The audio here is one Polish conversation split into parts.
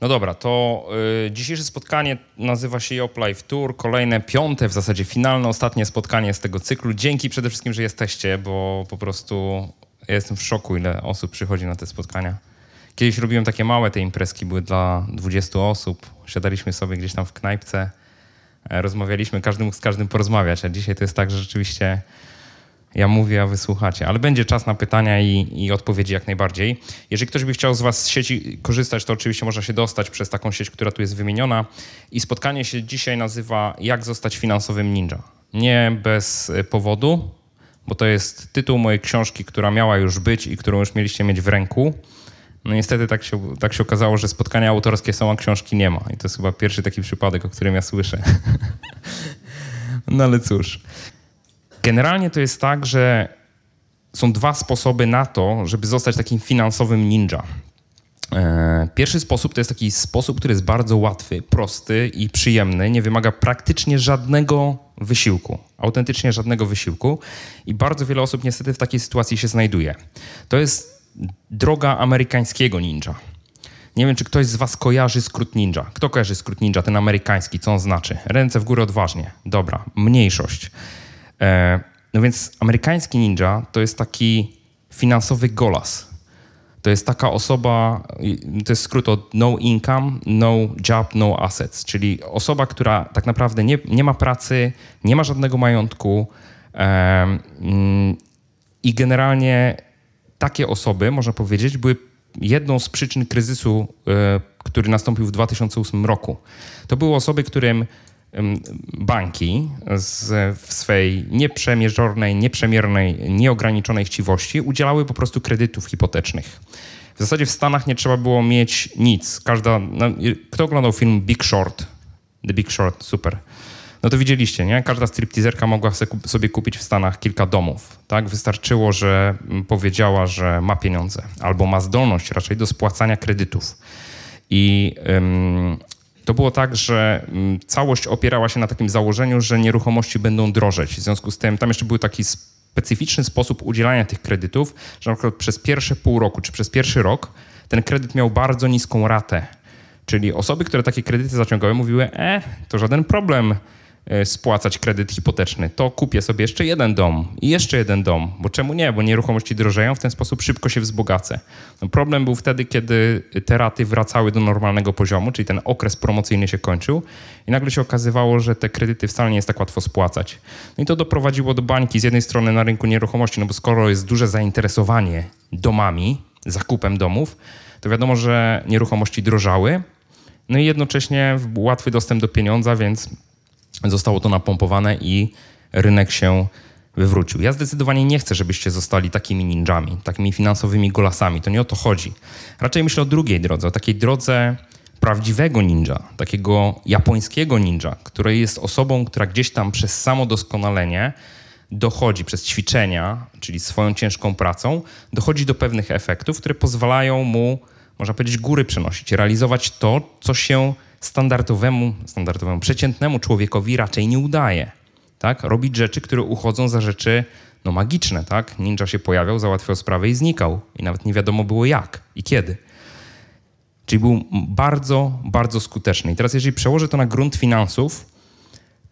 No dobra, to y, dzisiejsze spotkanie nazywa się Yop Live Tour. Kolejne, piąte w zasadzie, finalne, ostatnie spotkanie z tego cyklu. Dzięki przede wszystkim, że jesteście, bo po prostu ja jestem w szoku, ile osób przychodzi na te spotkania. Kiedyś robiłem takie małe te imprezki, były dla 20 osób. Siadaliśmy sobie gdzieś tam w knajpce, e, rozmawialiśmy, każdy mógł z każdym porozmawiać, a dzisiaj to jest tak, że rzeczywiście ja mówię, a wysłuchacie. Ale będzie czas na pytania i, i, odpowiedzi jak najbardziej. Jeżeli ktoś by chciał z Was z sieci korzystać, to oczywiście można się dostać przez taką sieć, która tu jest wymieniona. I spotkanie się dzisiaj nazywa Jak zostać finansowym ninja. Nie bez e, powodu, bo to jest tytuł mojej książki, która miała już być i którą już mieliście mieć w ręku. No niestety tak się, tak się okazało, że spotkania autorskie są, a książki nie ma. I to jest chyba pierwszy taki przypadek, o którym ja słyszę. no ale cóż. Generalnie to jest tak, że są dwa sposoby na to, żeby zostać takim finansowym ninja. E, pierwszy sposób to jest taki sposób, który jest bardzo łatwy, prosty i przyjemny, nie wymaga praktycznie żadnego wysiłku, autentycznie żadnego wysiłku i bardzo wiele osób niestety w takiej sytuacji się znajduje. To jest droga amerykańskiego ninja. Nie wiem, czy ktoś z Was kojarzy skrót ninja. Kto kojarzy skrót ninja, ten amerykański, co on znaczy? Ręce w górę odważnie. Dobra, mniejszość. E, no więc amerykański ninja to jest taki finansowy golas. To jest taka osoba, to jest skrót od no income, no job, no assets, czyli osoba, która tak naprawdę nie, nie ma pracy, nie ma żadnego majątku e, mm, i generalnie takie osoby, można powiedzieć, były jedną z przyczyn kryzysu, e, który nastąpił w 2008 roku. To były osoby, którym banki z, w swej nieprzemierzornej, nieprzemiernej, nieograniczonej chciwości udzielały po prostu kredytów hipotecznych. W zasadzie w Stanach nie trzeba było mieć nic. Każda, no, kto oglądał film Big Short? The Big Short, super. No to widzieliście, nie? Każda striptizerka mogła sobie kupić w Stanach kilka domów, tak? Wystarczyło, że mm, powiedziała, że ma pieniądze albo ma zdolność raczej do spłacania kredytów. I, to było tak, że mm, całość opierała się na takim założeniu, że nieruchomości będą drożeć. W związku z tym tam jeszcze był taki specyficzny sposób udzielania tych kredytów, że na przykład przez pierwsze pół roku czy przez pierwszy rok ten kredyt miał bardzo niską ratę. Czyli osoby, które takie kredyty zaciągały, mówiły: E, to żaden problem E, spłacać kredyt hipoteczny, to kupię sobie jeszcze jeden dom i jeszcze jeden dom, bo czemu nie? Bo nieruchomości drożeją, w ten sposób szybko się wzbogacę. No problem był wtedy, kiedy te raty wracały do normalnego poziomu, czyli ten okres promocyjny się kończył i nagle się okazywało, że te kredyty wcale nie jest tak łatwo spłacać. No i to doprowadziło do bańki z jednej strony na rynku nieruchomości, no bo skoro jest duże zainteresowanie domami, zakupem domów, to wiadomo, że nieruchomości drożały, no i jednocześnie łatwy dostęp do pieniądza, więc Zostało to napompowane i rynek się wywrócił. Ja zdecydowanie nie chcę, żebyście zostali takimi ninjami, takimi finansowymi golasami. To nie o to chodzi. Raczej myślę o drugiej drodze, o takiej drodze prawdziwego ninja, takiego japońskiego ninja, który jest osobą, która gdzieś tam przez samo doskonalenie dochodzi przez ćwiczenia, czyli swoją ciężką pracą, dochodzi do pewnych efektów, które pozwalają mu, można powiedzieć, góry przenosić, realizować to, co się standardowemu, standardowemu, przeciętnemu człowiekowi raczej nie udaje. Tak? Robić rzeczy, które uchodzą za rzeczy no, magiczne. Tak? Ninja się pojawiał, załatwiał sprawę i znikał. I nawet nie wiadomo było jak i kiedy. Czyli był bardzo, bardzo skuteczny. I teraz, jeżeli przełożę to na grunt finansów,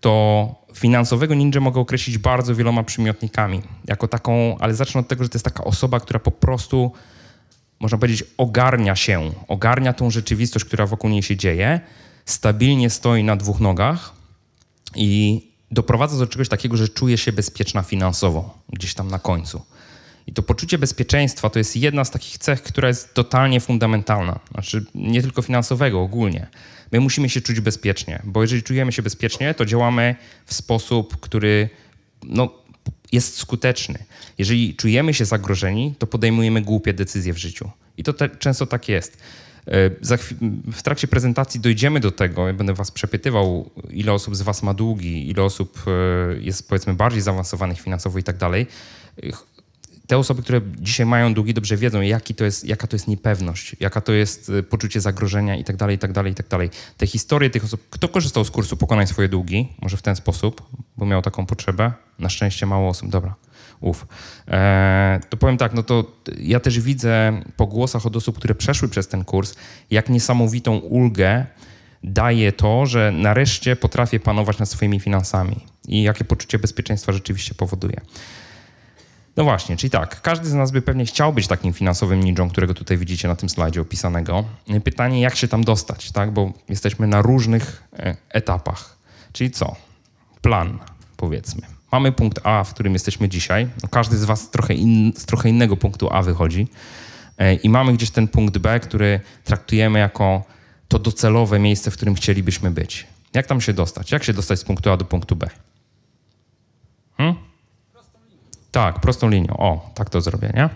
to finansowego ninja mogę określić bardzo wieloma przymiotnikami. Jako taką, ale zacznę od tego, że to jest taka osoba, która po prostu można powiedzieć, ogarnia się, ogarnia tą rzeczywistość, która wokół niej się dzieje, stabilnie stoi na dwóch nogach i doprowadza do czegoś takiego, że czuje się bezpieczna finansowo, gdzieś tam na końcu. I to poczucie bezpieczeństwa to jest jedna z takich cech, która jest totalnie fundamentalna. Znaczy, nie tylko finansowego, ogólnie. My musimy się czuć bezpiecznie, bo jeżeli czujemy się bezpiecznie, to działamy w sposób, który no, jest skuteczny. Jeżeli czujemy się zagrożeni, to podejmujemy głupie decyzje w życiu. I to te, często tak jest. E, w trakcie prezentacji dojdziemy do tego, ja będę Was przepytywał, ile osób z Was ma długi, ile osób e, jest powiedzmy bardziej zaawansowanych finansowo i tak dalej. E, te osoby, które dzisiaj mają długi, dobrze wiedzą, jaki to jest, jaka to jest niepewność, jaka to jest y, poczucie zagrożenia itd., tak, tak, tak dalej. Te historie tych osób, kto korzystał z kursu Pokonaj swoje długi, może w ten sposób, bo miał taką potrzebę, na szczęście mało osób, dobra, ów. E, to powiem tak, no to ja też widzę po głosach od osób, które przeszły przez ten kurs, jak niesamowitą ulgę daje to, że nareszcie potrafię panować nad swoimi finansami i jakie poczucie bezpieczeństwa rzeczywiście powoduje. No właśnie, czyli tak, każdy z nas by pewnie chciał być takim finansowym ninją, którego tutaj widzicie na tym slajdzie opisanego. Pytanie, jak się tam dostać, tak? Bo jesteśmy na różnych e, etapach. Czyli co? Plan, powiedzmy. Mamy punkt A, w którym jesteśmy dzisiaj. No każdy z was trochę in, z trochę innego punktu A wychodzi. E, I mamy gdzieś ten punkt B, który traktujemy jako to docelowe miejsce, w którym chcielibyśmy być. Jak tam się dostać? Jak się dostać z punktu A do punktu B? Hmm? Tak, prostą linią. O, tak to zrobię, nie?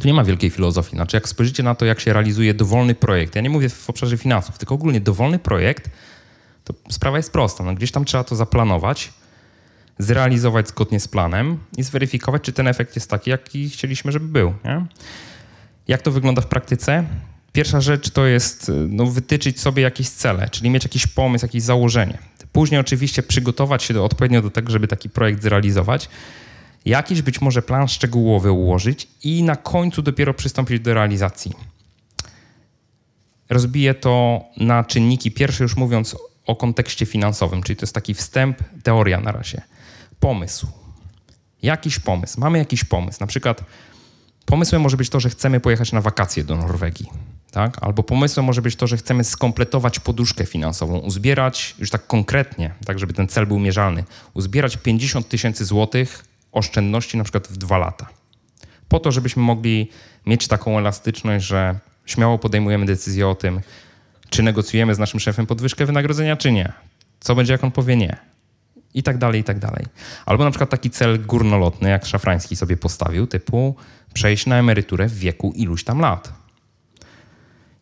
Tu nie ma wielkiej filozofii. Znaczy, jak spojrzycie na to, jak się realizuje dowolny projekt, ja nie mówię w obszarze finansów, tylko ogólnie dowolny projekt, to sprawa jest prosta. No, gdzieś tam trzeba to zaplanować, zrealizować zgodnie z planem i zweryfikować, czy ten efekt jest taki, jaki chcieliśmy, żeby był. Nie? Jak to wygląda w praktyce? Pierwsza rzecz to jest y, no, wytyczyć sobie jakieś cele, czyli mieć jakiś pomysł, jakieś założenie. Później oczywiście przygotować się do, odpowiednio do tego, żeby taki projekt zrealizować jakiś być może plan szczegółowy ułożyć i na końcu dopiero przystąpić do realizacji. Rozbiję to na czynniki pierwsze, już mówiąc o kontekście finansowym, czyli to jest taki wstęp, teoria na razie. Pomysł. Jakiś pomysł. Mamy jakiś pomysł. Na przykład pomysłem może być to, że chcemy pojechać na wakacje do Norwegii. Tak? Albo pomysłem może być to, że chcemy skompletować poduszkę finansową, uzbierać już tak konkretnie, tak żeby ten cel był mierzalny, uzbierać 50 tysięcy złotych oszczędności na przykład w dwa lata. Po to, żebyśmy mogli mieć taką elastyczność, że śmiało podejmujemy decyzję o tym, czy negocjujemy z naszym szefem podwyżkę wynagrodzenia, czy nie. Co będzie, jak on powie nie. I tak dalej, i tak dalej. Albo na przykład taki cel górnolotny, jak Szafrański sobie postawił, typu przejść na emeryturę w wieku iluś tam lat.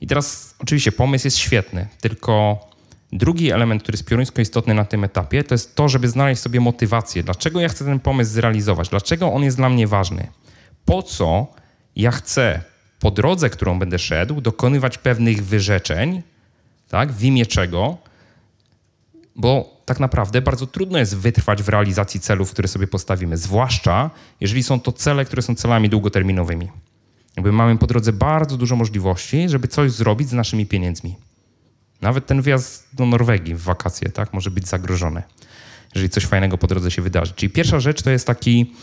I teraz oczywiście pomysł jest świetny, tylko Drugi element, który jest pioruńsko istotny na tym etapie, to jest to, żeby znaleźć sobie motywację. Dlaczego ja chcę ten pomysł zrealizować? Dlaczego on jest dla mnie ważny? Po co ja chcę po drodze, którą będę szedł, dokonywać pewnych wyrzeczeń, tak, w imię czego? Bo tak naprawdę bardzo trudno jest wytrwać w realizacji celów, które sobie postawimy, zwłaszcza jeżeli są to cele, które są celami długoterminowymi. Jakby mamy po drodze bardzo dużo możliwości, żeby coś zrobić z naszymi pieniędzmi. Nawet ten wyjazd do Norwegii w wakacje tak, może być zagrożony, jeżeli coś fajnego po drodze się wydarzy. Czyli pierwsza rzecz to jest taki,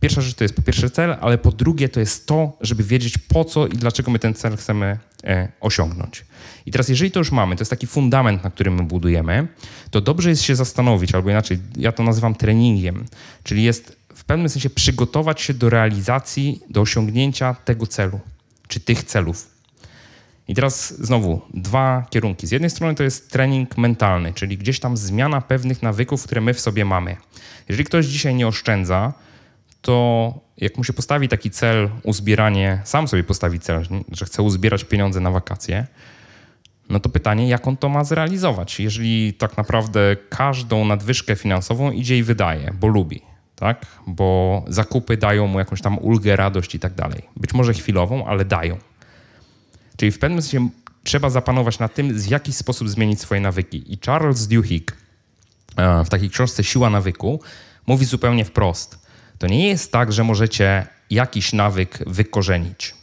pierwsza rzecz to jest po pierwsze cel, ale po drugie to jest to, żeby wiedzieć po co i dlaczego my ten cel chcemy e, osiągnąć. I teraz, jeżeli to już mamy, to jest taki fundament, na którym my budujemy, to dobrze jest się zastanowić, albo inaczej, ja to nazywam treningiem, czyli jest w pewnym sensie przygotować się do realizacji, do osiągnięcia tego celu, czy tych celów. I teraz znowu dwa kierunki. Z jednej strony to jest trening mentalny, czyli gdzieś tam zmiana pewnych nawyków, które my w sobie mamy. Jeżeli ktoś dzisiaj nie oszczędza, to jak mu się postawi taki cel, uzbieranie, sam sobie postawi cel, że chce uzbierać pieniądze na wakacje, no to pytanie, jak on to ma zrealizować, jeżeli tak naprawdę każdą nadwyżkę finansową idzie i wydaje, bo lubi, tak? Bo zakupy dają mu jakąś tam ulgę, radość i tak dalej. Być może chwilową, ale dają. Czyli w pewnym sensie trzeba zapanować nad tym, w jaki sposób zmienić swoje nawyki. I Charles Duhigg e, w takiej książce Siła nawyku mówi zupełnie wprost. To nie jest tak, że możecie jakiś nawyk wykorzenić.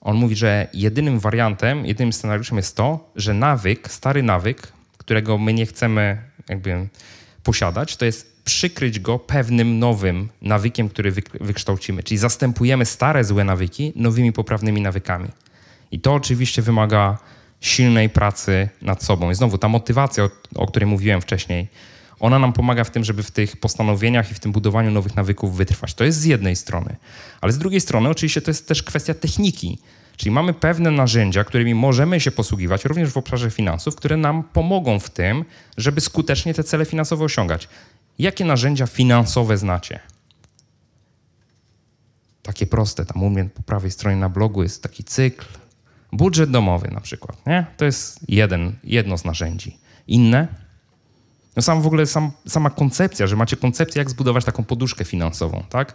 On mówi, że jedynym wariantem, jedynym scenariuszem jest to, że nawyk, stary nawyk, którego my nie chcemy jakby posiadać, to jest przykryć go pewnym nowym nawykiem, który wykształcimy. Czyli zastępujemy stare złe nawyki nowymi poprawnymi nawykami. I to oczywiście wymaga silnej pracy nad sobą. I znowu ta motywacja, o, której mówiłem wcześniej, ona nam pomaga w tym, żeby w tych postanowieniach i w tym budowaniu nowych nawyków wytrwać. To jest z jednej strony. Ale z drugiej strony, oczywiście, to jest też kwestia techniki. Czyli mamy pewne narzędzia, którymi możemy się posługiwać również w obszarze finansów, które nam pomogą w tym, żeby skutecznie te cele finansowe osiągać. Jakie narzędzia finansowe znacie? Takie proste. Tam u mnie po prawej stronie na blogu jest taki cykl Budżet domowy na przykład, nie? To jest jeden, jedno z narzędzi. Inne? No sam w ogóle, sam, sama koncepcja, że macie koncepcję, jak zbudować taką poduszkę finansową, tak?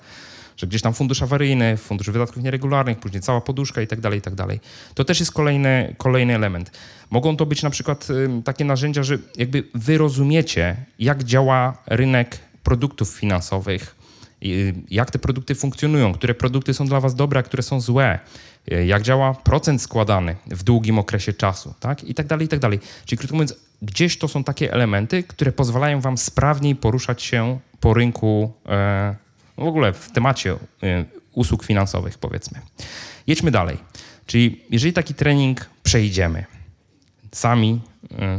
Że gdzieś tam fundusz awaryjny, fundusz wydatków nieregularnych, później cała poduszka i tak dalej, i tak dalej. To też jest kolejny, kolejny element. Mogą to być na przykład y, takie narzędzia, że jakby wy rozumiecie, jak działa rynek produktów finansowych, y, jak te produkty funkcjonują, które produkty są dla Was dobre, a które są złe, E, jak działa procent składany w długim okresie czasu, tak? I tak dalej, i tak dalej. Czyli krótko mówiąc, gdzieś to są takie elementy, które pozwalają wam sprawniej poruszać się po rynku, e, w ogóle w temacie e, usług finansowych, powiedzmy. Jedźmy dalej. Czyli jeżeli taki trening przejdziemy sami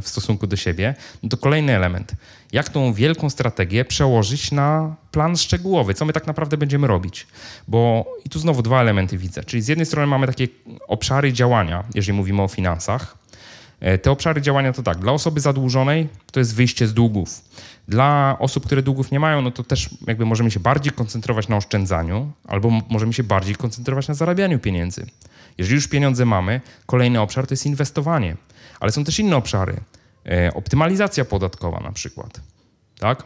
w stosunku do siebie, no to kolejny element. Jak tą wielką strategię przełożyć na plan szczegółowy, co my tak naprawdę będziemy robić? Bo i tu znowu dwa elementy widzę. Czyli z jednej strony mamy takie obszary działania, jeżeli mówimy o finansach. E, te obszary działania to tak, dla osoby zadłużonej to jest wyjście z długów. Dla osób, które długów nie mają, no to też jakby możemy się bardziej koncentrować na oszczędzaniu, albo możemy się bardziej koncentrować na zarabianiu pieniędzy. Jeżeli już pieniądze mamy, kolejny obszar to jest inwestowanie. Ale są też inne obszary. E, optymalizacja podatkowa na przykład, tak?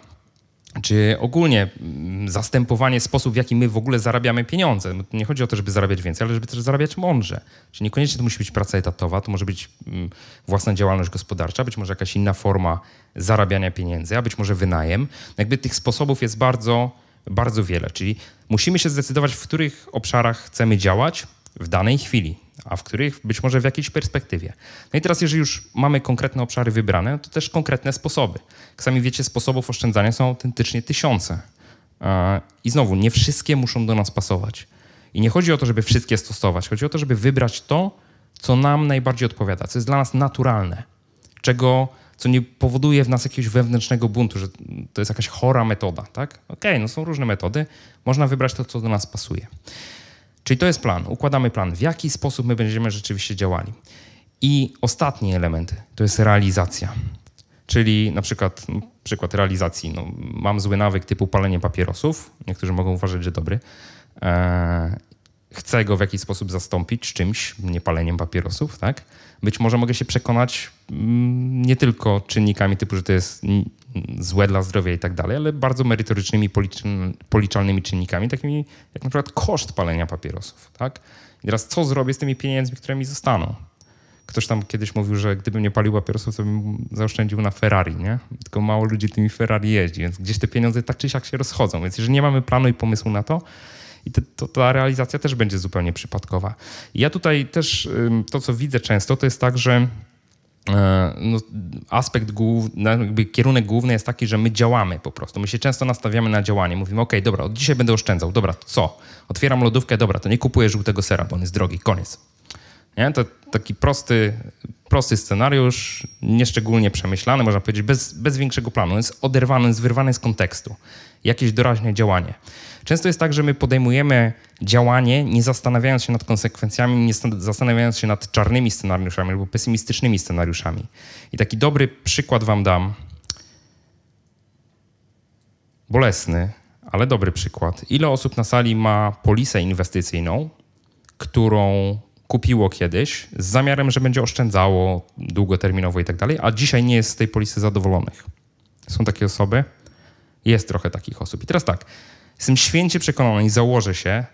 Czy ogólnie mm, zastępowanie sposób, w jaki my w ogóle zarabiamy pieniądze. No, nie chodzi o to, żeby zarabiać więcej, ale żeby też zarabiać mądrze. Czyli niekoniecznie to musi być praca etatowa, to może być mm, własna działalność gospodarcza, być może jakaś inna forma zarabiania pieniędzy, a być może wynajem. No, jakby tych sposobów jest bardzo, bardzo wiele. Czyli musimy się zdecydować, w których obszarach chcemy działać w danej chwili a w których być może w jakiejś perspektywie. No i teraz, jeżeli już mamy konkretne obszary wybrane, to też konkretne sposoby. Jak sami wiecie, sposobów oszczędzania są autentycznie tysiące. E, I znowu, nie wszystkie muszą do nas pasować. I nie chodzi o to, żeby wszystkie stosować, chodzi o to, żeby wybrać to, co nam najbardziej odpowiada, co jest dla nas naturalne, czego, co nie powoduje w nas jakiegoś wewnętrznego buntu, że to jest jakaś chora metoda, tak? Okej, okay, no są różne metody, można wybrać to, co do nas pasuje. Czyli to jest plan. Układamy plan, w jaki sposób my będziemy rzeczywiście działali. I ostatni element to jest realizacja. Czyli na przykład no, przykład realizacji. No, mam zły nawyk typu palenie papierosów. Niektórzy mogą uważać, że dobry. Eee, chcę go w jakiś sposób zastąpić czymś, nie paleniem papierosów, tak? Być może mogę się przekonać m, mm, nie tylko czynnikami typu, że to jest złe dla zdrowia i tak dalej, ale bardzo merytorycznymi, policzalnymi czynnikami, takimi jak na przykład koszt palenia papierosów. Tak? I teraz co zrobię z tymi pieniędzmi, które mi zostaną? Ktoś tam kiedyś mówił, że gdybym nie palił papierosów, to bym zaoszczędził na Ferrari, nie? Tylko mało ludzi tymi Ferrari jeździ, więc gdzieś te pieniądze tak czy siak się rozchodzą. Więc jeżeli nie mamy planu i pomysłu na to, i to, to, ta realizacja też będzie zupełnie przypadkowa. Ja tutaj też to, co widzę często, to jest tak, że E, no, aspekt główny, jakby kierunek główny jest taki, że my działamy po prostu. My się często nastawiamy na działanie. Mówimy, ok, dobra, od dzisiaj będę oszczędzał, dobra, to co? Otwieram lodówkę, dobra, to nie kupuję żółtego sera, bo on jest drogi, koniec. Nie? To taki prosty, prosty scenariusz, nieszczególnie przemyślany, można powiedzieć, bez, bez większego planu. On jest oderwany, on jest wyrwany z kontekstu. Jakieś doraźne działanie. Często jest tak, że my podejmujemy działanie, nie zastanawiając się nad konsekwencjami, nie zastanawiając się nad czarnymi scenariuszami albo pesymistycznymi scenariuszami. I taki dobry przykład wam dam. Bolesny, ale dobry przykład. Ile osób na sali ma polisę inwestycyjną, którą kupiło kiedyś z zamiarem, że będzie oszczędzało długoterminowo i tak dalej, a dzisiaj nie jest z tej polisy zadowolonych? Są takie osoby? Jest trochę takich osób. I teraz tak, Jestem święcie przekonany i założę się,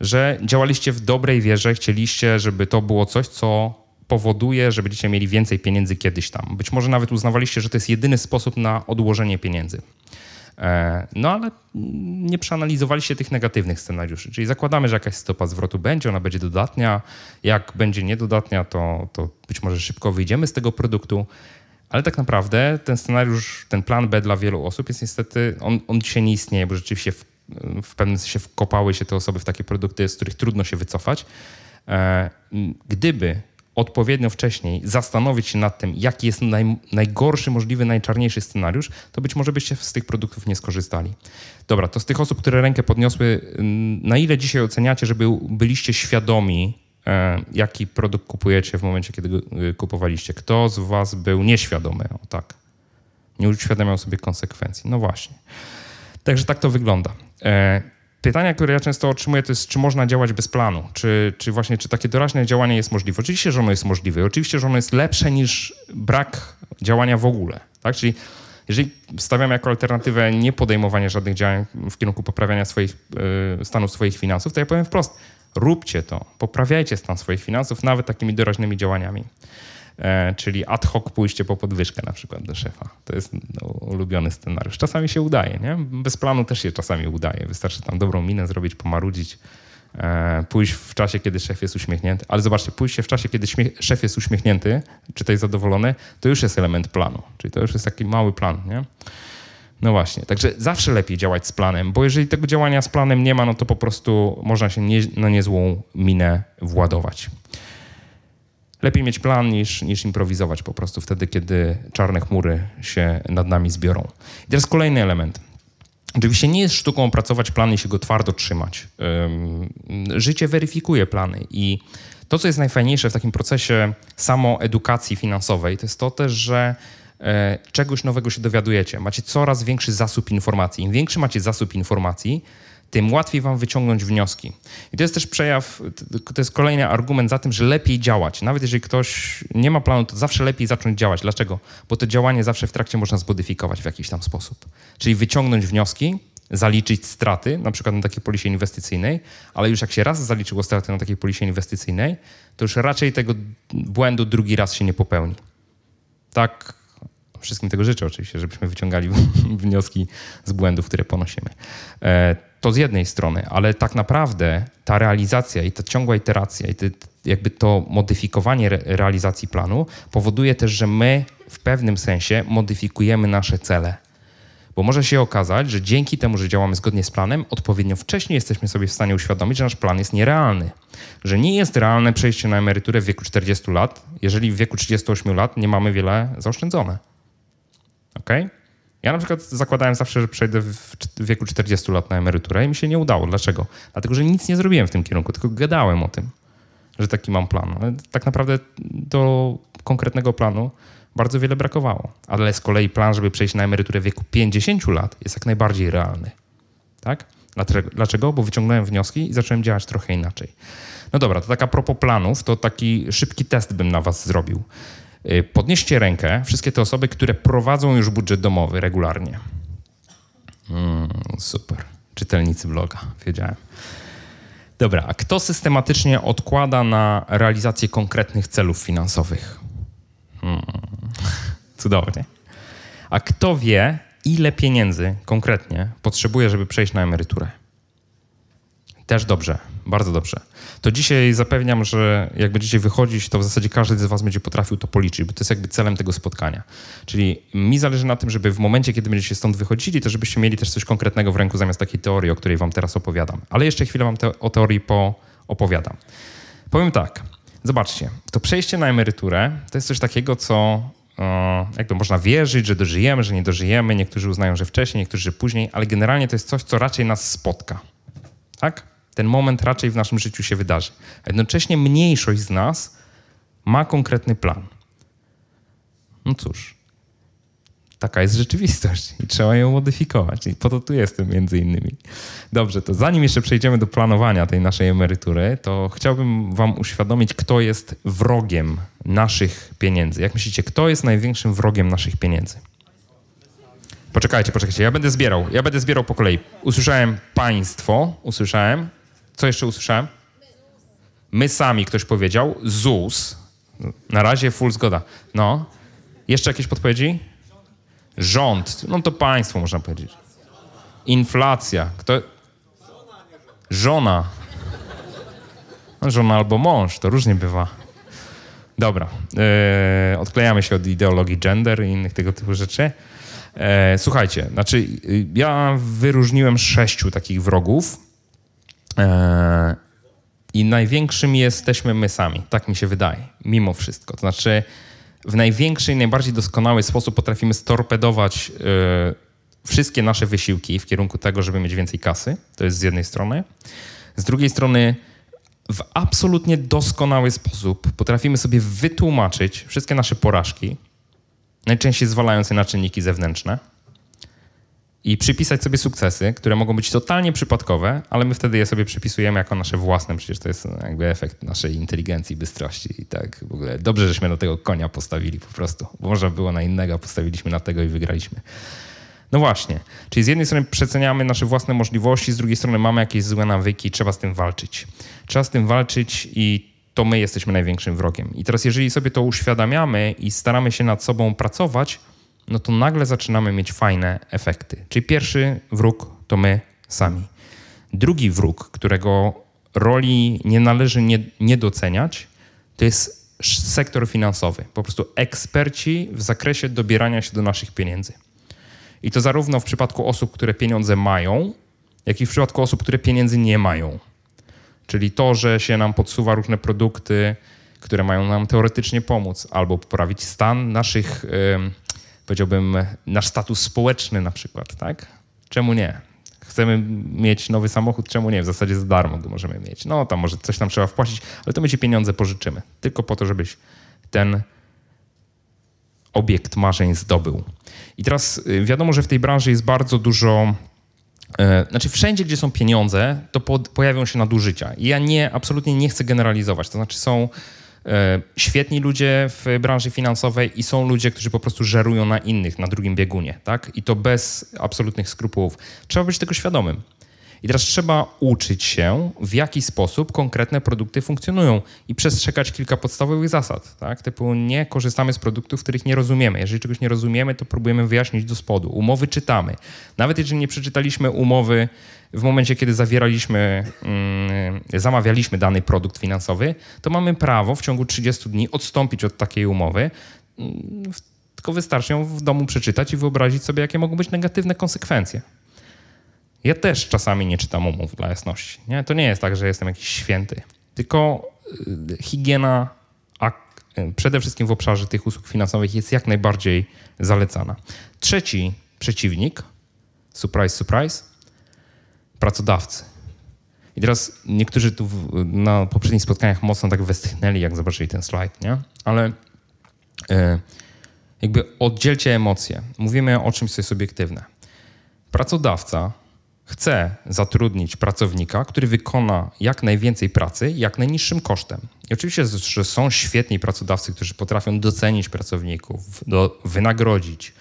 że działaliście w dobrej wierze, chcieliście, żeby to było coś, co powoduje, że będziecie mieli więcej pieniędzy kiedyś tam. Być może nawet uznawaliście, że to jest jedyny sposób na odłożenie pieniędzy. E, no ale nie przeanalizowaliście tych negatywnych scenariuszy. Czyli zakładamy, że jakaś stopa zwrotu będzie, ona będzie dodatnia. Jak będzie niedodatnia, to, to być może szybko wyjdziemy z tego produktu. Ale tak naprawdę ten scenariusz, ten plan B dla wielu osób jest niestety, on, on dzisiaj nie istnieje, bo rzeczywiście w w pewnym sensie wkopały się te osoby w takie produkty, z których trudno się wycofać. E, gdyby odpowiednio wcześniej zastanowić się nad tym, jaki jest naj, najgorszy możliwy, najczarniejszy scenariusz, to być może byście z tych produktów nie skorzystali. Dobra, to z tych osób, które rękę podniosły, na ile dzisiaj oceniacie, żeby byliście świadomi, e, jaki produkt kupujecie w momencie, kiedy go y, kupowaliście? Kto z Was był nieświadomy? O tak. Nie uświadamiał sobie konsekwencji. No właśnie. Także tak to wygląda. E, pytania, które ja często otrzymuję, to jest, czy można działać bez planu, czy, czy właśnie, czy takie doraźne działanie jest możliwe. Oczywiście, że ono jest możliwe, oczywiście, że ono jest lepsze niż brak działania w ogóle, tak? Czyli jeżeli stawiam jako alternatywę nie podejmowanie żadnych działań w kierunku poprawiania swoich, e, stanu swoich finansów, to ja powiem wprost, róbcie to, poprawiajcie stan swoich finansów nawet takimi doraźnymi działaniami. E, czyli ad hoc pójście po podwyżkę na przykład do szefa. To jest no, ulubiony scenariusz. Czasami się udaje, nie? Bez planu też się czasami udaje. Wystarczy tam dobrą minę zrobić, pomarudzić, e, pójść w czasie, kiedy szef jest uśmiechnięty. Ale zobaczcie, pójście w czasie, kiedy szef jest uśmiechnięty, czy to jest zadowolony, to już jest element planu. Czyli to już jest taki mały plan, nie? No właśnie, także zawsze lepiej działać z planem, bo jeżeli tego działania z planem nie ma, no to po prostu można się nie, na niezłą minę władować. Lepiej mieć plan niż, niż improwizować po prostu wtedy, kiedy czarne chmury się nad nami zbiorą. I teraz kolejny element. Oczywiście nie jest sztuką opracować plan i się go twardo trzymać. Życie weryfikuje plany i to, co jest najfajniejsze w takim procesie samoedukacji finansowej, to jest to też, że e, czegoś nowego się dowiadujecie. Macie coraz większy zasób informacji. Im większy macie zasób informacji, tym łatwiej wam wyciągnąć wnioski. I to jest też przejaw, to jest kolejny argument za tym, że lepiej działać. Nawet jeżeli ktoś nie ma planu, to zawsze lepiej zacząć działać. Dlaczego? Bo to działanie zawsze w trakcie można zmodyfikować w jakiś tam sposób. Czyli wyciągnąć wnioski, zaliczyć straty, na przykład na takiej polisie inwestycyjnej, ale już jak się raz zaliczyło straty na takiej polisie inwestycyjnej, to już raczej tego błędu drugi raz się nie popełni. Tak, wszystkim tego życzę oczywiście, żebyśmy wyciągali wnioski z błędów, które ponosimy. E, to z jednej strony, ale tak naprawdę ta realizacja i ta ciągła iteracja i te, jakby to modyfikowanie re realizacji planu powoduje też, że my w pewnym sensie modyfikujemy nasze cele. Bo może się okazać, że dzięki temu, że działamy zgodnie z planem, odpowiednio wcześnie jesteśmy sobie w stanie uświadomić, że nasz plan jest nierealny. Że nie jest realne przejście na emeryturę w wieku 40 lat, jeżeli w wieku 38 lat nie mamy wiele zaoszczędzone. Okej? Okay? Ja na przykład zakładałem zawsze, że przejdę w wieku 40 lat na emeryturę i mi się nie udało. Dlaczego? Dlatego, że nic nie zrobiłem w tym kierunku, tylko gadałem o tym, że taki mam plan. Ale tak naprawdę do konkretnego planu bardzo wiele brakowało. Ale z kolei plan, żeby przejść na emeryturę w wieku 50 lat jest jak najbardziej realny. Tak? Dlaczego? Bo wyciągnąłem wnioski i zacząłem działać trochę inaczej. No dobra, to taka propos planów, to taki szybki test bym na was zrobił. Y, podnieście rękę, wszystkie te osoby, które prowadzą już budżet domowy regularnie. Mm, super. Czytelnicy bloga, wiedziałem. Dobra, a kto systematycznie odkłada na realizację konkretnych celów finansowych? Hmm, cudownie. A kto wie, ile pieniędzy konkretnie potrzebuje, żeby przejść na emeryturę? Też dobrze. Bardzo dobrze. To dzisiaj zapewniam, że jak będziecie wychodzić, to w zasadzie każdy z Was będzie potrafił to policzyć, bo to jest jakby celem tego spotkania. Czyli mi zależy na tym, żeby w momencie, kiedy będziecie stąd wychodzili, to żebyście mieli też coś konkretnego w ręku zamiast takiej teorii, o której Wam teraz opowiadam. Ale jeszcze chwilę Wam te o teorii opowiadam. Powiem tak. Zobaczcie, to przejście na emeryturę to jest coś takiego, co e, jakby można wierzyć, że dożyjemy, że nie dożyjemy. Niektórzy uznają, że wcześniej, niektórzy później, ale generalnie to jest coś, co raczej nas spotka. Tak? ten moment raczej w naszym życiu się wydarzy. A jednocześnie mniejszość z nas ma konkretny plan. No cóż, taka jest rzeczywistość i trzeba ją modyfikować. I po to tu jestem między innymi. Dobrze, to zanim jeszcze przejdziemy do planowania tej naszej emerytury, to chciałbym wam uświadomić, kto jest wrogiem naszych pieniędzy. Jak myślicie, kto jest największym wrogiem naszych pieniędzy? Poczekajcie, poczekajcie, ja będę zbierał, ja będę zbierał po kolei. Usłyszałem państwo, usłyszałem co jeszcze usłyszałem? My sami, ktoś powiedział. ZUS. Na razie full zgoda. No. Jeszcze jakieś podpowiedzi? Rząd. No to państwo, można powiedzieć. Inflacja. Kto? Żona. No, żona albo mąż, to różnie bywa. Dobra. Yy, odklejamy się od ideologii gender i innych tego typu rzeczy. E, słuchajcie, znaczy y, ja wyróżniłem sześciu takich wrogów. E, I największymi jesteśmy my sami, tak mi się wydaje, mimo wszystko. To znaczy, w największy i najbardziej doskonały sposób potrafimy storpedować e, wszystkie nasze wysiłki w kierunku tego, żeby mieć więcej kasy. To jest z jednej strony. Z drugiej strony, w absolutnie doskonały sposób potrafimy sobie wytłumaczyć wszystkie nasze porażki, najczęściej zwalając je na czynniki zewnętrzne i przypisać sobie sukcesy, które mogą być totalnie przypadkowe, ale my wtedy je sobie przypisujemy jako nasze własne, przecież to jest jakby efekt naszej inteligencji, bystrości i tak w ogóle dobrze, żeśmy na tego konia postawili po prostu, bo można było na innego, postawiliśmy na tego i wygraliśmy. No właśnie, czyli z jednej strony przeceniamy nasze własne możliwości, z drugiej strony mamy jakieś złe nawyki, i trzeba z tym walczyć. Trzeba z tym walczyć i to my jesteśmy największym wrogiem. I teraz jeżeli sobie to uświadamiamy i staramy się nad sobą pracować, no to nagle zaczynamy mieć fajne efekty. Czyli pierwszy wróg to my sami. Drugi wróg, którego roli nie należy nie, nie doceniać, to jest sektor finansowy. Po prostu eksperci w zakresie dobierania się do naszych pieniędzy. I to zarówno w przypadku osób, które pieniądze mają, jak i w przypadku osób, które pieniędzy nie mają. Czyli to, że się nam podsuwa różne produkty, które mają nam teoretycznie pomóc albo poprawić stan naszych powiedziałbym, nasz status społeczny na przykład, tak? Czemu nie? Chcemy mieć nowy samochód, czemu nie? W zasadzie za darmo go możemy mieć. No tam może coś tam trzeba wpłacić, ale to my ci pieniądze pożyczymy. Tylko po to, żebyś ten obiekt marzeń zdobył. I teraz y, wiadomo, że w tej branży jest bardzo dużo e, znaczy, wszędzie, gdzie są pieniądze, to pod, pojawią się nadużycia. I ja nie, absolutnie nie chcę generalizować. To znaczy, są E, świetni ludzie w branży finansowej i są ludzie, którzy po prostu żerują na innych, na drugim biegunie, tak? I to bez absolutnych skrupułów. Trzeba być tego świadomym. I teraz trzeba uczyć się, w jaki sposób konkretne produkty funkcjonują i przestrzegać kilka podstawowych zasad. Tak? Typu nie korzystamy z produktów, których nie rozumiemy. Jeżeli czegoś nie rozumiemy, to próbujemy wyjaśnić do spodu. Umowy czytamy. Nawet jeżeli nie przeczytaliśmy umowy w momencie, kiedy zawieraliśmy, mm, zamawialiśmy dany produkt finansowy, to mamy prawo w ciągu 30 dni odstąpić od takiej umowy. Mm, tylko wystarczy ją w domu przeczytać i wyobrazić sobie, jakie mogą być negatywne konsekwencje. Ja też czasami nie czytam umów dla jasności. Nie? To nie jest tak, że jestem jakiś święty. Tylko y, higiena y, przede wszystkim w obszarze tych usług finansowych jest jak najbardziej zalecana. Trzeci przeciwnik, surprise, surprise, pracodawcy. I teraz niektórzy tu w, na poprzednich spotkaniach mocno tak westchnęli, jak zobaczyli ten slajd, nie? Ale e, jakby oddzielcie emocje. Mówimy o czymś, co jest subiektywne. Pracodawca chce zatrudnić pracownika, który wykona jak najwięcej pracy, jak najniższym kosztem. I oczywiście, że są świetni pracodawcy, którzy potrafią docenić pracowników, do, wynagrodzić,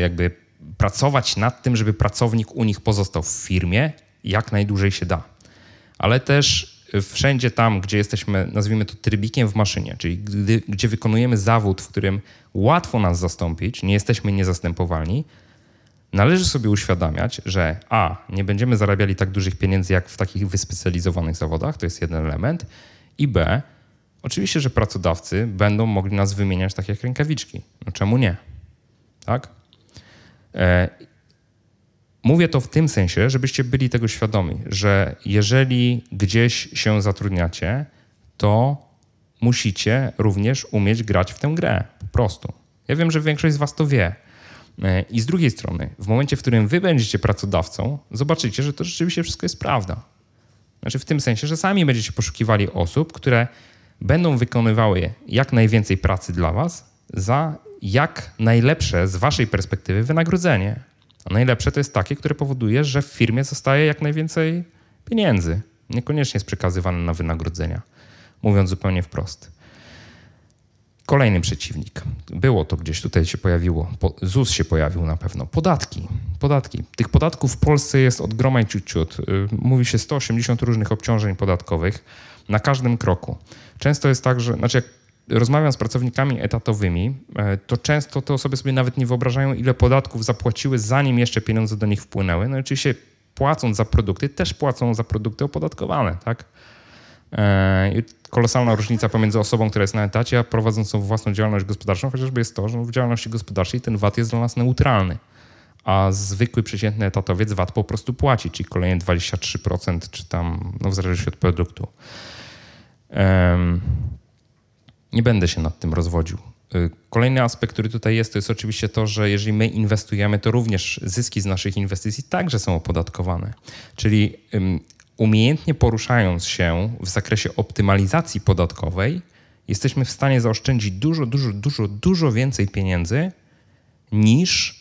jakby pracować nad tym, żeby pracownik u nich pozostał w firmie jak najdłużej się da. Ale też y, wszędzie tam, gdzie jesteśmy, nazwijmy to trybikiem w maszynie, czyli gdy, gdzie wykonujemy zawód, w którym łatwo nas zastąpić, nie jesteśmy niezastępowalni, należy sobie uświadamiać, że a, nie będziemy zarabiali tak dużych pieniędzy jak w takich wyspecjalizowanych zawodach, to jest jeden element, i b, oczywiście, że pracodawcy będą mogli nas wymieniać tak jak rękawiczki. No czemu nie? Tak? E, mówię to w tym sensie, żebyście byli tego świadomi, że jeżeli gdzieś się zatrudniacie, to musicie również umieć grać w tę grę. Po prostu. Ja wiem, że większość z Was to wie. E, I z drugiej strony, w momencie, w którym Wy będziecie pracodawcą, zobaczycie, że to rzeczywiście wszystko jest prawda. Znaczy, w tym sensie, że sami będziecie poszukiwali osób, które będą wykonywały jak najwięcej pracy dla Was za jak najlepsze z waszej perspektywy wynagrodzenie. A najlepsze to jest takie, które powoduje, że w firmie zostaje jak najwięcej pieniędzy. Niekoniecznie jest przekazywane na wynagrodzenia, mówiąc zupełnie wprost. Kolejny przeciwnik. Było to gdzieś tutaj się pojawiło. Po, ZUS się pojawił na pewno. Podatki. Podatki. Tych podatków w Polsce jest od groma i ciuciut. Y, mówi się 180 różnych obciążeń podatkowych na każdym kroku. Często jest tak, że znaczy jak rozmawiam z pracownikami etatowymi, e, to często te osoby sobie nawet nie wyobrażają, ile podatków zapłaciły, zanim jeszcze pieniądze do nich wpłynęły. No oczywiście płacąc za produkty, też płacą za produkty opodatkowane, tak? E, kolosalna różnica pomiędzy osobą, która jest na etacie, a prowadzącą własną działalność gospodarczą, chociażby jest to, że w działalności gospodarczej ten VAT jest dla nas neutralny, a zwykły, przeciętny etatowiec VAT po prostu płaci, czyli kolejne 23%, czy tam, no w zależności od produktu. Um, nie będę się nad tym rozwodził. Y, kolejny aspekt, który tutaj jest, to jest oczywiście to, że jeżeli my inwestujemy, to również zyski z naszych inwestycji także są opodatkowane. Czyli umiejętnie poruszając się w zakresie optymalizacji podatkowej, jesteśmy w stanie zaoszczędzić dużo, dużo, dużo, dużo więcej pieniędzy niż,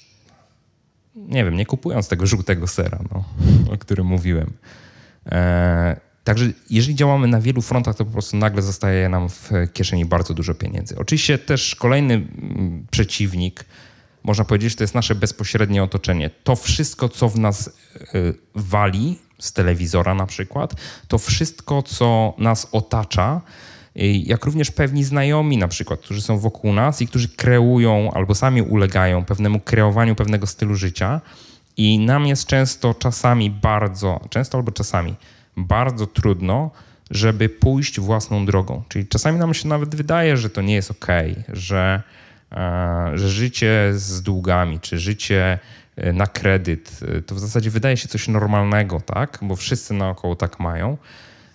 nie wiem, nie kupując tego żółtego sera, no, o którym mówiłem. E, Także jeżeli działamy na wielu frontach, to po prostu nagle zostaje nam w kieszeni bardzo dużo pieniędzy. Oczywiście też kolejny mm, przeciwnik, można powiedzieć, to jest nasze bezpośrednie otoczenie. To wszystko, co w nas y, wali, z telewizora na przykład, to wszystko, co nas otacza, y, jak również pewni znajomi na przykład, którzy są wokół nas i którzy kreują albo sami ulegają pewnemu kreowaniu pewnego stylu życia. I nam jest często czasami bardzo, często albo czasami bardzo trudno, żeby pójść własną drogą. Czyli czasami nam się nawet wydaje, że to nie jest ok, że, e, że życie z długami, czy życie e, na kredyt, e, to w zasadzie wydaje się coś normalnego, tak? Bo wszyscy naokoło tak mają.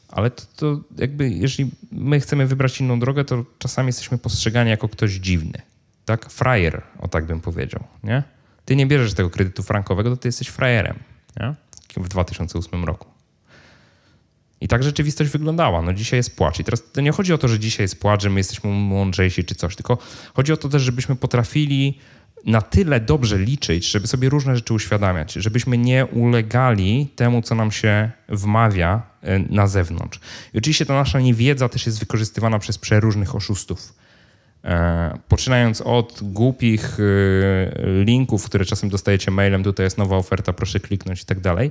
Ale to, to jakby, jeżeli my chcemy wybrać inną drogę, to czasami jesteśmy postrzegani jako ktoś dziwny. Tak? Frajer, o tak bym powiedział, nie? Ty nie bierzesz tego kredytu frankowego, to ty jesteś frajerem, nie? W 2008 roku. I tak rzeczywistość wyglądała. No dzisiaj jest płacz. I teraz to nie chodzi o to, że dzisiaj jest płacz, że my jesteśmy mądrzejsi czy coś, tylko chodzi o to też, żebyśmy potrafili na tyle dobrze liczyć, żeby sobie różne rzeczy uświadamiać, żebyśmy nie ulegali temu, co nam się wmawia y, na zewnątrz. I oczywiście ta nasza niewiedza też jest wykorzystywana przez przeróżnych oszustów. E, poczynając od głupich e, linków, które czasem dostajecie mailem, tutaj jest nowa oferta, proszę kliknąć i tak dalej,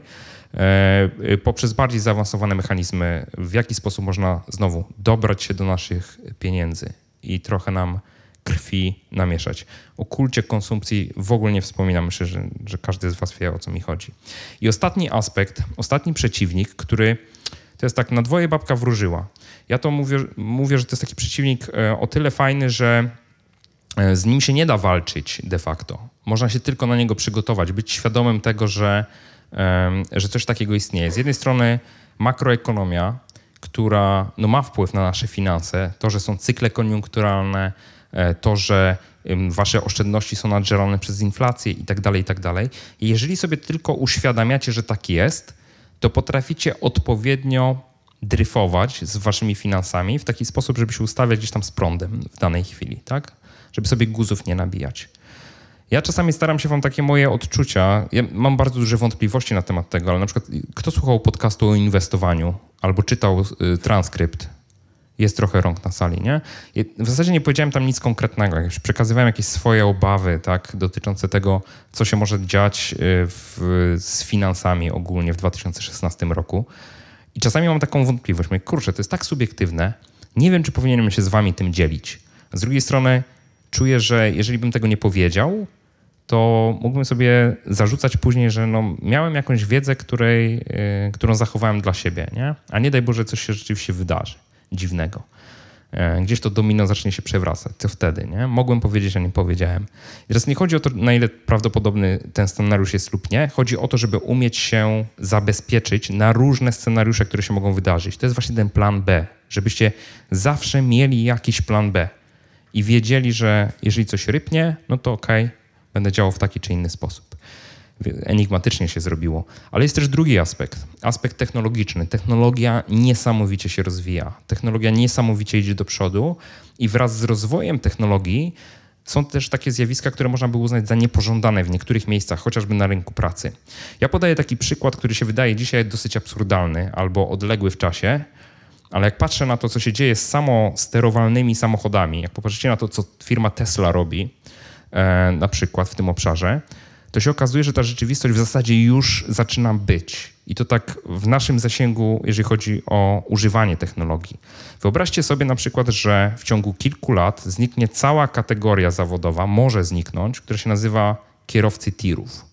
e, poprzez bardziej zaawansowane mechanizmy, w jaki sposób można znowu dobrać się do naszych pieniędzy i trochę nam krwi namieszać. O kulcie konsumpcji w ogóle nie wspominam, myślę, że, że każdy z Was wie o co mi chodzi. I ostatni aspekt, ostatni przeciwnik, który to jest tak, na dwoje babka wróżyła. Ja to mówię, mówię, że to jest taki przeciwnik e, o tyle fajny, że e, z nim się nie da walczyć de facto. Można się tylko na niego przygotować, być świadomym tego, że, że coś takiego istnieje. Z jednej strony makroekonomia, która no, ma wpływ na nasze finanse, to, że są cykle koniunkturalne, e, to, że wasze oszczędności są nadżerane przez inflację i tak dalej, i tak dalej. Jeżeli sobie tylko uświadamiacie, że tak jest, to potraficie odpowiednio dryfować z waszymi finansami w taki sposób, żeby się ustawiać gdzieś tam z prądem w danej chwili, tak? Żeby sobie guzów nie nabijać. Ja czasami staram się wam takie moje odczucia, ja mam bardzo duże wątpliwości na temat tego, ale na przykład kto słuchał podcastu o inwestowaniu albo czytał y, transkrypt, jest trochę rąk na sali, nie? W zasadzie nie powiedziałem tam nic konkretnego, przekazywałem jakieś swoje obawy, tak, dotyczące tego, co się może dziać y, w, z finansami ogólnie w 2016 roku. I czasami mam taką wątpliwość, mówię, kurczę, to jest tak subiektywne, nie wiem, czy powinienem się z wami tym dzielić. Z drugiej strony czuję, że jeżeli bym tego nie powiedział, to mógłbym sobie zarzucać później, że no, miałem jakąś wiedzę, której, yy, którą zachowałem dla siebie, nie? a nie daj Boże, coś się rzeczywiście wydarzy dziwnego. E, gdzieś to domino zacznie się przewracać. Co wtedy, nie? Mogłem powiedzieć, a nie powiedziałem. I teraz nie chodzi o to, na ile prawdopodobny ten scenariusz jest lub nie. Chodzi o to, żeby umieć się zabezpieczyć na różne scenariusze, które się mogą wydarzyć. To jest właśnie ten plan B, żebyście zawsze mieli jakiś plan B i wiedzieli, że jeżeli coś rypnie, no to okej, okay, będę działał w taki czy inny sposób enigmatycznie się zrobiło. Ale jest też drugi aspekt, aspekt technologiczny. Technologia niesamowicie się rozwija, technologia niesamowicie idzie do przodu i wraz z rozwojem technologii są też takie zjawiska, które można by uznać za niepożądane w niektórych miejscach, chociażby na rynku pracy. Ja podaję taki przykład, który się wydaje dzisiaj dosyć absurdalny albo odległy w czasie, ale jak patrzę na to, co się dzieje z samo sterowalnymi samochodami, jak popatrzycie na to, co firma Tesla robi, e, na przykład w tym obszarze, to się okazuje, że ta rzeczywistość w zasadzie już zaczyna być. I to tak w naszym zasięgu, jeżeli chodzi o używanie technologii. Wyobraźcie sobie na przykład, że w ciągu kilku lat zniknie cała kategoria zawodowa, może zniknąć, która się nazywa kierowcy tirów.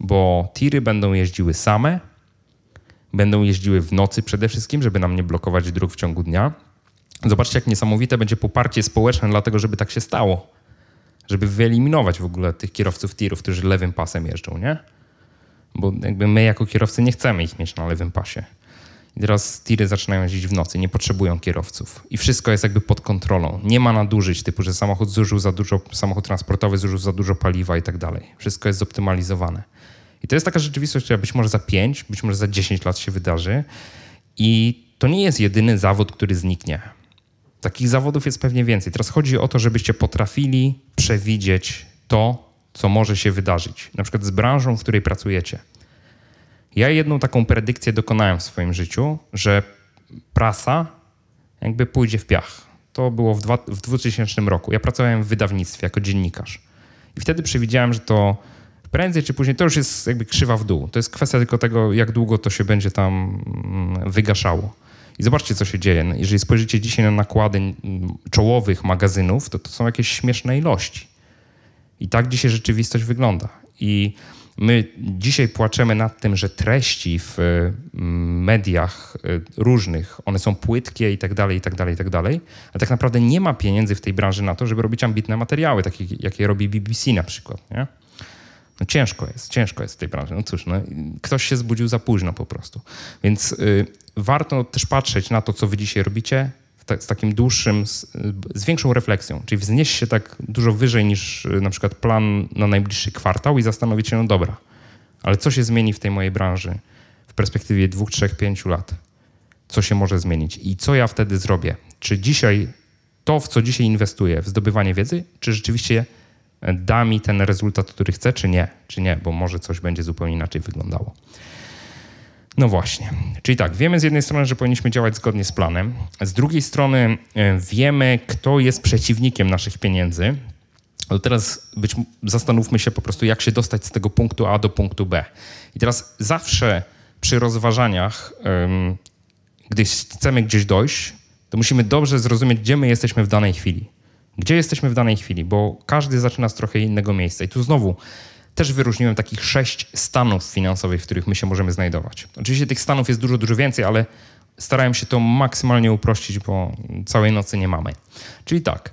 Bo tiry będą jeździły same, będą jeździły w nocy przede wszystkim, żeby nam nie blokować dróg w ciągu dnia. Zobaczcie, jak niesamowite będzie poparcie społeczne dlatego, żeby tak się stało żeby wyeliminować w ogóle tych kierowców tirów, którzy lewym pasem jeżdżą, nie? Bo jakby my jako kierowcy nie chcemy ich mieć na lewym pasie. I teraz tiry zaczynają jeździć w nocy, nie potrzebują kierowców. I wszystko jest jakby pod kontrolą. Nie ma nadużyć, typu, że samochód zużył za dużo, samochód transportowy zużył za dużo paliwa i tak dalej. Wszystko jest zoptymalizowane. I to jest taka rzeczywistość, która być może za 5, być może za 10 lat się wydarzy. I to nie jest jedyny zawód, który zniknie. Takich zawodów jest pewnie więcej. Teraz chodzi o to, żebyście potrafili przewidzieć to, co może się wydarzyć, na przykład z branżą, w której pracujecie. Ja jedną taką predykcję dokonałem w swoim życiu, że prasa jakby pójdzie w piach. To było w, dwa, w 2000 roku. Ja pracowałem w wydawnictwie jako dziennikarz. I wtedy przewidziałem, że to prędzej czy później to już jest jakby krzywa w dół. To jest kwestia tylko tego, jak długo to się będzie tam mm, wygaszało. I zobaczcie, co się dzieje. Jeżeli spojrzycie dzisiaj na nakłady mm, czołowych magazynów, to to są jakieś śmieszne ilości. I tak dzisiaj rzeczywistość wygląda. I my dzisiaj płaczemy nad tym, że treści w mm, mediach y, różnych, one są płytkie i tak dalej, i tak dalej, i tak dalej, a tak naprawdę nie ma pieniędzy w tej branży na to, żeby robić ambitne materiały, takie jakie robi BBC na przykład, nie? No ciężko jest, ciężko jest w tej branży. No cóż, no, ktoś się zbudził za późno po prostu. Więc y, warto też patrzeć na to, co wy dzisiaj robicie ta, z takim dłuższym, z, y, z, większą refleksją. Czyli wznieść się tak dużo wyżej niż y, na przykład plan na najbliższy kwartał i zastanowić się, no dobra, ale co się zmieni w tej mojej branży w perspektywie dwóch, trzech, pięciu lat? Co się może zmienić i co ja wtedy zrobię? Czy dzisiaj to, w co dzisiaj inwestuję, w zdobywanie wiedzy, czy rzeczywiście da mi ten rezultat, który chcę, czy nie, czy nie, bo może coś będzie zupełnie inaczej wyglądało. No właśnie. Czyli tak, wiemy z jednej strony, że powinniśmy działać zgodnie z planem, z drugiej strony e, wiemy, kto jest przeciwnikiem naszych pieniędzy. Ale no teraz być, zastanówmy się po prostu, jak się dostać z tego punktu A do punktu B. I teraz zawsze przy rozważaniach, gdy chcemy gdzieś dojść, to musimy dobrze zrozumieć, gdzie my jesteśmy w danej chwili. Gdzie jesteśmy w danej chwili? Bo każdy zaczyna z trochę innego miejsca. I tu znowu też wyróżniłem takich sześć stanów finansowych, w których my się możemy znajdować. Oczywiście tych stanów jest dużo, dużo więcej, ale starałem się to maksymalnie uprościć, bo całej nocy nie mamy. Czyli tak,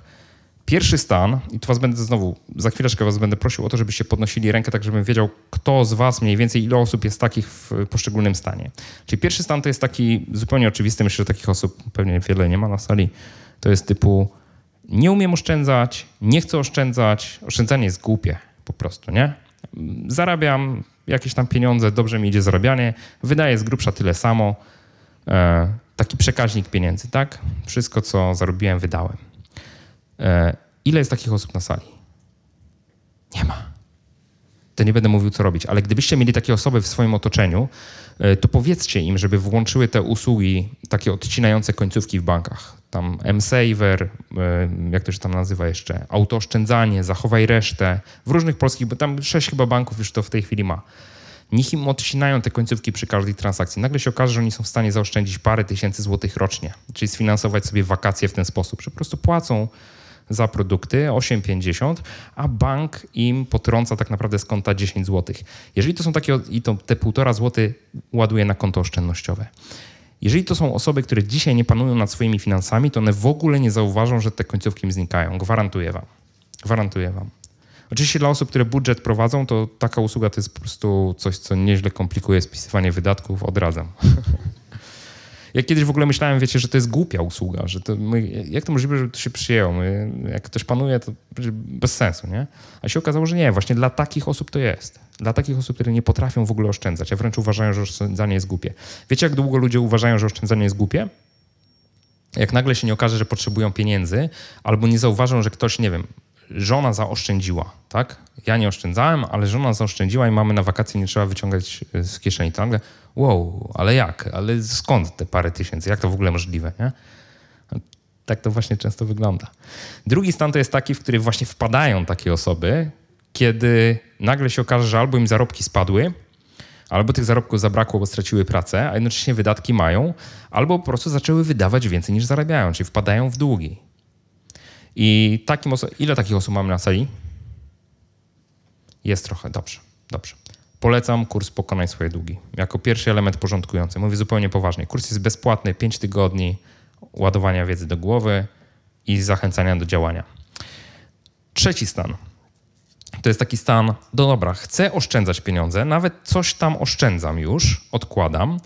pierwszy stan, i tu was będę znowu, za chwileczkę was będę prosił o to, żebyście podnosili rękę, tak żebym wiedział, kto z was mniej więcej, ile osób jest takich w poszczególnym stanie. Czyli pierwszy stan to jest taki zupełnie oczywisty, myślę, że takich osób pewnie wiele nie ma na sali, to jest typu nie umiem oszczędzać, nie chcę oszczędzać, oszczędzanie jest głupie po prostu, nie? Zarabiam jakieś tam pieniądze, dobrze mi idzie zarabianie, wydaję z grubsza tyle samo, e, taki przekaźnik pieniędzy, tak? Wszystko, co zarobiłem, wydałem. E, ile jest takich osób na sali? Nie ma. To nie będę mówił, co robić, ale gdybyście mieli takie osoby w swoim otoczeniu, E, to powiedzcie im, żeby włączyły te usługi takie odcinające końcówki w bankach. Tam M-Saver, e, jak to się tam nazywa jeszcze, autooszczędzanie, zachowaj resztę. W różnych polskich, bo tam sześć chyba banków już to w tej chwili ma. Niech im odcinają te końcówki przy każdej transakcji. Nagle się okaże, że oni są w stanie zaoszczędzić parę tysięcy złotych rocznie, czyli sfinansować sobie wakacje w ten sposób. Że po prostu płacą za produkty 8,50, a bank im potrąca tak naprawdę z konta 10 zł. Jeżeli to są takie, i to te 1,5 zł ładuje na konto oszczędnościowe. Jeżeli to są osoby, które dzisiaj nie panują nad swoimi finansami, to one w ogóle nie zauważą, że te końcówki im znikają. Gwarantuję wam. Gwarantuję wam. Oczywiście dla osób, które budżet prowadzą, to taka usługa to jest po prostu coś, co nieźle komplikuje spisywanie wydatków. Odradzam. Ja kiedyś w ogóle myślałem, wiecie, że to jest głupia usługa, że to my, jak to możliwe, że to się przyjęło? My, jak ktoś panuje, to bez sensu, nie? A się okazało, że nie, właśnie dla takich osób to jest. Dla takich osób, które nie potrafią w ogóle oszczędzać, a wręcz uważają, że oszczędzanie jest głupie. Wiecie, jak długo ludzie uważają, że oszczędzanie jest głupie? Jak nagle się nie okaże, że potrzebują pieniędzy, albo nie zauważą, że ktoś, nie wiem, żona zaoszczędziła, tak? Ja nie oszczędzałem, ale żona zaoszczędziła i mamy na wakacje, nie trzeba wyciągać e, z kieszeni. To tak? nagle, wow, ale jak? Ale skąd te parę tysięcy? Jak to w ogóle możliwe, nie? No, tak to właśnie często wygląda. Drugi stan to jest taki, w który właśnie wpadają takie osoby, kiedy nagle się okaże, że albo im zarobki spadły, albo tych zarobków zabrakło, bo straciły pracę, a jednocześnie wydatki mają, albo po prostu zaczęły wydawać więcej niż zarabiają, czyli wpadają w długi. I takim ile takich osób mamy na sali? Jest trochę, dobrze, dobrze. Polecam kurs Pokonaj swoje długi jako pierwszy element porządkujący. Mówię zupełnie poważnie. Kurs jest bezpłatny, 5 tygodni ładowania wiedzy do głowy i zachęcania do działania. Trzeci stan. To jest taki stan, do no dobra, chcę oszczędzać pieniądze, nawet coś tam oszczędzam już, odkładam,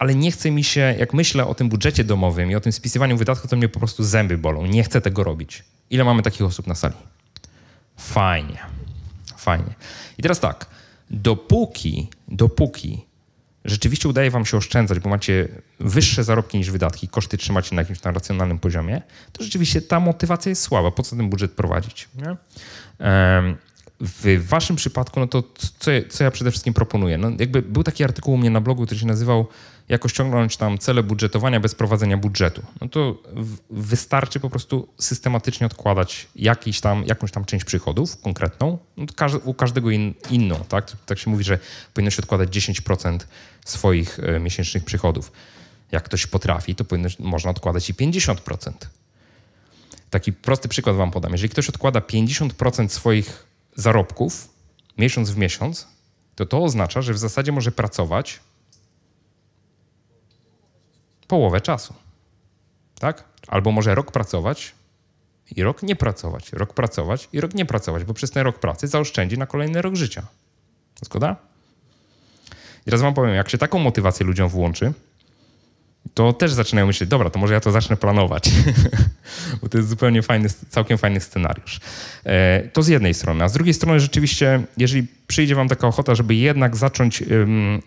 ale nie chce mi się, jak myślę o tym budżecie domowym i o tym spisywaniu wydatków, to mnie po prostu zęby bolą. Nie chcę tego robić. Ile mamy takich osób na sali? Fajnie. Fajnie. I teraz tak, dopóki, dopóki rzeczywiście udaje wam się oszczędzać, bo macie wyższe zarobki niż wydatki, koszty trzymacie na jakimś tam racjonalnym poziomie, to rzeczywiście ta motywacja jest słaba. Po co ten budżet prowadzić? Nie? W waszym przypadku, no to co, co ja przede wszystkim proponuję? No jakby był taki artykuł u mnie na blogu, który się nazywał jak osiągnąć tam cele budżetowania bez prowadzenia budżetu. No to wystarczy po prostu systematycznie odkładać jakiś tam, jakąś tam część przychodów konkretną, no każ u każdego in, inną. Tak? tak się mówi, że powinno się odkładać 10% swoich e, miesięcznych przychodów. Jak ktoś potrafi, to powinno, można odkładać i 50%. Taki prosty przykład wam podam. Jeżeli ktoś odkłada 50% swoich zarobków miesiąc w miesiąc, to to oznacza, że w zasadzie może pracować połowę czasu. Tak? Albo może rok pracować i rok nie pracować, rok pracować i rok nie pracować, bo przez ten rok pracy zaoszczędzi na kolejny rok życia. Zgoda? I teraz wam powiem, jak się taką motywację ludziom włączy, to też zaczynają myśleć, dobra, to może ja to zacznę planować, bo to jest zupełnie fajny, całkiem fajny scenariusz. E, to z jednej strony, a z drugiej strony rzeczywiście, jeżeli przyjdzie wam taka ochota, żeby jednak zacząć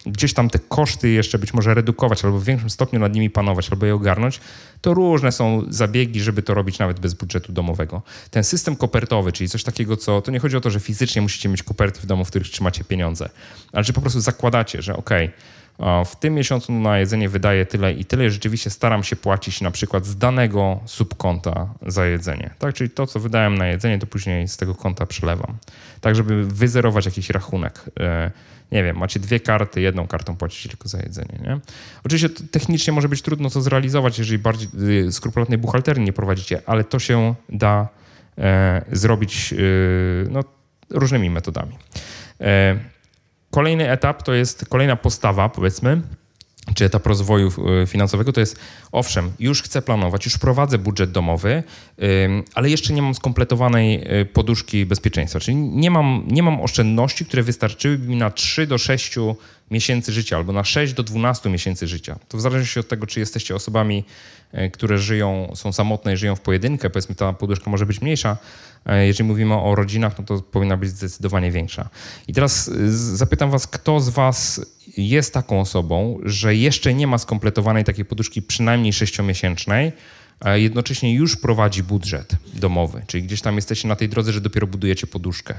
gdzieś tam te koszty jeszcze być może redukować, albo w większym stopniu nad nimi panować, albo je ogarnąć, to różne są zabiegi, żeby to robić nawet bez budżetu domowego. Ten system kopertowy, czyli coś takiego, co to nie chodzi o to, że fizycznie musicie mieć koperty w domu, w których trzymacie pieniądze, ale że po prostu zakładacie, że okej, okay, w tym miesiącu na jedzenie wydaję tyle i tyle, rzeczywiście staram się płacić na przykład z danego subkonta za jedzenie. Tak, czyli to, co wydałem na jedzenie, to później z tego konta przelewam. Tak, żeby wyzerować jakiś rachunek. E, nie wiem, macie dwie karty, jedną kartą płacicie tylko za jedzenie. Nie? Oczywiście technicznie może być trudno to zrealizować, jeżeli bardziej skrupulatnej y, buchalterii nie prowadzicie, ale to się da e, zrobić y, no, różnymi metodami. E, Kolejny etap to jest kolejna postawa, powiedzmy, czy etap rozwoju e, finansowego, to jest owszem, już chcę planować, już prowadzę budżet domowy, ale jeszcze nie mam skompletowanej e, poduszki bezpieczeństwa, czyli nie mam, nie mam oszczędności, które wystarczyłyby mi na 3 do 6 miesięcy życia albo na 6 do 12 miesięcy życia. To w zależności od tego, czy jesteście osobami E, które żyją, są samotne i żyją w pojedynkę, powiedzmy ta poduszka może być mniejsza. E, jeżeli mówimy o rodzinach, no to powinna być zdecydowanie większa. I teraz e, zapytam was, kto z was jest taką osobą, że jeszcze nie ma skompletowanej takiej poduszki przynajmniej sześciomiesięcznej, a jednocześnie już prowadzi budżet domowy, czyli gdzieś tam jesteście na tej drodze, że dopiero budujecie poduszkę.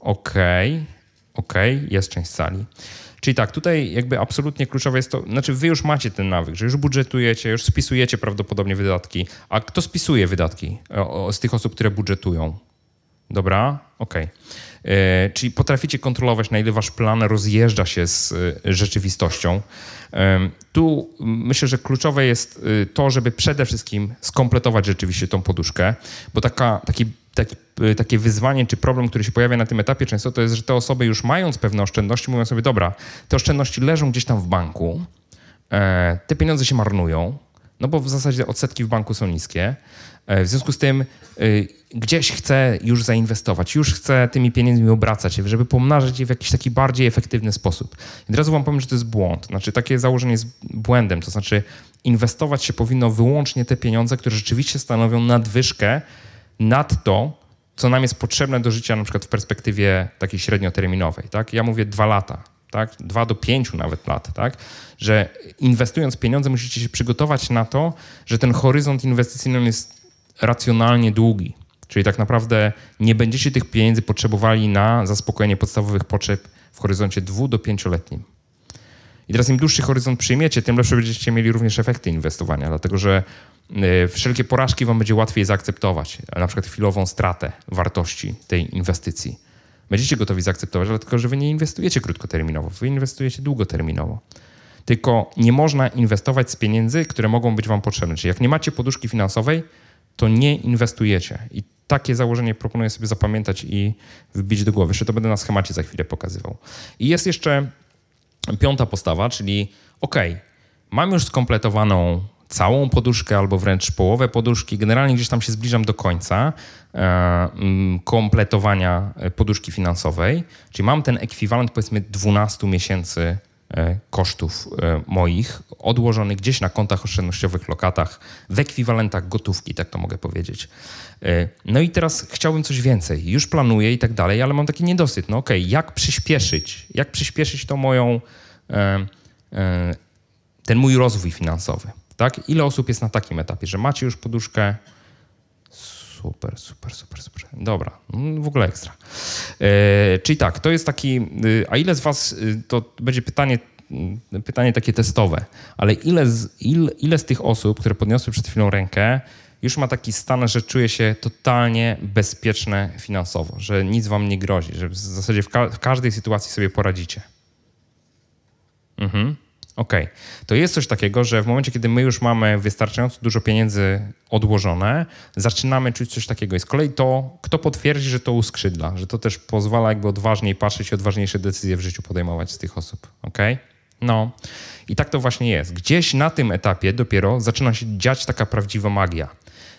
Okej, okay, okej, okay, jest część sali. Czyli tak, tutaj jakby absolutnie kluczowe jest to, znaczy wy już macie ten nawyk, że już budżetujecie, już spisujecie prawdopodobnie wydatki. A kto spisuje wydatki z tych osób, które budżetują? Dobra, okej. Okay. E, czyli potraficie kontrolować, na ile wasz plan rozjeżdża się z e, rzeczywistością. E, tu myślę, że kluczowe jest to, żeby przede wszystkim skompletować rzeczywiście tą poduszkę, bo taka, taki taki, e, takie wyzwanie czy problem, który się pojawia na tym etapie często, to jest, że te osoby już mając pewne oszczędności, mówią sobie, dobra, te oszczędności leżą gdzieś tam w banku, e, te pieniądze się marnują, no bo w zasadzie odsetki w banku są niskie. E, w związku z tym gdzieś chcę już zainwestować, już chcę tymi pieniędzmi obracać, żeby pomnażać je w jakiś taki bardziej efektywny sposób. I od razu wam powiem, że to jest błąd. Znaczy takie założenie jest błędem, to znaczy inwestować się powinno wyłącznie te pieniądze, które rzeczywiście stanowią nadwyżkę nad to, co nam jest potrzebne do życia na przykład w perspektywie takiej średnioterminowej. Tak? Ja mówię dwa lata, tak? dwa do pięciu nawet lat, tak? że inwestując pieniądze musicie się przygotować na to, że ten horyzont inwestycyjny jest racjonalnie długi. Czyli tak naprawdę nie będziecie tych pieniędzy potrzebowali na zaspokojenie podstawowych potrzeb w horyzoncie dwu do pięcioletnim. I teraz im dłuższy horyzont przyjmiecie, tym lepsze będziecie mieli również efekty inwestowania, dlatego że E, wszelkie porażki Wam będzie łatwiej zaakceptować, na przykład chwilową stratę wartości tej inwestycji. Będziecie gotowi zaakceptować, dlatego że Wy nie inwestujecie krótkoterminowo, Wy inwestujecie długoterminowo. Tylko nie można inwestować z pieniędzy, które mogą być Wam potrzebne. Czyli jak nie macie poduszki finansowej, to nie inwestujecie. I takie założenie proponuję sobie zapamiętać i wbić do głowy. Jeszcze to będę na schemacie za chwilę pokazywał. I jest jeszcze piąta postawa, czyli ok, mam już skompletowaną całą poduszkę albo wręcz połowę poduszki. Generalnie gdzieś tam się zbliżam do końca e, mm, kompletowania e, poduszki finansowej, czyli mam ten ekwiwalent powiedzmy 12 miesięcy e, kosztów moich odłożonych gdzieś na kontach oszczędnościowych, lokatach, w ekwiwalentach gotówki, tak to mogę powiedzieć. No i teraz chciałbym coś więcej. Już planuję i tak dalej, ale mam taki niedosyt. No okej, okay, jak przyspieszyć? Jak przyspieszyć to moją ten mój rozwój finansowy? Tak? Ile osób jest na takim etapie, że macie już poduszkę? Super, super, super, super. Dobra, mm, w ogóle ekstra. E, czyli tak, to jest taki. Y, a ile z Was, y, to będzie pytanie, mm, pytanie takie testowe, ale ile z, il, ile z tych osób, które podniosły przed chwilą rękę, już ma taki stan, że czuje się totalnie bezpieczne finansowo, że nic Wam nie grozi, że w zasadzie w, ka w każdej sytuacji sobie poradzicie? Mhm. Okej, okay. to jest coś takiego, że w momencie, kiedy my już mamy wystarczająco dużo pieniędzy odłożone, zaczynamy czuć coś takiego. I z kolei to, kto potwierdzi, że to uskrzydla, że to też pozwala jakby odważniej patrzeć i odważniejsze decyzje w życiu podejmować z tych osób. Okej? Okay? No. I tak to właśnie jest. Gdzieś na tym etapie dopiero zaczyna się dziać taka prawdziwa magia,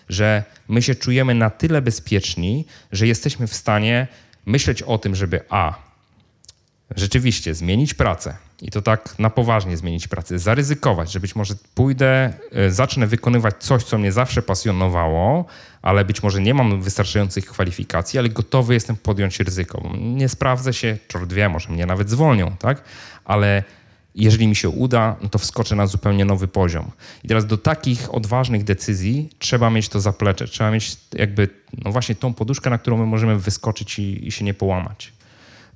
że my się czujemy na tyle bezpieczni, że jesteśmy w stanie myśleć o tym, żeby A rzeczywiście zmienić pracę i to tak na poważnie zmienić pracę, zaryzykować, że być może pójdę, e, zacznę wykonywać coś, co mnie zawsze pasjonowało, ale być może nie mam wystarczających kwalifikacji, ale gotowy jestem podjąć ryzyko. Nie sprawdzę się, czord wie, może mnie nawet zwolnią, tak? Ale jeżeli mi się uda, no to wskoczę na zupełnie nowy poziom. I teraz do takich odważnych decyzji trzeba mieć to zaplecze, trzeba mieć jakby, no właśnie tą poduszkę, na którą my możemy wyskoczyć i, i się nie połamać.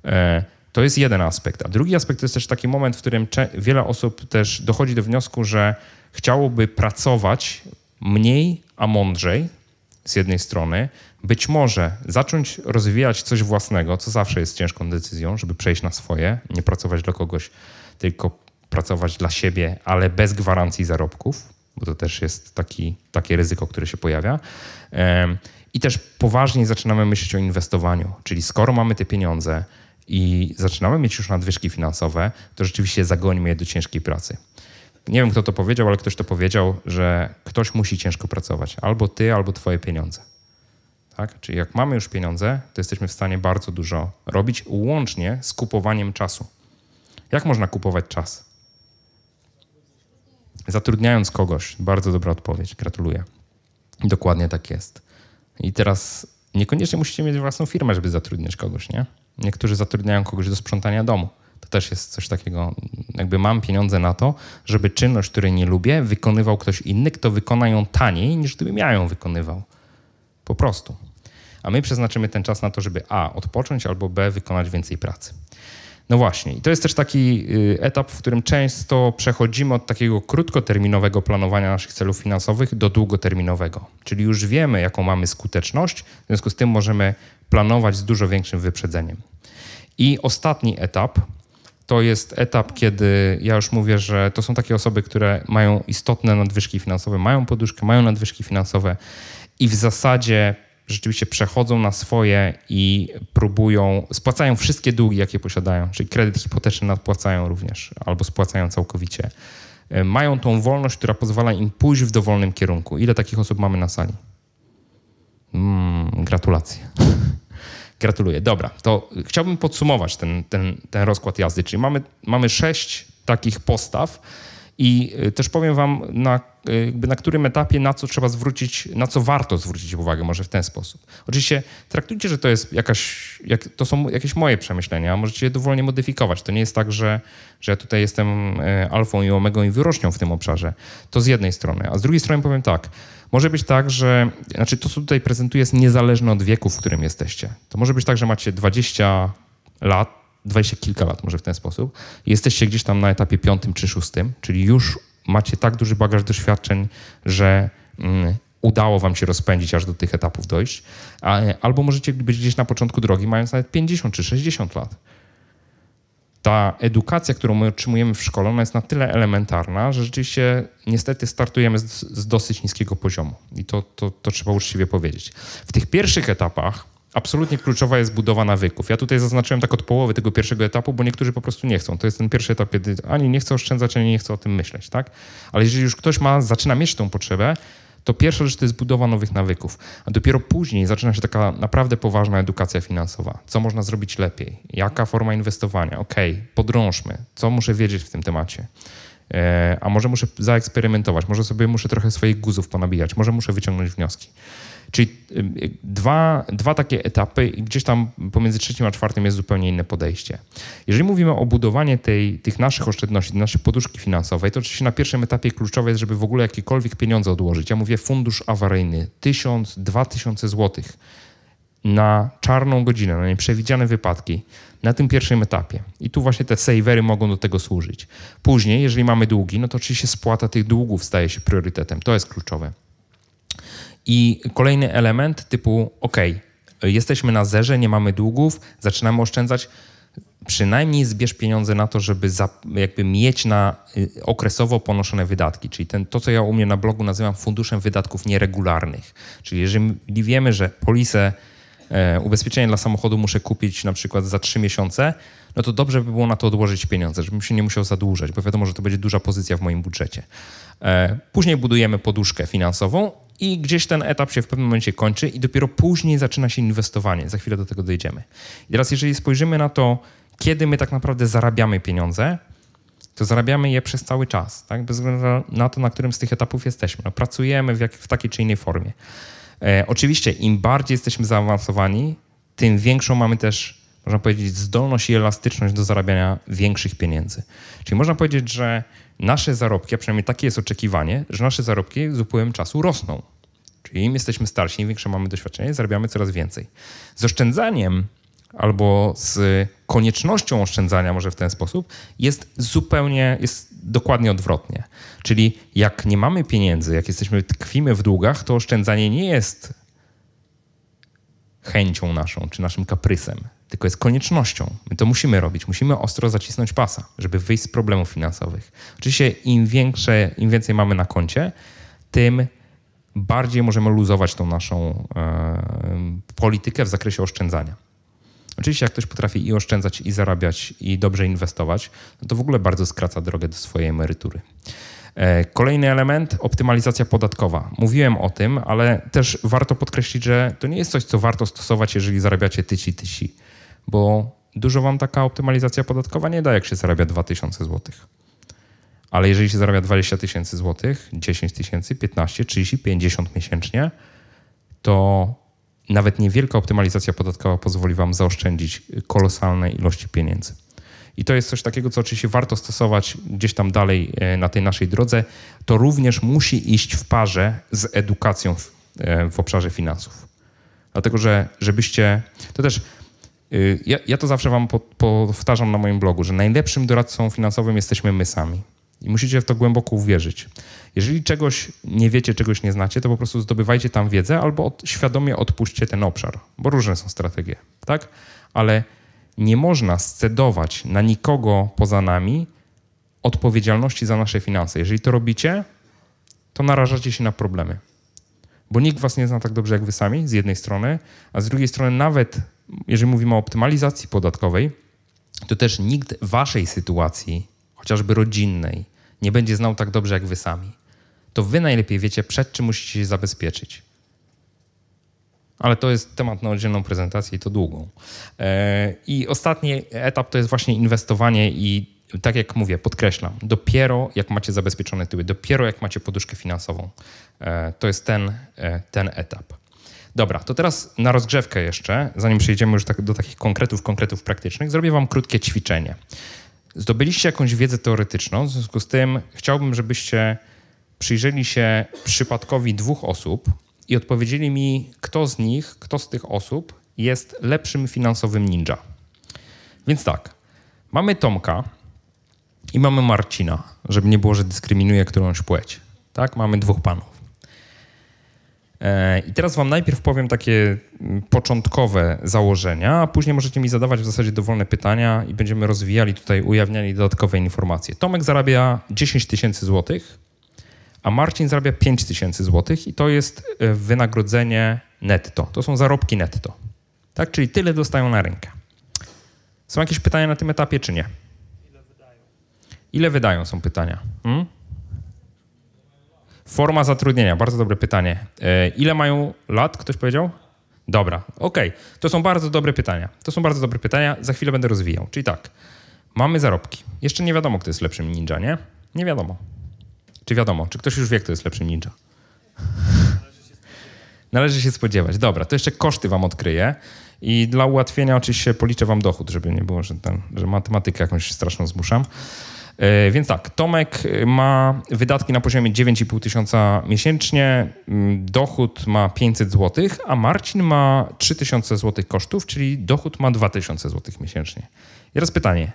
E, to jest jeden aspekt. A drugi aspekt to jest też taki moment, w którym wiele osób też dochodzi do wniosku, że chciałoby pracować mniej, a mądrzej z jednej strony. Być może zacząć rozwijać coś własnego, co zawsze jest ciężką decyzją, żeby przejść na swoje, nie pracować dla kogoś, tylko pracować dla siebie, ale bez gwarancji zarobków, bo to też jest taki, takie ryzyko, które się pojawia. I też poważniej zaczynamy myśleć o inwestowaniu, czyli skoro mamy te pieniądze, i zaczynamy mieć już nadwyżki finansowe, to rzeczywiście zagońmy je do ciężkiej pracy. Nie wiem, kto to powiedział, ale ktoś to powiedział, że ktoś musi ciężko pracować. Albo ty, albo twoje pieniądze. Tak? Czyli jak mamy już pieniądze, to jesteśmy w stanie bardzo dużo robić, łącznie z kupowaniem czasu. Jak można kupować czas? Zatrudniając kogoś. Bardzo dobra odpowiedź. Gratuluję. Dokładnie tak jest. I teraz niekoniecznie musicie mieć własną firmę, żeby zatrudniać kogoś, nie? Niektórzy zatrudniają kogoś do sprzątania domu. To też jest coś takiego, jakby mam pieniądze na to, żeby czynność, której nie lubię, wykonywał ktoś inny, kto wykona ją taniej niż gdybym ja ją wykonywał. Po prostu. A my przeznaczymy ten czas na to, żeby A odpocząć albo B wykonać więcej pracy. No właśnie, i to jest też taki y, etap, w którym często przechodzimy od takiego krótkoterminowego planowania naszych celów finansowych do długoterminowego. Czyli już wiemy, jaką mamy skuteczność, w związku z tym możemy planować z dużo większym wyprzedzeniem. I ostatni etap to jest etap, kiedy ja już mówię, że to są takie osoby, które mają istotne nadwyżki finansowe, mają poduszkę, mają nadwyżki finansowe i w zasadzie rzeczywiście przechodzą na swoje i próbują, spłacają wszystkie długi, jakie posiadają, czyli kredyt hipoteczny nadpłacają również albo spłacają całkowicie. E, mają tą wolność, która pozwala im pójść w dowolnym kierunku. Ile takich osób mamy na sali? Mm, gratulacje. Gratuluję. Dobra, to chciałbym podsumować ten, ten, ten rozkład jazdy. Czyli mamy, mamy sześć takich postaw, i y, też powiem Wam, na, y, jakby na którym etapie na co trzeba zwrócić, na co warto zwrócić uwagę, może w ten sposób. Oczywiście traktujcie, że to jest jakaś, jak, to są jakieś moje przemyślenia, możecie je dowolnie modyfikować. To nie jest tak, że, że ja tutaj jestem y, alfą i omegą i wyrocznią w tym obszarze. To z jednej strony. A z drugiej strony powiem tak, może być tak, że znaczy to, co tutaj prezentuję, jest niezależne od wieku, w którym jesteście. To może być tak, że macie 20 lat, dwadzieścia kilka lat może w ten sposób, jesteście gdzieś tam na etapie piątym czy szóstym, czyli już macie tak duży bagaż doświadczeń, że mm, udało wam się rozpędzić, aż do tych etapów dojść, A, albo możecie być gdzieś na początku drogi, mając nawet 50 czy 60 lat. Ta edukacja, którą my otrzymujemy w szkole, ona jest na tyle elementarna, że rzeczywiście niestety startujemy z, z dosyć niskiego poziomu. I to, to, to trzeba uczciwie powiedzieć. W tych pierwszych etapach absolutnie kluczowa jest budowa nawyków. Ja tutaj zaznaczyłem tak od połowy tego pierwszego etapu, bo niektórzy po prostu nie chcą. To jest ten pierwszy etap, kiedy ani nie chce oszczędzać, ani nie chcą o tym myśleć, tak? Ale jeżeli już ktoś ma, zaczyna mieć tą potrzebę, to pierwsza rzecz to jest budowa nowych nawyków, a dopiero później zaczyna się taka naprawdę poważna edukacja finansowa. Co można zrobić lepiej? Jaka forma inwestowania? Ok, podrążmy. Co muszę wiedzieć w tym temacie? E, a może muszę zaeksperymentować, może sobie muszę trochę swoich guzów ponabijać, może muszę wyciągnąć wnioski. Czyli dwa, dwa takie etapy i gdzieś tam pomiędzy trzecim a czwartym jest zupełnie inne podejście. Jeżeli mówimy o budowaniu tej, tych naszych oszczędności, naszej poduszki finansowej, to oczywiście na pierwszym etapie kluczowe jest, żeby w ogóle jakiekolwiek pieniądze odłożyć. Ja mówię fundusz awaryjny, tysiąc, dwa tysiące złotych na czarną godzinę, na nieprzewidziane wypadki na tym pierwszym etapie. I tu właśnie te savery mogą do tego służyć. Później, jeżeli mamy długi, no to oczywiście spłata tych długów staje się priorytetem. To jest kluczowe. I kolejny element typu OK, jesteśmy na zerze, nie mamy długów, zaczynamy oszczędzać. Przynajmniej zbierz pieniądze na to, żeby za, jakby mieć na y, okresowo ponoszone wydatki, czyli ten, to, co ja u mnie na blogu nazywam funduszem wydatków nieregularnych. Czyli jeżeli wiemy, że polisę e, ubezpieczenie dla samochodu muszę kupić na przykład za trzy miesiące, no to dobrze by było na to odłożyć pieniądze, żebym się nie musiał zadłużać, bo wiadomo, że to będzie duża pozycja w moim budżecie. E, później budujemy poduszkę finansową i gdzieś ten etap się w pewnym momencie kończy i dopiero później zaczyna się inwestowanie. Za chwilę do tego dojdziemy. I teraz jeżeli spojrzymy na to, kiedy my tak naprawdę zarabiamy pieniądze, to zarabiamy je przez cały czas, tak? bez względu na to, na którym z tych etapów jesteśmy. No, pracujemy w, jak, w takiej czy innej formie. E, oczywiście im bardziej jesteśmy zaawansowani, tym większą mamy też można powiedzieć, zdolność i elastyczność do zarabiania większych pieniędzy. Czyli można powiedzieć, że nasze zarobki, a przynajmniej takie jest oczekiwanie, że nasze zarobki z upływem czasu rosną. Czyli im jesteśmy starsi, im większe mamy doświadczenie, zarabiamy coraz więcej. Z oszczędzaniem albo z koniecznością oszczędzania może w ten sposób jest zupełnie, jest dokładnie odwrotnie. Czyli jak nie mamy pieniędzy, jak jesteśmy, tkwimy w długach, to oszczędzanie nie jest chęcią naszą czy naszym kaprysem tylko jest koniecznością. My to musimy robić, musimy ostro zacisnąć pasa, żeby wyjść z problemów finansowych. Oczywiście im większe, im więcej mamy na koncie, tym bardziej możemy luzować tą naszą e, politykę w zakresie oszczędzania. Oczywiście, jak ktoś potrafi i oszczędzać, i zarabiać, i dobrze inwestować, no to w ogóle bardzo skraca drogę do swojej emerytury. E, kolejny element optymalizacja podatkowa. Mówiłem o tym, ale też warto podkreślić, że to nie jest coś, co warto stosować, jeżeli zarabiacie tyci tyci bo dużo wam taka optymalizacja podatkowa nie da, jak się zarabia 2000 zł. Ale jeżeli się zarabia 20 tysięcy złotych, 10 tysięcy, 15, 30, 50 miesięcznie, to nawet niewielka optymalizacja podatkowa pozwoli wam zaoszczędzić kolosalne ilości pieniędzy. I to jest coś takiego, co oczywiście warto stosować gdzieś tam dalej e, na tej naszej drodze. To również musi iść w parze z edukacją w, e, w obszarze finansów. Dlatego, że żebyście. To też Y, ja, ja to zawsze wam powtarzam na moim blogu, że najlepszym doradcą finansowym jesteśmy my sami. I musicie w to głęboko uwierzyć. Jeżeli czegoś nie wiecie, czegoś nie znacie, to po prostu zdobywajcie tam wiedzę albo od, świadomie odpuśćcie ten obszar, bo różne są strategie, tak? Ale nie można scedować na nikogo poza nami odpowiedzialności za nasze finanse. Jeżeli to robicie, to narażacie się na problemy. Bo nikt was nie zna tak dobrze jak wy sami, z jednej strony, a z drugiej strony nawet jeżeli mówimy o optymalizacji podatkowej, to też nikt waszej sytuacji, chociażby rodzinnej, nie będzie znał tak dobrze jak wy sami. To wy najlepiej wiecie, przed czym musicie się zabezpieczyć. Ale to jest temat na oddzielną prezentację i to długą. E, I ostatni etap to jest właśnie inwestowanie i tak jak mówię, podkreślam, dopiero jak macie zabezpieczone tyły, dopiero jak macie poduszkę finansową, e, to jest ten, e, ten etap. Dobra, to teraz na rozgrzewkę jeszcze, zanim przejdziemy już tak do takich konkretów, konkretów praktycznych, zrobię wam krótkie ćwiczenie. Zdobyliście jakąś wiedzę teoretyczną, w związku z tym chciałbym, żebyście przyjrzeli się przypadkowi dwóch osób i odpowiedzieli mi, kto z nich, kto z tych osób jest lepszym finansowym ninja. Więc tak, mamy Tomka i mamy Marcina, żeby nie było, że dyskryminuje którąś płeć. Tak, mamy dwóch panów. E, I teraz Wam najpierw powiem takie mm, początkowe założenia, a później możecie mi zadawać w zasadzie dowolne pytania i będziemy rozwijali tutaj, ujawniali dodatkowe informacje. Tomek zarabia 10 tysięcy złotych, a Marcin zarabia 5 tysięcy złotych i to jest e, wynagrodzenie netto. To są zarobki netto. Tak? Czyli tyle dostają na rękę. Są jakieś pytania na tym etapie, czy nie? Ile wydają? Ile wydają są pytania? Hmm? Forma zatrudnienia, bardzo dobre pytanie. E, ile mają lat, ktoś powiedział? Dobra, okej. Okay. To są bardzo dobre pytania. To są bardzo dobre pytania, za chwilę będę rozwijał. Czyli tak, mamy zarobki. Jeszcze nie wiadomo, kto jest lepszym ninja, nie? Nie wiadomo. Czy wiadomo? Czy ktoś już wie, kto jest lepszym ninja? Należy się, spodziewać. Dobra, to jeszcze koszty wam odkryję. I dla ułatwienia oczywiście policzę wam dochód, żeby nie było, że, ten, że matematykę jakąś straszną zmuszam. E, więc tak, Tomek e, ma wydatki na poziomie 9,5 tysiąca miesięcznie, mm, dochód ma 500 zł, a Marcin ma 3000 zł kosztów, czyli dochód ma 2000 zł miesięcznie. I teraz pytanie,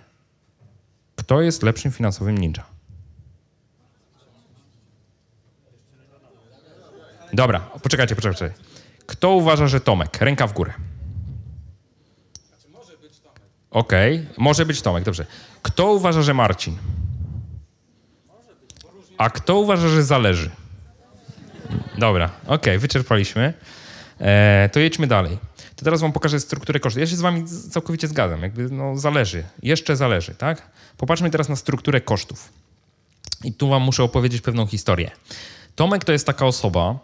kto jest lepszym finansowym ninja? Dobra, poczekajcie, poczekajcie. Kto uważa, że Tomek? Ręka w górę. Okej, okay. może być Tomek, dobrze. Kto uważa, że Marcin? A kto uważa, że zależy? Dobra, okej, okay, wyczerpaliśmy. E, to jedźmy dalej. To teraz wam pokażę strukturę kosztów. Ja się z wami całkowicie zgadzam. Jakby no, zależy. Jeszcze zależy, tak? Popatrzmy teraz na strukturę kosztów. I tu wam muszę opowiedzieć pewną historię. Tomek to jest taka osoba,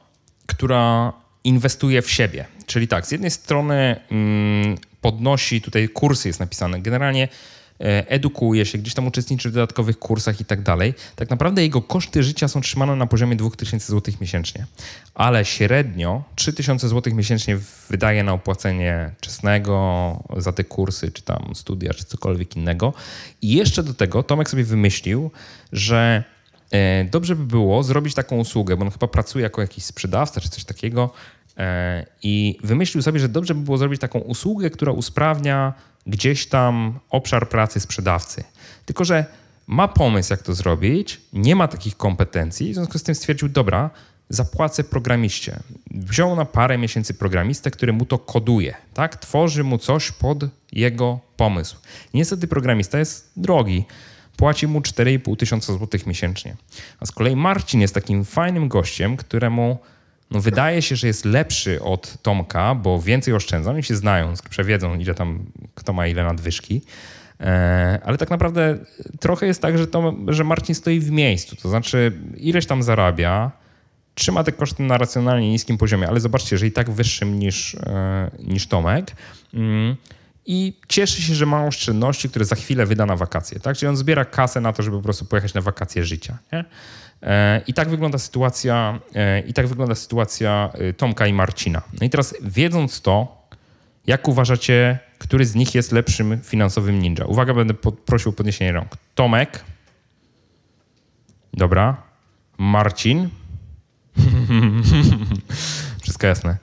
która inwestuje w siebie. Czyli tak, z jednej strony mm, podnosi, tutaj kursy jest napisane. Generalnie e, edukuje się, gdzieś tam uczestniczy w dodatkowych kursach i tak dalej. Tak naprawdę jego koszty życia są trzymane na poziomie 2000 zł miesięcznie, ale średnio 3000 zł miesięcznie wydaje na opłacenie czesnego za te kursy, czy tam studia, czy cokolwiek innego. I jeszcze do tego Tomek sobie wymyślił, że e, dobrze by było zrobić taką usługę, bo on chyba pracuje jako jakiś sprzedawca czy coś takiego, E, I wymyślił sobie, że dobrze by było zrobić taką usługę, która usprawnia gdzieś tam obszar pracy sprzedawcy. Tylko, że ma pomysł, jak to zrobić, nie ma takich kompetencji, w związku z tym stwierdził, dobra, zapłacę programiście. Wziął na parę miesięcy programistę, który mu to koduje, tak? Tworzy mu coś pod jego pomysł. Niestety programista jest drogi. Płaci mu 4,5 tysiąca złotych miesięcznie. A z kolei Marcin jest takim fajnym gościem, któremu no wydaje się, że jest lepszy od Tomka, bo więcej oszczędza. Oni się znają, przewiedzą, ile tam, kto ma ile nadwyżki. E, ale tak naprawdę trochę jest tak, że, to, że Marcin stoi w miejscu. To znaczy, ileś tam zarabia, trzyma te koszty na racjonalnie niskim poziomie, ale zobaczcie, że i tak wyższym niż, e, niż Tomek. Mm, I cieszy się, że ma oszczędności, które za chwilę wyda na wakacje. Tak? Czyli on zbiera kasę na to, żeby po prostu pojechać na wakacje życia. Nie? E, I tak wygląda sytuacja, e, i tak wygląda sytuacja e, Tomka i Marcina. No i teraz wiedząc to, jak uważacie, który z nich jest lepszym finansowym ninja? Uwaga, będę prosił o podniesienie rąk. Tomek. Dobra. Marcin. Wszystko jasne.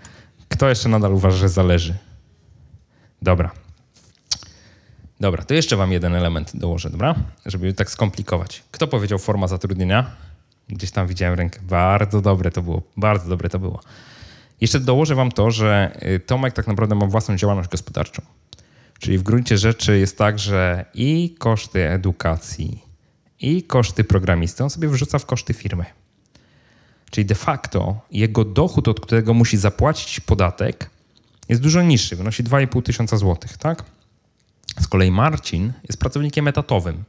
Kto jeszcze nadal uważa, że zależy? Dobra. Dobra, to jeszcze wam jeden element dołożę, dobra? Żeby tak skomplikować. Kto powiedział forma zatrudnienia? Gdzieś tam widziałem rękę. Bardzo dobre to było, bardzo dobre to było. Jeszcze dołożę wam to, że y, Tomek tak naprawdę ma własną działalność gospodarczą. Czyli w gruncie rzeczy jest tak, że i koszty edukacji, i koszty programisty on sobie wrzuca w koszty firmy. Czyli de facto jego dochód, od którego musi zapłacić podatek, jest dużo niższy, wynosi 2,5 tysiąca złotych, tak? Z kolei Marcin jest pracownikiem etatowym,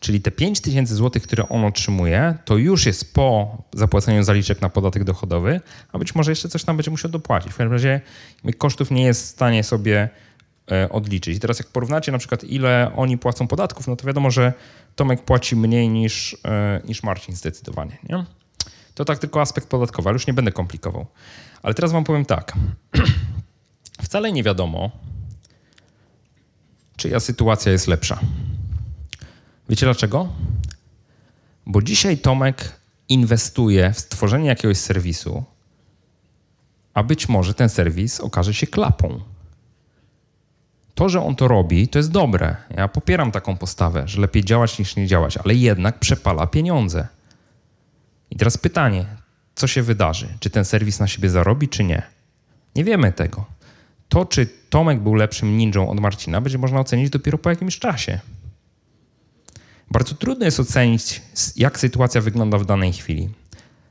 Czyli te 5 tysięcy złotych, które on otrzymuje, to już jest po zapłaceniu zaliczek na podatek dochodowy, a być może jeszcze coś tam będzie musiał dopłacić. W każdym razie kosztów nie jest w stanie sobie e, odliczyć. I teraz jak porównacie na przykład ile oni płacą podatków, no to wiadomo, że Tomek płaci mniej niż, e, niż Marcin zdecydowanie. Nie? To tak tylko aspekt podatkowy, ale już nie będę komplikował. Ale teraz wam powiem tak. Wcale nie wiadomo, czyja sytuacja jest lepsza. Wiecie dlaczego? Bo dzisiaj Tomek inwestuje w stworzenie jakiegoś serwisu, a być może ten serwis okaże się klapą. To, że on to robi, to jest dobre. Ja popieram taką postawę, że lepiej działać niż nie działać, ale jednak przepala pieniądze. I teraz pytanie, co się wydarzy? Czy ten serwis na siebie zarobi, czy nie? Nie wiemy tego. To, czy Tomek był lepszym ninją od Marcina, będzie można ocenić dopiero po jakimś czasie. Bardzo trudno jest ocenić, jak sytuacja wygląda w danej chwili.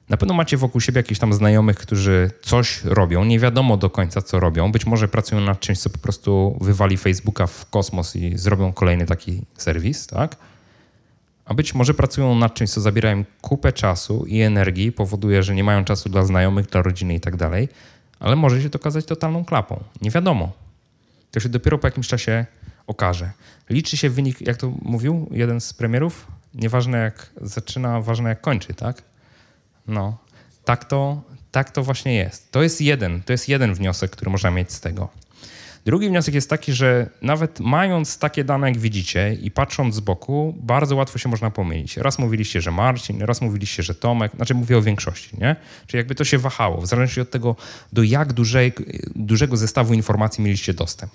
Na pewno macie wokół siebie jakichś tam znajomych, którzy coś robią, nie wiadomo do końca co robią. Być może pracują nad czymś, co po prostu wywali Facebooka w kosmos i zrobią kolejny taki serwis, tak? A być może pracują nad czymś, co zabiera im kupę czasu i energii, powoduje, że nie mają czasu dla znajomych, dla rodziny i tak dalej, ale może się to okazać totalną klapą. Nie wiadomo. To się dopiero po jakimś czasie okaże. Liczy się wynik, jak to mówił jeden z premierów, nieważne jak zaczyna, ważne jak kończy, tak? No, tak to, tak to właśnie jest. To jest jeden, to jest jeden wniosek, który można mieć z tego. Drugi wniosek jest taki, że nawet mając takie dane, jak widzicie, i patrząc z boku, bardzo łatwo się można pomylić. Raz mówiliście, że Marcin, raz mówiliście, że Tomek, znaczy mówię o większości, nie? Czyli jakby to się wahało, w zależności od tego, do jak dużej, dużego zestawu informacji mieliście dostęp.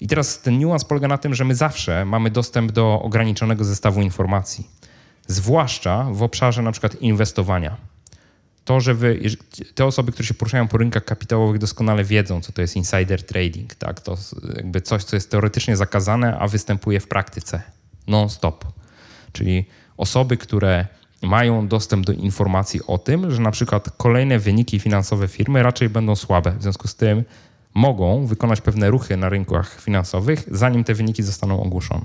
I teraz ten niuans polega na tym, że my zawsze mamy dostęp do ograniczonego zestawu informacji, zwłaszcza w obszarze na przykład inwestowania. To, że wy, te osoby, które się poruszają po rynkach kapitałowych, doskonale wiedzą, co to jest insider trading. Tak? To jakby coś, co jest teoretycznie zakazane, a występuje w praktyce non-stop. Czyli osoby, które mają dostęp do informacji o tym, że na przykład kolejne wyniki finansowe firmy raczej będą słabe. W związku z tym mogą wykonać pewne ruchy na rynkach finansowych, zanim te wyniki zostaną ogłoszone.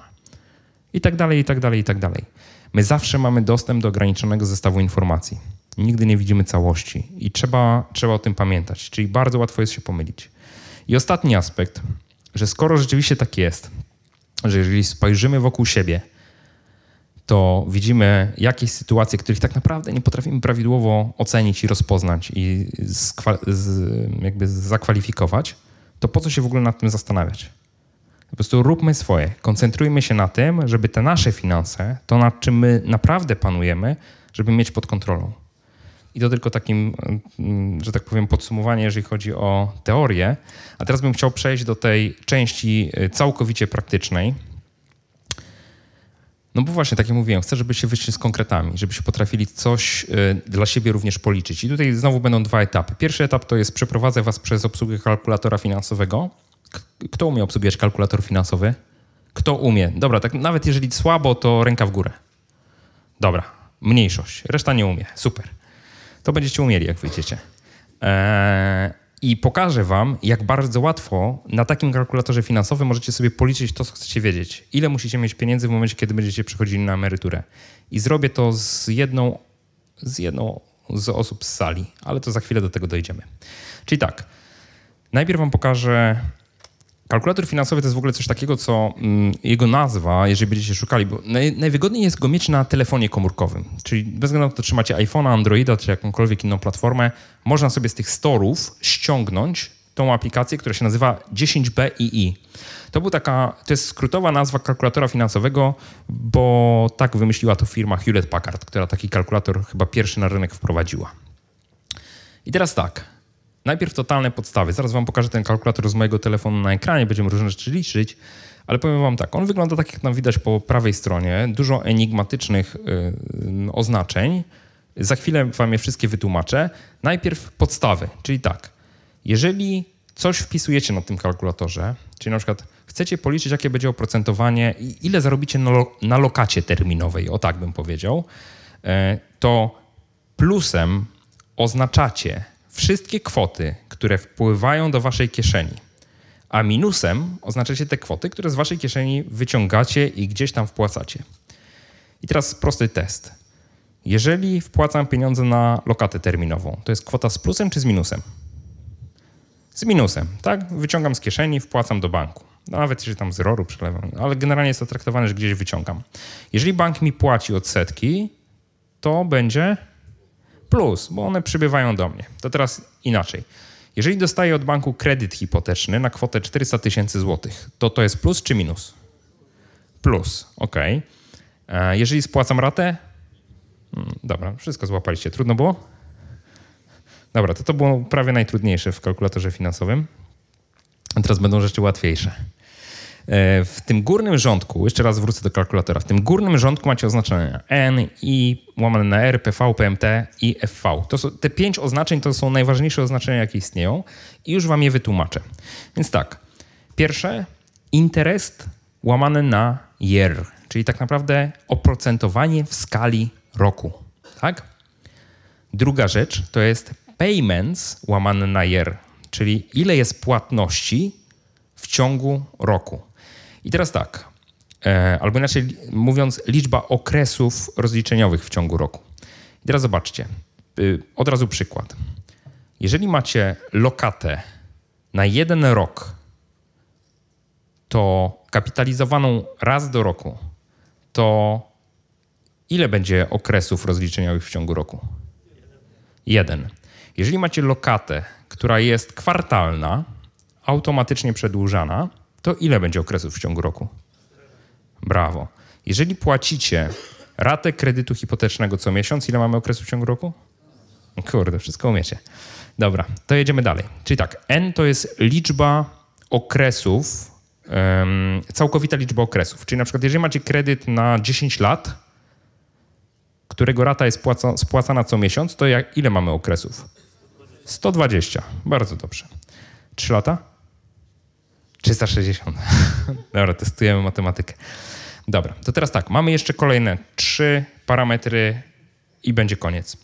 I tak dalej, i tak dalej, i tak dalej. My zawsze mamy dostęp do ograniczonego zestawu informacji. Nigdy nie widzimy całości i trzeba, trzeba o tym pamiętać, czyli bardzo łatwo jest się pomylić. I ostatni aspekt, że skoro rzeczywiście tak jest, że jeżeli spojrzymy wokół siebie, to widzimy jakieś sytuacje, których tak naprawdę nie potrafimy prawidłowo ocenić i rozpoznać i z, jakby zakwalifikować, to po co się w ogóle nad tym zastanawiać? Po prostu róbmy swoje. Koncentrujmy się na tym, żeby te nasze finanse, to nad czym my naprawdę panujemy, żeby mieć pod kontrolą. I to tylko takim, mm, że tak powiem, podsumowanie, jeżeli chodzi o teorię. A teraz bym chciał przejść do tej części y, całkowicie praktycznej, no bo właśnie, tak jak mówiłem, chcę, żebyście wyszli z konkretami, żebyście potrafili coś y, dla siebie również policzyć. I tutaj znowu będą dwa etapy. Pierwszy etap to jest przeprowadzę was przez obsługę kalkulatora finansowego. Kto umie obsługiwać kalkulator finansowy? Kto umie? Dobra, tak nawet jeżeli słabo, to ręka w górę. Dobra, mniejszość. Reszta nie umie. Super. To będziecie umieli, jak wyjdziecie. Eee, i pokażę Wam, jak bardzo łatwo na takim kalkulatorze finansowym możecie sobie policzyć to, co chcecie wiedzieć. Ile musicie mieć pieniędzy w momencie, kiedy będziecie przechodzili na emeryturę. I zrobię to z jedną z, jedną z osób z sali, ale to za chwilę do tego dojdziemy. Czyli tak, najpierw Wam pokażę Kalkulator finansowy to jest w ogóle coś takiego, co mm, jego nazwa, jeżeli będziecie szukali, bo naj, najwygodniej jest go mieć na telefonie komórkowym. Czyli bez względu na to, czy macie iPhone'a, Androida, czy jakąkolwiek inną platformę, można sobie z tych storów ściągnąć tą aplikację, która się nazywa 10BII. To, był taka, to jest skrótowa nazwa kalkulatora finansowego, bo tak wymyśliła to firma Hewlett Packard, która taki kalkulator chyba pierwszy na rynek wprowadziła. I teraz tak, Najpierw totalne podstawy. Zaraz wam pokażę ten kalkulator z mojego telefonu na ekranie, będziemy różne rzeczy liczyć. Ale powiem wam tak, on wygląda tak, jak nam widać po prawej stronie. Dużo enigmatycznych y, oznaczeń. Za chwilę wam je wszystkie wytłumaczę. Najpierw podstawy, czyli tak. Jeżeli coś wpisujecie na tym kalkulatorze, czyli na przykład chcecie policzyć, jakie będzie oprocentowanie i ile zarobicie na lokacie terminowej, o tak bym powiedział, e, to plusem oznaczacie wszystkie kwoty, które wpływają do waszej kieszeni, a minusem oznaczacie te kwoty, które z waszej kieszeni wyciągacie i gdzieś tam wpłacacie. I teraz prosty test. Jeżeli wpłacam pieniądze na lokatę terminową, to jest kwota z plusem czy z minusem? Z minusem, tak? Wyciągam z kieszeni, wpłacam do banku. No, nawet jeżeli tam z roru przelewam, ale generalnie jest to traktowane, że gdzieś wyciągam. Jeżeli bank mi płaci odsetki, to będzie plus, bo one przybywają do mnie. To teraz inaczej. Jeżeli dostaję od banku kredyt hipoteczny na kwotę 400 tysięcy złotych, to to jest plus czy minus? Plus, ok. E, jeżeli spłacam ratę, hmm, dobra, wszystko złapaliście. Trudno było? Dobra, to to było prawie najtrudniejsze w kalkulatorze finansowym. A teraz będą rzeczy łatwiejsze. E, w tym górnym rządku, jeszcze raz wrócę do kalkulatora, w tym górnym rządku macie oznaczenia N, I, łamane na R, PV, PMT i FV. To są, te pięć oznaczeń to są najważniejsze oznaczenia, jakie istnieją i już wam je wytłumaczę. Więc tak, pierwsze, interest łamane na year, czyli tak naprawdę oprocentowanie w skali roku, tak? Druga rzecz to jest payments łamane na year, czyli ile jest płatności w ciągu roku. I teraz tak, e, albo inaczej mówiąc, liczba okresów rozliczeniowych w ciągu roku. I teraz zobaczcie, y, od razu przykład. Jeżeli macie lokatę na jeden rok, to kapitalizowaną raz do roku, to ile będzie okresów rozliczeniowych w ciągu roku? Jeden. Jeżeli macie lokatę, która jest kwartalna, automatycznie przedłużana, to ile będzie okresów w ciągu roku? Brawo. Jeżeli płacicie ratę kredytu hipotecznego co miesiąc, ile mamy okresów w ciągu roku? Kurde, wszystko umiecie. Dobra, to jedziemy dalej. Czyli tak, n to jest liczba okresów, um, całkowita liczba okresów. Czyli na przykład, jeżeli macie kredyt na 10 lat, którego rata jest płaca, spłacana co miesiąc, to jak, ile mamy okresów? 120. Bardzo dobrze. 3 lata? 360. Dobra, testujemy matematykę. Dobra, to teraz tak, mamy jeszcze kolejne trzy parametry i będzie koniec.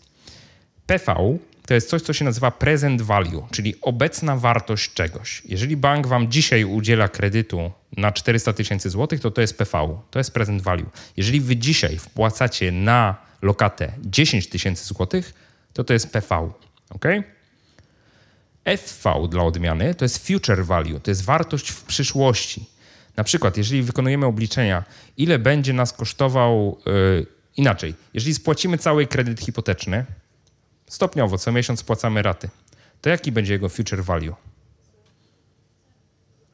PV to jest coś, co się nazywa present value, czyli obecna wartość czegoś. Jeżeli bank wam dzisiaj udziela kredytu na 400 tysięcy złotych, to to jest PV, to jest present value. Jeżeli wy dzisiaj wpłacacie na lokatę 10 tysięcy złotych, to to jest PV, ok? FV dla odmiany to jest future value, to jest wartość w przyszłości. Na przykład, jeżeli wykonujemy obliczenia, ile będzie nas kosztował yy, inaczej, jeżeli spłacimy cały kredyt hipoteczny, stopniowo co miesiąc spłacamy raty, to jaki będzie jego future value?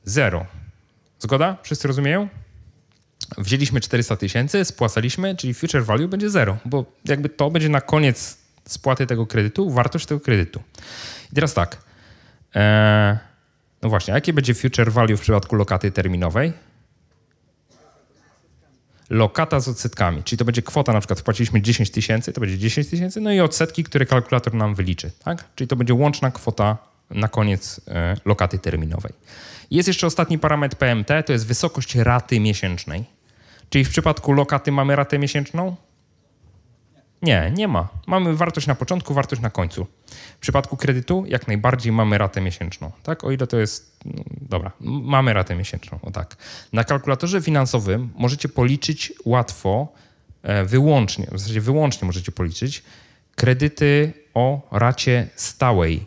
Zero. Zgoda? Wszyscy rozumieją? Wzięliśmy 400 tysięcy, spłacaliśmy, czyli future value będzie zero, bo jakby to będzie na koniec spłaty tego kredytu, wartość tego kredytu. I teraz tak, E, no właśnie, a jakie będzie future value w przypadku lokaty terminowej? Lokata z odsetkami, czyli to będzie kwota, na przykład wpłaciliśmy 10 tysięcy, to będzie 10 tysięcy, no i odsetki, które kalkulator nam wyliczy, tak? Czyli to będzie łączna kwota na koniec e, lokaty terminowej. Jest jeszcze ostatni parametr PMT, to jest wysokość raty miesięcznej. Czyli w przypadku lokaty mamy ratę miesięczną, nie, nie ma. Mamy wartość na początku, wartość na końcu. W przypadku kredytu jak najbardziej mamy ratę miesięczną, tak? O ile to jest. No, dobra, mamy ratę miesięczną, o tak. Na kalkulatorze finansowym możecie policzyć łatwo, e, wyłącznie, w zasadzie wyłącznie możecie policzyć kredyty o racie stałej.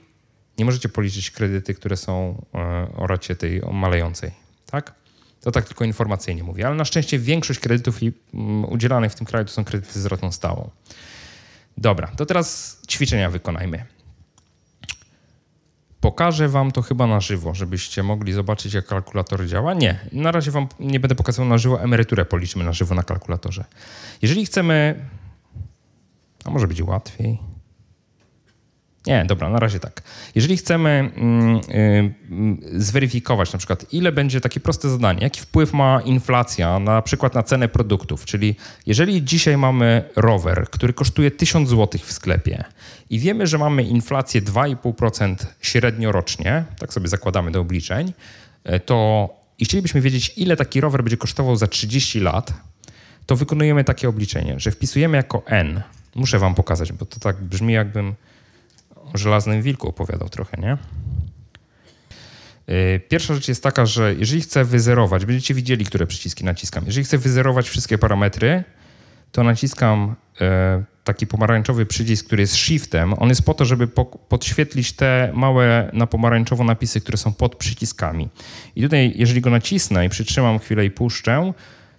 Nie możecie policzyć kredyty, które są e, o racie tej malejącej, tak? To tak tylko informacyjnie mówię, ale na szczęście większość kredytów mm, udzielanych w tym kraju to są kredyty z ratą stałą. Dobra, to teraz ćwiczenia wykonajmy. Pokażę wam to chyba na żywo, żebyście mogli zobaczyć, jak kalkulator działa. Nie, na razie wam nie będę pokazywał na żywo, emeryturę policzymy na żywo na kalkulatorze. Jeżeli chcemy, a może być łatwiej, nie, dobra, na razie tak. Jeżeli chcemy mm, y, mm, zweryfikować na przykład, ile będzie takie proste zadanie, jaki wpływ ma inflacja na przykład na cenę produktów, czyli jeżeli dzisiaj mamy rower, który kosztuje 1000 zł w sklepie i wiemy, że mamy inflację 2,5% średnio rocznie, tak sobie zakładamy do obliczeń, e, to i chcielibyśmy wiedzieć, ile taki rower będzie kosztował za 30 lat, to wykonujemy takie obliczenie, że wpisujemy jako n. Muszę wam pokazać, bo to tak brzmi jakbym żelaznym wilku opowiadał trochę, nie? Y, pierwsza rzecz jest taka, że jeżeli chcę wyzerować, będziecie widzieli, które przyciski naciskam. Jeżeli chcę wyzerować wszystkie parametry, to naciskam e, taki pomarańczowy przycisk, który jest shiftem. On jest po to, żeby podświetlić te małe na pomarańczowo napisy, które są pod przyciskami. I tutaj, jeżeli go nacisnę i przytrzymam chwilę i puszczę,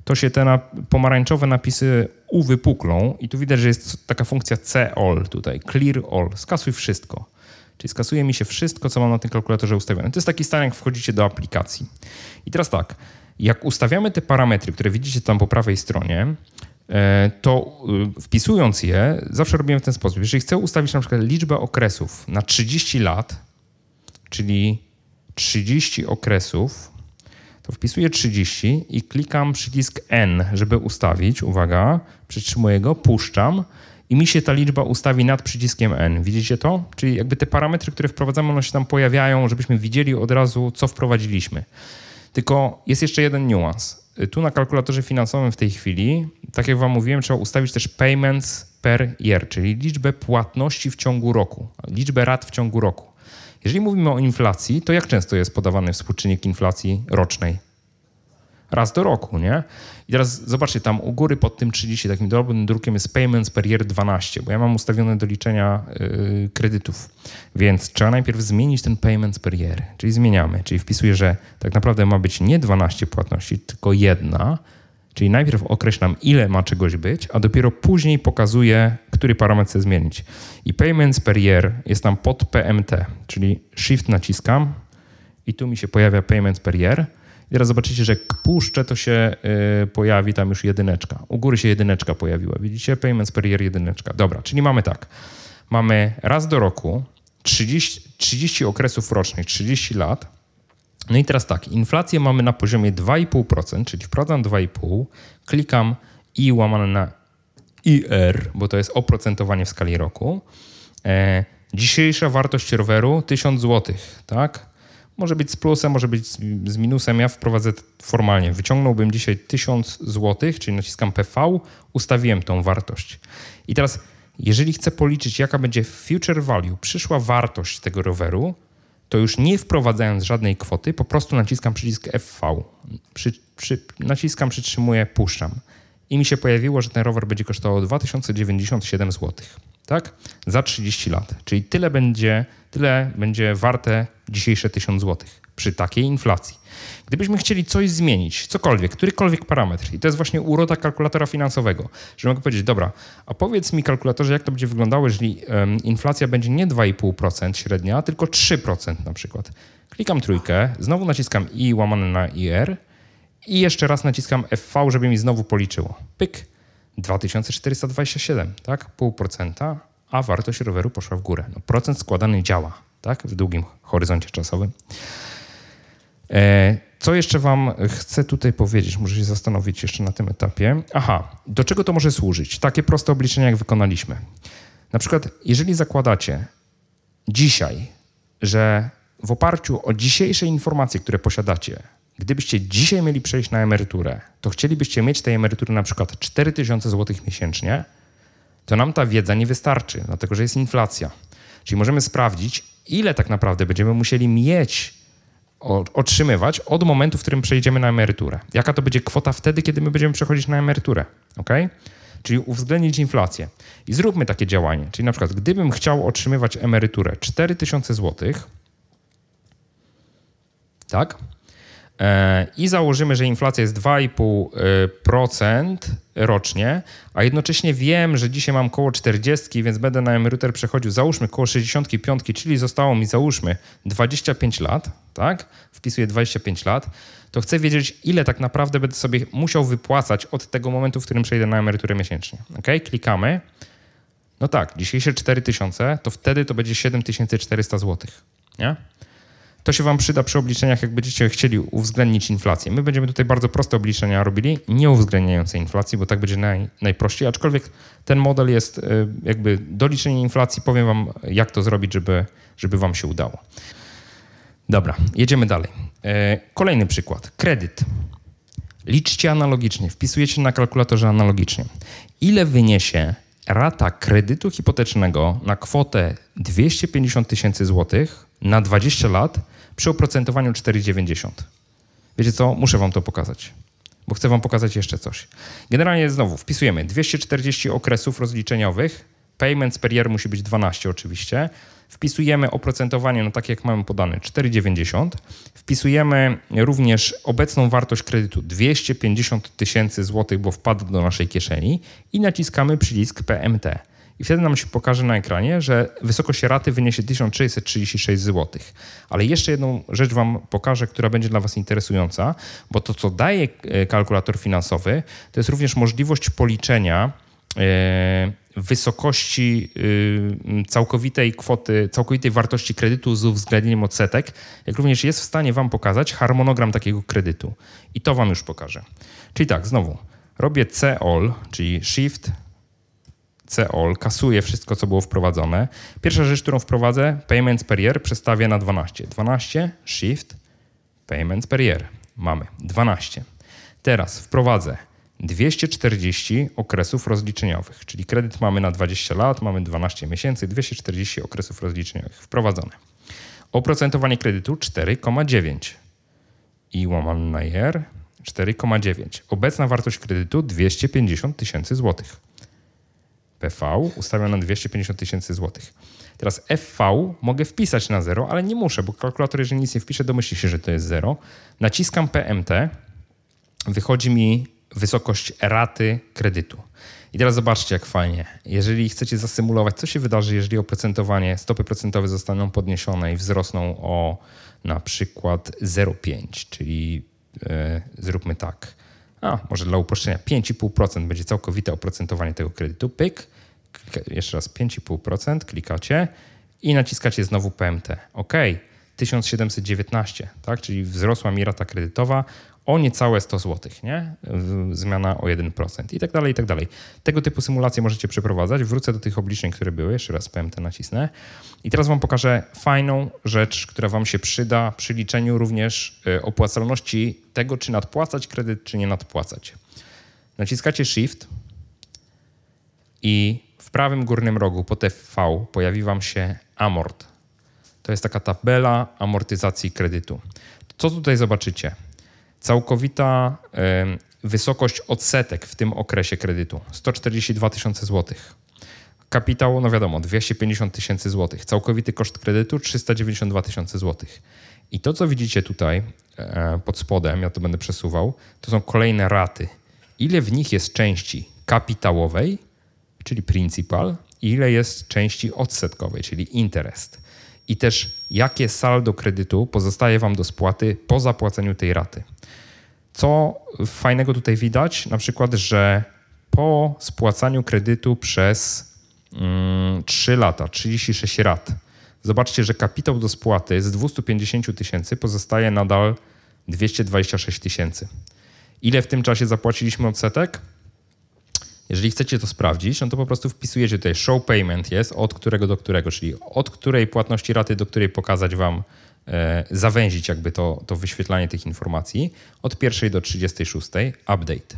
to się te pomarańczowe napisy uwypuklą i tu widać, że jest taka funkcja CALL tutaj, clear all, skasuj wszystko. Czyli skasuje mi się wszystko, co mam na tym kalkulatorze ustawione. To jest taki stan, jak wchodzicie do aplikacji. I teraz tak, jak ustawiamy te parametry, które widzicie tam po prawej stronie, e, to y, wpisując je, zawsze robimy w ten sposób. Jeżeli chcę ustawić na przykład liczbę okresów na 30 lat, czyli 30 okresów, to wpisuję 30 i klikam przycisk N, żeby ustawić. Uwaga, przytrzymuję go, puszczam i mi się ta liczba ustawi nad przyciskiem N. Widzicie to? Czyli jakby te parametry, które wprowadzamy, one się tam pojawiają, żebyśmy widzieli od razu, co wprowadziliśmy. Tylko jest jeszcze jeden niuans. Tu na kalkulatorze finansowym w tej chwili, tak jak Wam mówiłem, trzeba ustawić też payments per year, czyli liczbę płatności w ciągu roku, liczbę rat w ciągu roku. Jeżeli mówimy o inflacji, to jak często jest podawany współczynnik inflacji rocznej? Raz do roku, nie? I teraz zobaczcie, tam u góry pod tym 30 takim drobnym drukiem jest payments per year 12, bo ja mam ustawione do liczenia yy, kredytów. Więc trzeba najpierw zmienić ten payments per year, czyli zmieniamy, czyli wpisuję, że tak naprawdę ma być nie 12 płatności, tylko jedna, Czyli najpierw określam, ile ma czegoś być, a dopiero później pokazuję, który parametr chcę zmienić. I payments per year jest tam pod PMT, czyli shift naciskam i tu mi się pojawia payments per year. I teraz zobaczycie, że jak puszczę, to się y, pojawi tam już jedyneczka. U góry się jedyneczka pojawiła. Widzicie? Payments per year jedyneczka. Dobra, czyli mamy tak. Mamy raz do roku 30, 30 okresów rocznych, 30 lat no i teraz tak, inflację mamy na poziomie 2,5%, czyli wprowadzam 2,5, klikam i łamane na IR, bo to jest oprocentowanie w skali roku. E, dzisiejsza wartość roweru 1000 zł, tak? Może być z plusem, może być z minusem. Ja wprowadzę formalnie. Wyciągnąłbym dzisiaj 1000 zł, czyli naciskam PV, ustawiłem tą wartość. I teraz, jeżeli chcę policzyć, jaka będzie future value, przyszła wartość tego roweru, to już nie wprowadzając żadnej kwoty, po prostu naciskam przycisk FV. Przy, przy, naciskam, przytrzymuję, puszczam. I mi się pojawiło, że ten rower będzie kosztował 2097 zł. Tak? Za 30 lat. Czyli tyle będzie, tyle będzie warte dzisiejsze 1000 zł przy takiej inflacji. Gdybyśmy chcieli coś zmienić, cokolwiek, którykolwiek parametr, i to jest właśnie uroda kalkulatora finansowego, że mogę powiedzieć, dobra, a powiedz mi kalkulatorze, jak to będzie wyglądało, jeżeli um, inflacja będzie nie 2,5% średnia, tylko 3% na przykład. Klikam trójkę, znowu naciskam i łamane na IR er i jeszcze raz naciskam FV, żeby mi znowu policzyło. Pyk, 2427, tak? Pół procenta, a wartość roweru poszła w górę. No, procent składany działa, tak? W długim horyzoncie czasowym. E, co jeszcze Wam chcę tutaj powiedzieć? Muszę się zastanowić jeszcze na tym etapie. Aha, do czego to może służyć? Takie proste obliczenia, jak wykonaliśmy. Na przykład, jeżeli zakładacie dzisiaj, że w oparciu o dzisiejsze informacje, które posiadacie, gdybyście dzisiaj mieli przejść na emeryturę, to chcielibyście mieć tej emerytury na przykład 4000 zł miesięcznie, to nam ta wiedza nie wystarczy, dlatego że jest inflacja. Czyli możemy sprawdzić, ile tak naprawdę będziemy musieli mieć otrzymywać od momentu, w którym przejdziemy na emeryturę. Jaka to będzie kwota wtedy, kiedy my będziemy przechodzić na emeryturę, ok? Czyli uwzględnić inflację. I zróbmy takie działanie. Czyli na przykład, gdybym chciał otrzymywać emeryturę 4000 zł, tak? E, i założymy, że inflacja jest 2,5% e, rocznie, a jednocześnie wiem, że dzisiaj mam koło 40, więc będę na emeryturę przechodził, załóżmy koło 65, czyli zostało mi, załóżmy, 25 lat, tak? Wpisuję 25 lat, to chcę wiedzieć, ile tak naprawdę będę sobie musiał wypłacać od tego momentu, w którym przejdę na emeryturę miesięcznie. Ok? Klikamy. No tak, dzisiejsze 4000, to wtedy to będzie 7400 zł. Nie? To się Wam przyda przy obliczeniach, jak będziecie chcieli uwzględnić inflację. My będziemy tutaj bardzo proste obliczenia robili, nie uwzględniające inflacji, bo tak będzie naj, najprościej. Aczkolwiek ten model jest y, jakby liczenia inflacji. Powiem Wam, jak to zrobić, żeby, żeby Wam się udało. Dobra, jedziemy dalej. E, kolejny przykład. Kredyt. Liczcie analogicznie, wpisujecie na kalkulatorze analogicznie. Ile wyniesie rata kredytu hipotecznego na kwotę 250 tysięcy złotych na 20 lat przy oprocentowaniu 4,90. Wiecie co? Muszę wam to pokazać, bo chcę wam pokazać jeszcze coś. Generalnie znowu wpisujemy 240 okresów rozliczeniowych, payments per year musi być 12 oczywiście, wpisujemy oprocentowanie, no tak jak mamy podane, 4,90. Wpisujemy również obecną wartość kredytu 250 tysięcy złotych, bo wpadł do naszej kieszeni i naciskamy przycisk PMT. I wtedy nam się pokaże na ekranie, że wysokość raty wyniesie 1636 zł. Ale jeszcze jedną rzecz Wam pokażę, która będzie dla Was interesująca, bo to, co daje e, kalkulator finansowy, to jest również możliwość policzenia e, wysokości y, całkowitej kwoty, całkowitej wartości kredytu z uwzględnieniem odsetek, jak również jest w stanie Wam pokazać harmonogram takiego kredytu. I to Wam już pokażę. Czyli tak, znowu, robię C C-All, czyli Shift, COL kasuje wszystko, co było wprowadzone. Pierwsza rzecz, którą wprowadzę, payments per year przestawię na 12. 12, shift, payments per year. Mamy 12. Teraz wprowadzę 240 okresów rozliczeniowych, czyli kredyt mamy na 20 lat, mamy 12 miesięcy, 240 okresów rozliczeniowych wprowadzone. Oprocentowanie kredytu 4,9 i łamane na year 4,9. Obecna wartość kredytu 250 tysięcy złotych. PV ustawiam na 250 tysięcy złotych. Teraz FV mogę wpisać na 0, ale nie muszę, bo kalkulator, jeżeli nic nie wpiszę, domyśli się, że to jest 0. Naciskam PMT, wychodzi mi wysokość raty kredytu. I teraz zobaczcie, jak fajnie. Jeżeli chcecie zasymulować, co się wydarzy, jeżeli oprocentowanie, stopy procentowe zostaną podniesione i wzrosną o na przykład 0,5, czyli e, zróbmy tak a może dla uproszczenia 5,5% będzie całkowite oprocentowanie tego kredytu. Pyk, jeszcze raz 5,5%, klikacie i naciskacie znowu PMT. OK, 1719, tak? czyli wzrosła mi rata kredytowa o niecałe 100 zł, nie? zmiana o 1% i tak dalej, i tak dalej. Tego typu symulacje możecie przeprowadzać. Wrócę do tych obliczeń, które były, jeszcze raz PMT nacisnę. I teraz Wam pokażę fajną rzecz, która Wam się przyda przy liczeniu również e, opłacalności tego, czy nadpłacać kredyt, czy nie nadpłacać. Naciskacie Shift i w prawym górnym rogu po TV pojawi Wam się Amort. To jest taka tabela amortyzacji kredytu. Co tutaj zobaczycie? Całkowita wysokość odsetek w tym okresie kredytu 142 tysiące złotych. Kapitał, no wiadomo, 250 tysięcy złotych. Całkowity koszt kredytu 392 tysiące złotych. I to, co widzicie tutaj e, pod spodem, ja to będę przesuwał, to są kolejne raty. Ile w nich jest części kapitałowej, czyli principal, ile jest części odsetkowej, czyli interest i też jakie saldo kredytu pozostaje Wam do spłaty po zapłaceniu tej raty. Co fajnego tutaj widać, na przykład, że po spłacaniu kredytu przez mm, 3 lata, 36 rat, zobaczcie, że kapitał do spłaty z 250 tysięcy pozostaje nadal 226 tysięcy. Ile w tym czasie zapłaciliśmy odsetek? Jeżeli chcecie to sprawdzić, no to po prostu wpisujecie tutaj show payment jest od którego do którego, czyli od której płatności raty, do której pokazać wam, e, zawęzić jakby to, to wyświetlanie tych informacji od pierwszej do 36 update.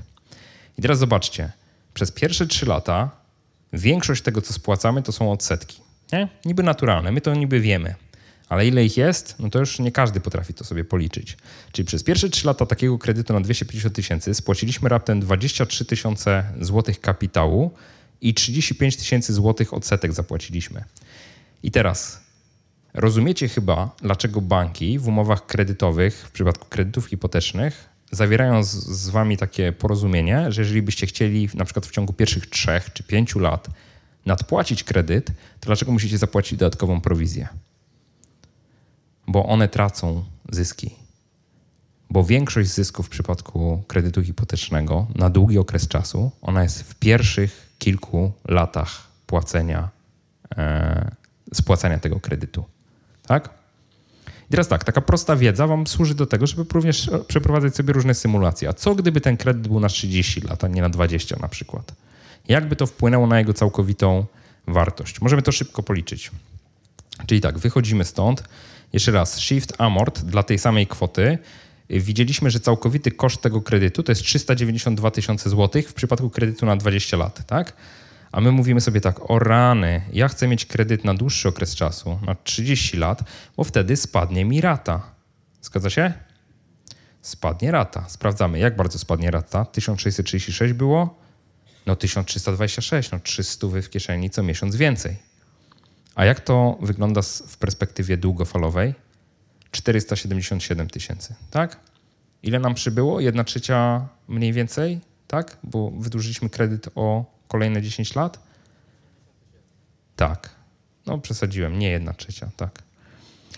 I teraz zobaczcie, przez pierwsze 3 lata większość tego, co spłacamy, to są odsetki. Nie? Niby naturalne, my to niby wiemy. Ale ile ich jest, no to już nie każdy potrafi to sobie policzyć. Czyli przez pierwsze 3 lata takiego kredytu na 250 tysięcy spłaciliśmy raptem 23 tysiące złotych kapitału i 35 tysięcy złotych odsetek zapłaciliśmy. I teraz rozumiecie chyba, dlaczego banki w umowach kredytowych, w przypadku kredytów hipotecznych, zawierają z, z wami takie porozumienie, że jeżeli byście chcieli na przykład w ciągu pierwszych 3 czy 5 lat nadpłacić kredyt, to dlaczego musicie zapłacić dodatkową prowizję? bo one tracą zyski. Bo większość zysków w przypadku kredytu hipotecznego na długi okres czasu, ona jest w pierwszych kilku latach płacenia, e, spłacania tego kredytu. Tak? I teraz tak, taka prosta wiedza Wam służy do tego, żeby również przeprowadzać sobie różne symulacje. A co gdyby ten kredyt był na 30 lat, a nie na 20 na przykład? Jakby to wpłynęło na jego całkowitą wartość? Możemy to szybko policzyć. Czyli tak, wychodzimy stąd, jeszcze raz, Shift Amort dla tej samej kwoty. Widzieliśmy, że całkowity koszt tego kredytu to jest 392 tysiące złotych w przypadku kredytu na 20 lat, tak? A my mówimy sobie tak, o rany, ja chcę mieć kredyt na dłuższy okres czasu, na 30 lat, bo wtedy spadnie mi rata. Zgadza się? Spadnie rata. Sprawdzamy, jak bardzo spadnie rata. 1636 było? No 1326, no 300 w kieszeni co miesiąc więcej. A jak to wygląda w perspektywie długofalowej? 477 tysięcy, tak? Ile nam przybyło? Jedna trzecia mniej więcej, tak? Bo wydłużyliśmy kredyt o kolejne 10 lat? Tak. No przesadziłem, nie jedna trzecia, tak.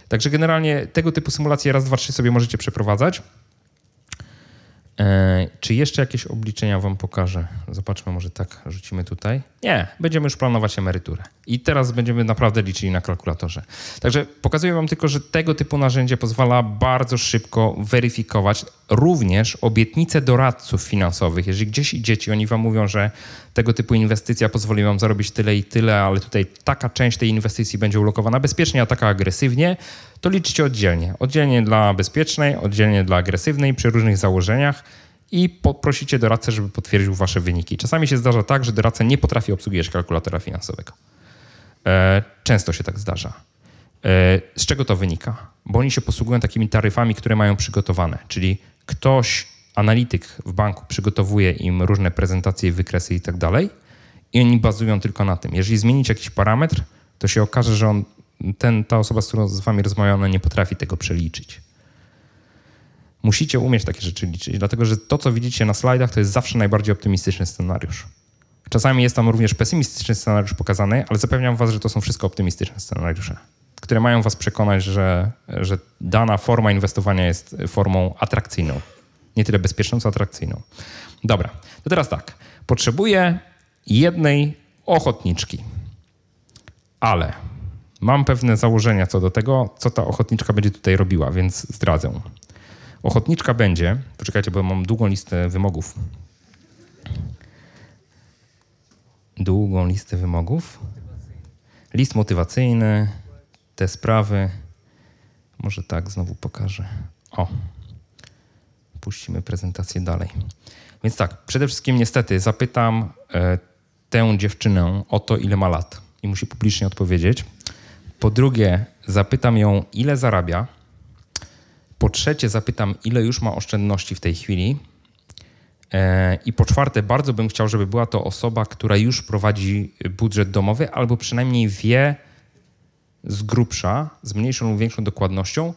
Także generalnie tego typu symulacje raz, dwa, trzy sobie możecie przeprowadzać. Eee, czy jeszcze jakieś obliczenia wam pokażę? Zobaczmy, może tak rzucimy tutaj. Nie, będziemy już planować emeryturę. I teraz będziemy naprawdę liczyli na kalkulatorze. Także pokazuję Wam tylko, że tego typu narzędzie pozwala bardzo szybko weryfikować również obietnice doradców finansowych. Jeżeli gdzieś idziecie, oni Wam mówią, że tego typu inwestycja pozwoli Wam zarobić tyle i tyle, ale tutaj taka część tej inwestycji będzie ulokowana bezpiecznie, a taka agresywnie, to liczcie oddzielnie. Oddzielnie dla bezpiecznej, oddzielnie dla agresywnej przy różnych założeniach i poprosicie doradcę, żeby potwierdził Wasze wyniki. Czasami się zdarza tak, że doradca nie potrafi obsługiwać kalkulatora finansowego. E, często się tak zdarza. E, z czego to wynika? Bo oni się posługują takimi taryfami, które mają przygotowane, czyli ktoś, analityk w banku przygotowuje im różne prezentacje, wykresy i tak dalej i oni bazują tylko na tym. Jeżeli zmienić jakiś parametr, to się okaże, że on, ten, ta osoba, z którą z wami rozmawiamy, ona nie potrafi tego przeliczyć. Musicie umieć takie rzeczy liczyć, dlatego że to, co widzicie na slajdach, to jest zawsze najbardziej optymistyczny scenariusz. Czasami jest tam również pesymistyczny scenariusz pokazany, ale zapewniam was, że to są wszystko optymistyczne scenariusze, które mają was przekonać, że, że dana forma inwestowania jest formą atrakcyjną. Nie tyle bezpieczną, co atrakcyjną. Dobra, to teraz tak. Potrzebuję jednej ochotniczki, ale mam pewne założenia co do tego, co ta ochotniczka będzie tutaj robiła, więc zdradzę. Ochotniczka będzie, poczekajcie, bo mam długą listę wymogów długą listę wymogów. List motywacyjny, te sprawy. Może tak znowu pokażę. O, puścimy prezentację dalej. Więc tak, przede wszystkim niestety zapytam e, tę dziewczynę o to, ile ma lat i musi publicznie odpowiedzieć. Po drugie, zapytam ją, ile zarabia. Po trzecie, zapytam, ile już ma oszczędności w tej chwili E, I po czwarte, bardzo bym chciał, żeby była to osoba, która już prowadzi budżet domowy albo przynajmniej wie z grubsza, z mniejszą lub większą dokładnością,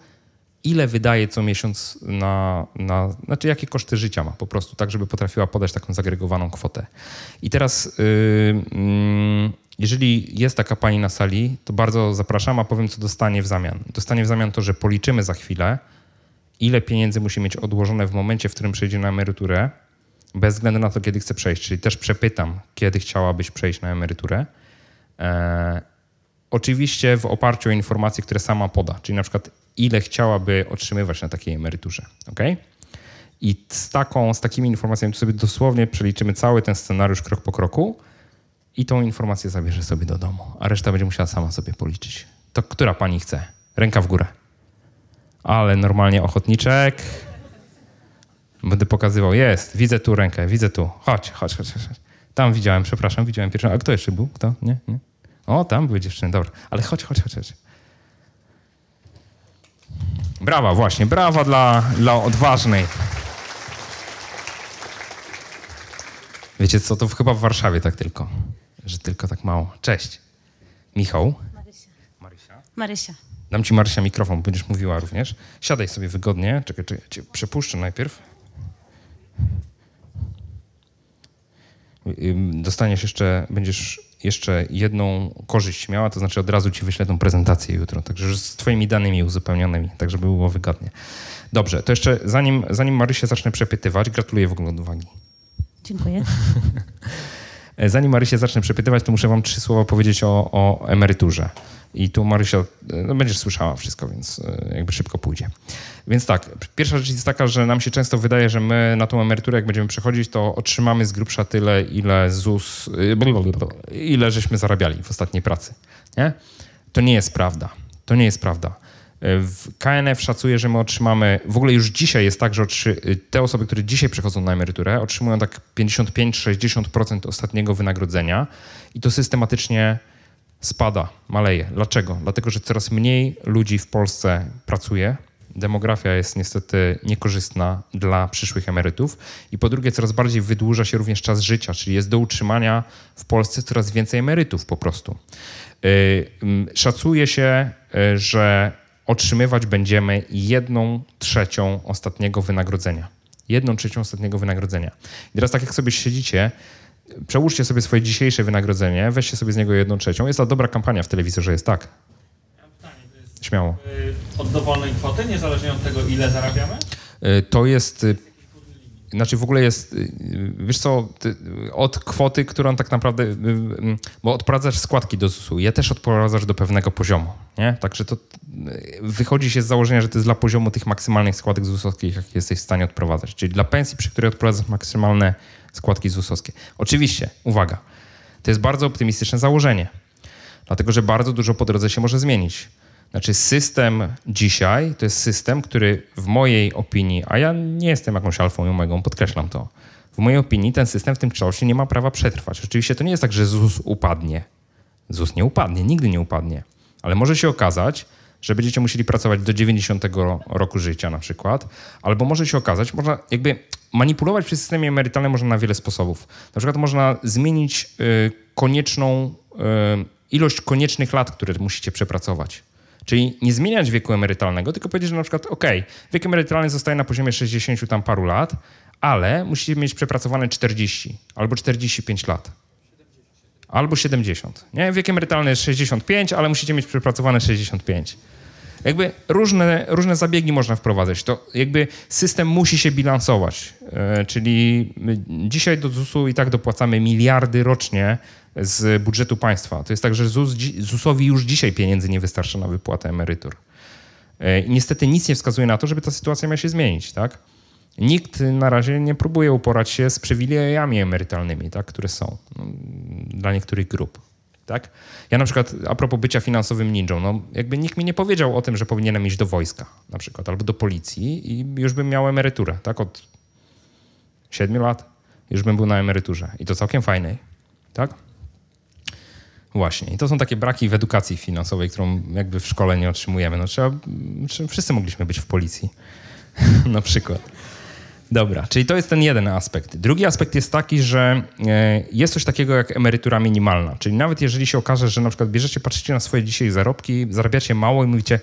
ile wydaje co miesiąc na, na, znaczy jakie koszty życia ma po prostu, tak żeby potrafiła podać taką zagregowaną kwotę. I teraz, y, mm, jeżeli jest taka pani na sali, to bardzo zapraszam, a powiem, co dostanie w zamian. Dostanie w zamian to, że policzymy za chwilę, ile pieniędzy musi mieć odłożone w momencie, w którym przejdzie na emeryturę, bez względu na to, kiedy chcę przejść. Czyli też przepytam, kiedy chciałabyś przejść na emeryturę. E, oczywiście w oparciu o informacje, które sama poda, czyli na przykład ile chciałaby otrzymywać na takiej emeryturze. ok? I z, taką, z takimi informacjami to sobie dosłownie przeliczymy cały ten scenariusz krok po kroku i tą informację zabierze sobie do domu, a reszta będzie musiała sama sobie policzyć. To która pani chce? Ręka w górę. Ale normalnie ochotniczek. Będę pokazywał, jest, widzę tu rękę, widzę tu, chodź, chodź, chodź. chodź. Tam widziałem, przepraszam, widziałem pierwszą. A kto jeszcze był? Kto? Nie? nie? O, tam były dziewczyny, dobra. Ale chodź, chodź, chodź. chodź. Brawa, właśnie, brawa dla, dla odważnej. Wiecie co, to chyba w Warszawie tak tylko, że tylko tak mało. Cześć. Michał. Marysia. Marysia. Marysia. Dam ci Marysia mikrofon, będziesz mówiła również. Siadaj sobie wygodnie. Czekaj, czekaj, cię przepuszczę najpierw. Dostaniesz jeszcze, będziesz jeszcze jedną korzyść miała, to znaczy od razu ci wyślę tą prezentację jutro, także z twoimi danymi uzupełnionymi, tak żeby było wygodnie. Dobrze, to jeszcze zanim, zanim Marysia zacznę przepytywać, gratuluję w ogóle odwagi. Dziękuję. Zanim Marysia zacznę przepytywać, to muszę wam trzy słowa powiedzieć o, o emeryturze. I tu Marysia, no będziesz słyszała wszystko, więc e, jakby szybko pójdzie. Więc tak, pierwsza rzecz jest taka, że nam się często wydaje, że my na tą emeryturę, jak będziemy przechodzić, to otrzymamy z grubsza tyle, ile ZUS, y, ile żeśmy zarabiali w ostatniej pracy. Nie? To nie jest prawda. To nie jest prawda. W KNF szacuje, że my otrzymamy, w ogóle już dzisiaj jest tak, że y, te osoby, które dzisiaj przechodzą na emeryturę, otrzymują tak 55-60% ostatniego wynagrodzenia i to systematycznie spada, maleje. Dlaczego? Dlatego, że coraz mniej ludzi w Polsce pracuje, demografia jest niestety niekorzystna dla przyszłych emerytów i po drugie coraz bardziej wydłuża się również czas życia, czyli jest do utrzymania w Polsce coraz więcej emerytów po prostu. Y, szacuje się, y, że otrzymywać będziemy jedną trzecią ostatniego wynagrodzenia. Jedną trzecią ostatniego wynagrodzenia. I teraz tak jak sobie siedzicie, przełóżcie sobie swoje dzisiejsze wynagrodzenie, weźcie sobie z niego jedną trzecią. Jest ta dobra kampania w telewizorze, jest tak. Śmiało. Od dowolnej kwoty, niezależnie od tego, ile zarabiamy? E, to jest e, znaczy w ogóle jest, e, wiesz co, od kwoty, którą tak naprawdę, bo odprowadzasz składki do ZUS-u, je też odprowadzasz do pewnego poziomu, nie? Także to wychodzi się z założenia, że to jest dla poziomu tych maksymalnych składek ZUS-owskich, jakie jesteś w stanie odprowadzać, czyli dla pensji, przy której odprowadzasz maksymalne składki ZUS-owskie. Oczywiście, uwaga, to jest bardzo optymistyczne założenie, dlatego że bardzo dużo po drodze się może zmienić. Znaczy, system dzisiaj to jest system, który w mojej opinii, a ja nie jestem jakąś alfą i omegą, podkreślam to, w mojej opinii ten system w tym kształcie nie ma prawa przetrwać. Oczywiście to nie jest tak, że ZUS upadnie. ZUS nie upadnie, nigdy nie upadnie. Ale może się okazać, że będziecie musieli pracować do 90 roku życia na przykład, albo może się okazać, można jakby manipulować przy systemie emerytalnym można na wiele sposobów. Na przykład można zmienić y, konieczną y, ilość koniecznych lat, które musicie przepracować. Czyli nie zmieniać wieku emerytalnego, tylko powiedzieć, że na przykład ok, wiek emerytalny zostaje na poziomie 60 tam paru lat, ale musicie mieć przepracowane 40 albo 45 lat. Albo 70. Nie? Wiek emerytalny jest 65, ale musicie mieć przepracowane 65. Jakby różne, różne zabiegi można wprowadzać. To jakby system musi się bilansować. E, czyli dzisiaj do ZUS-u i tak dopłacamy miliardy rocznie z budżetu państwa. To jest tak, że ZUS, ZUS-owi już dzisiaj pieniędzy nie wystarcza na wypłatę emerytur. E, I niestety nic nie wskazuje na to, żeby ta sytuacja miała się zmienić, tak? Nikt na razie nie próbuje uporać się z przywilejami emerytalnymi, tak, które są no, dla niektórych grup tak? Ja na przykład, a propos bycia finansowym ninją, no jakby nikt mi nie powiedział o tym, że powinienem iść do wojska na przykład, albo do policji i już bym miał emeryturę, tak? Od siedmiu lat już bym był na emeryturze i to całkiem fajnej, tak? Właśnie. I to są takie braki w edukacji finansowej, którą jakby w szkole nie otrzymujemy. No trzeba, wszyscy mogliśmy być w policji na przykład. Dobra, czyli to jest ten jeden aspekt. Drugi aspekt jest taki, że e, jest coś takiego jak emerytura minimalna. Czyli nawet jeżeli się okaże, że na przykład bierzecie, patrzycie na swoje dzisiaj zarobki, zarabiacie mało i mówicie,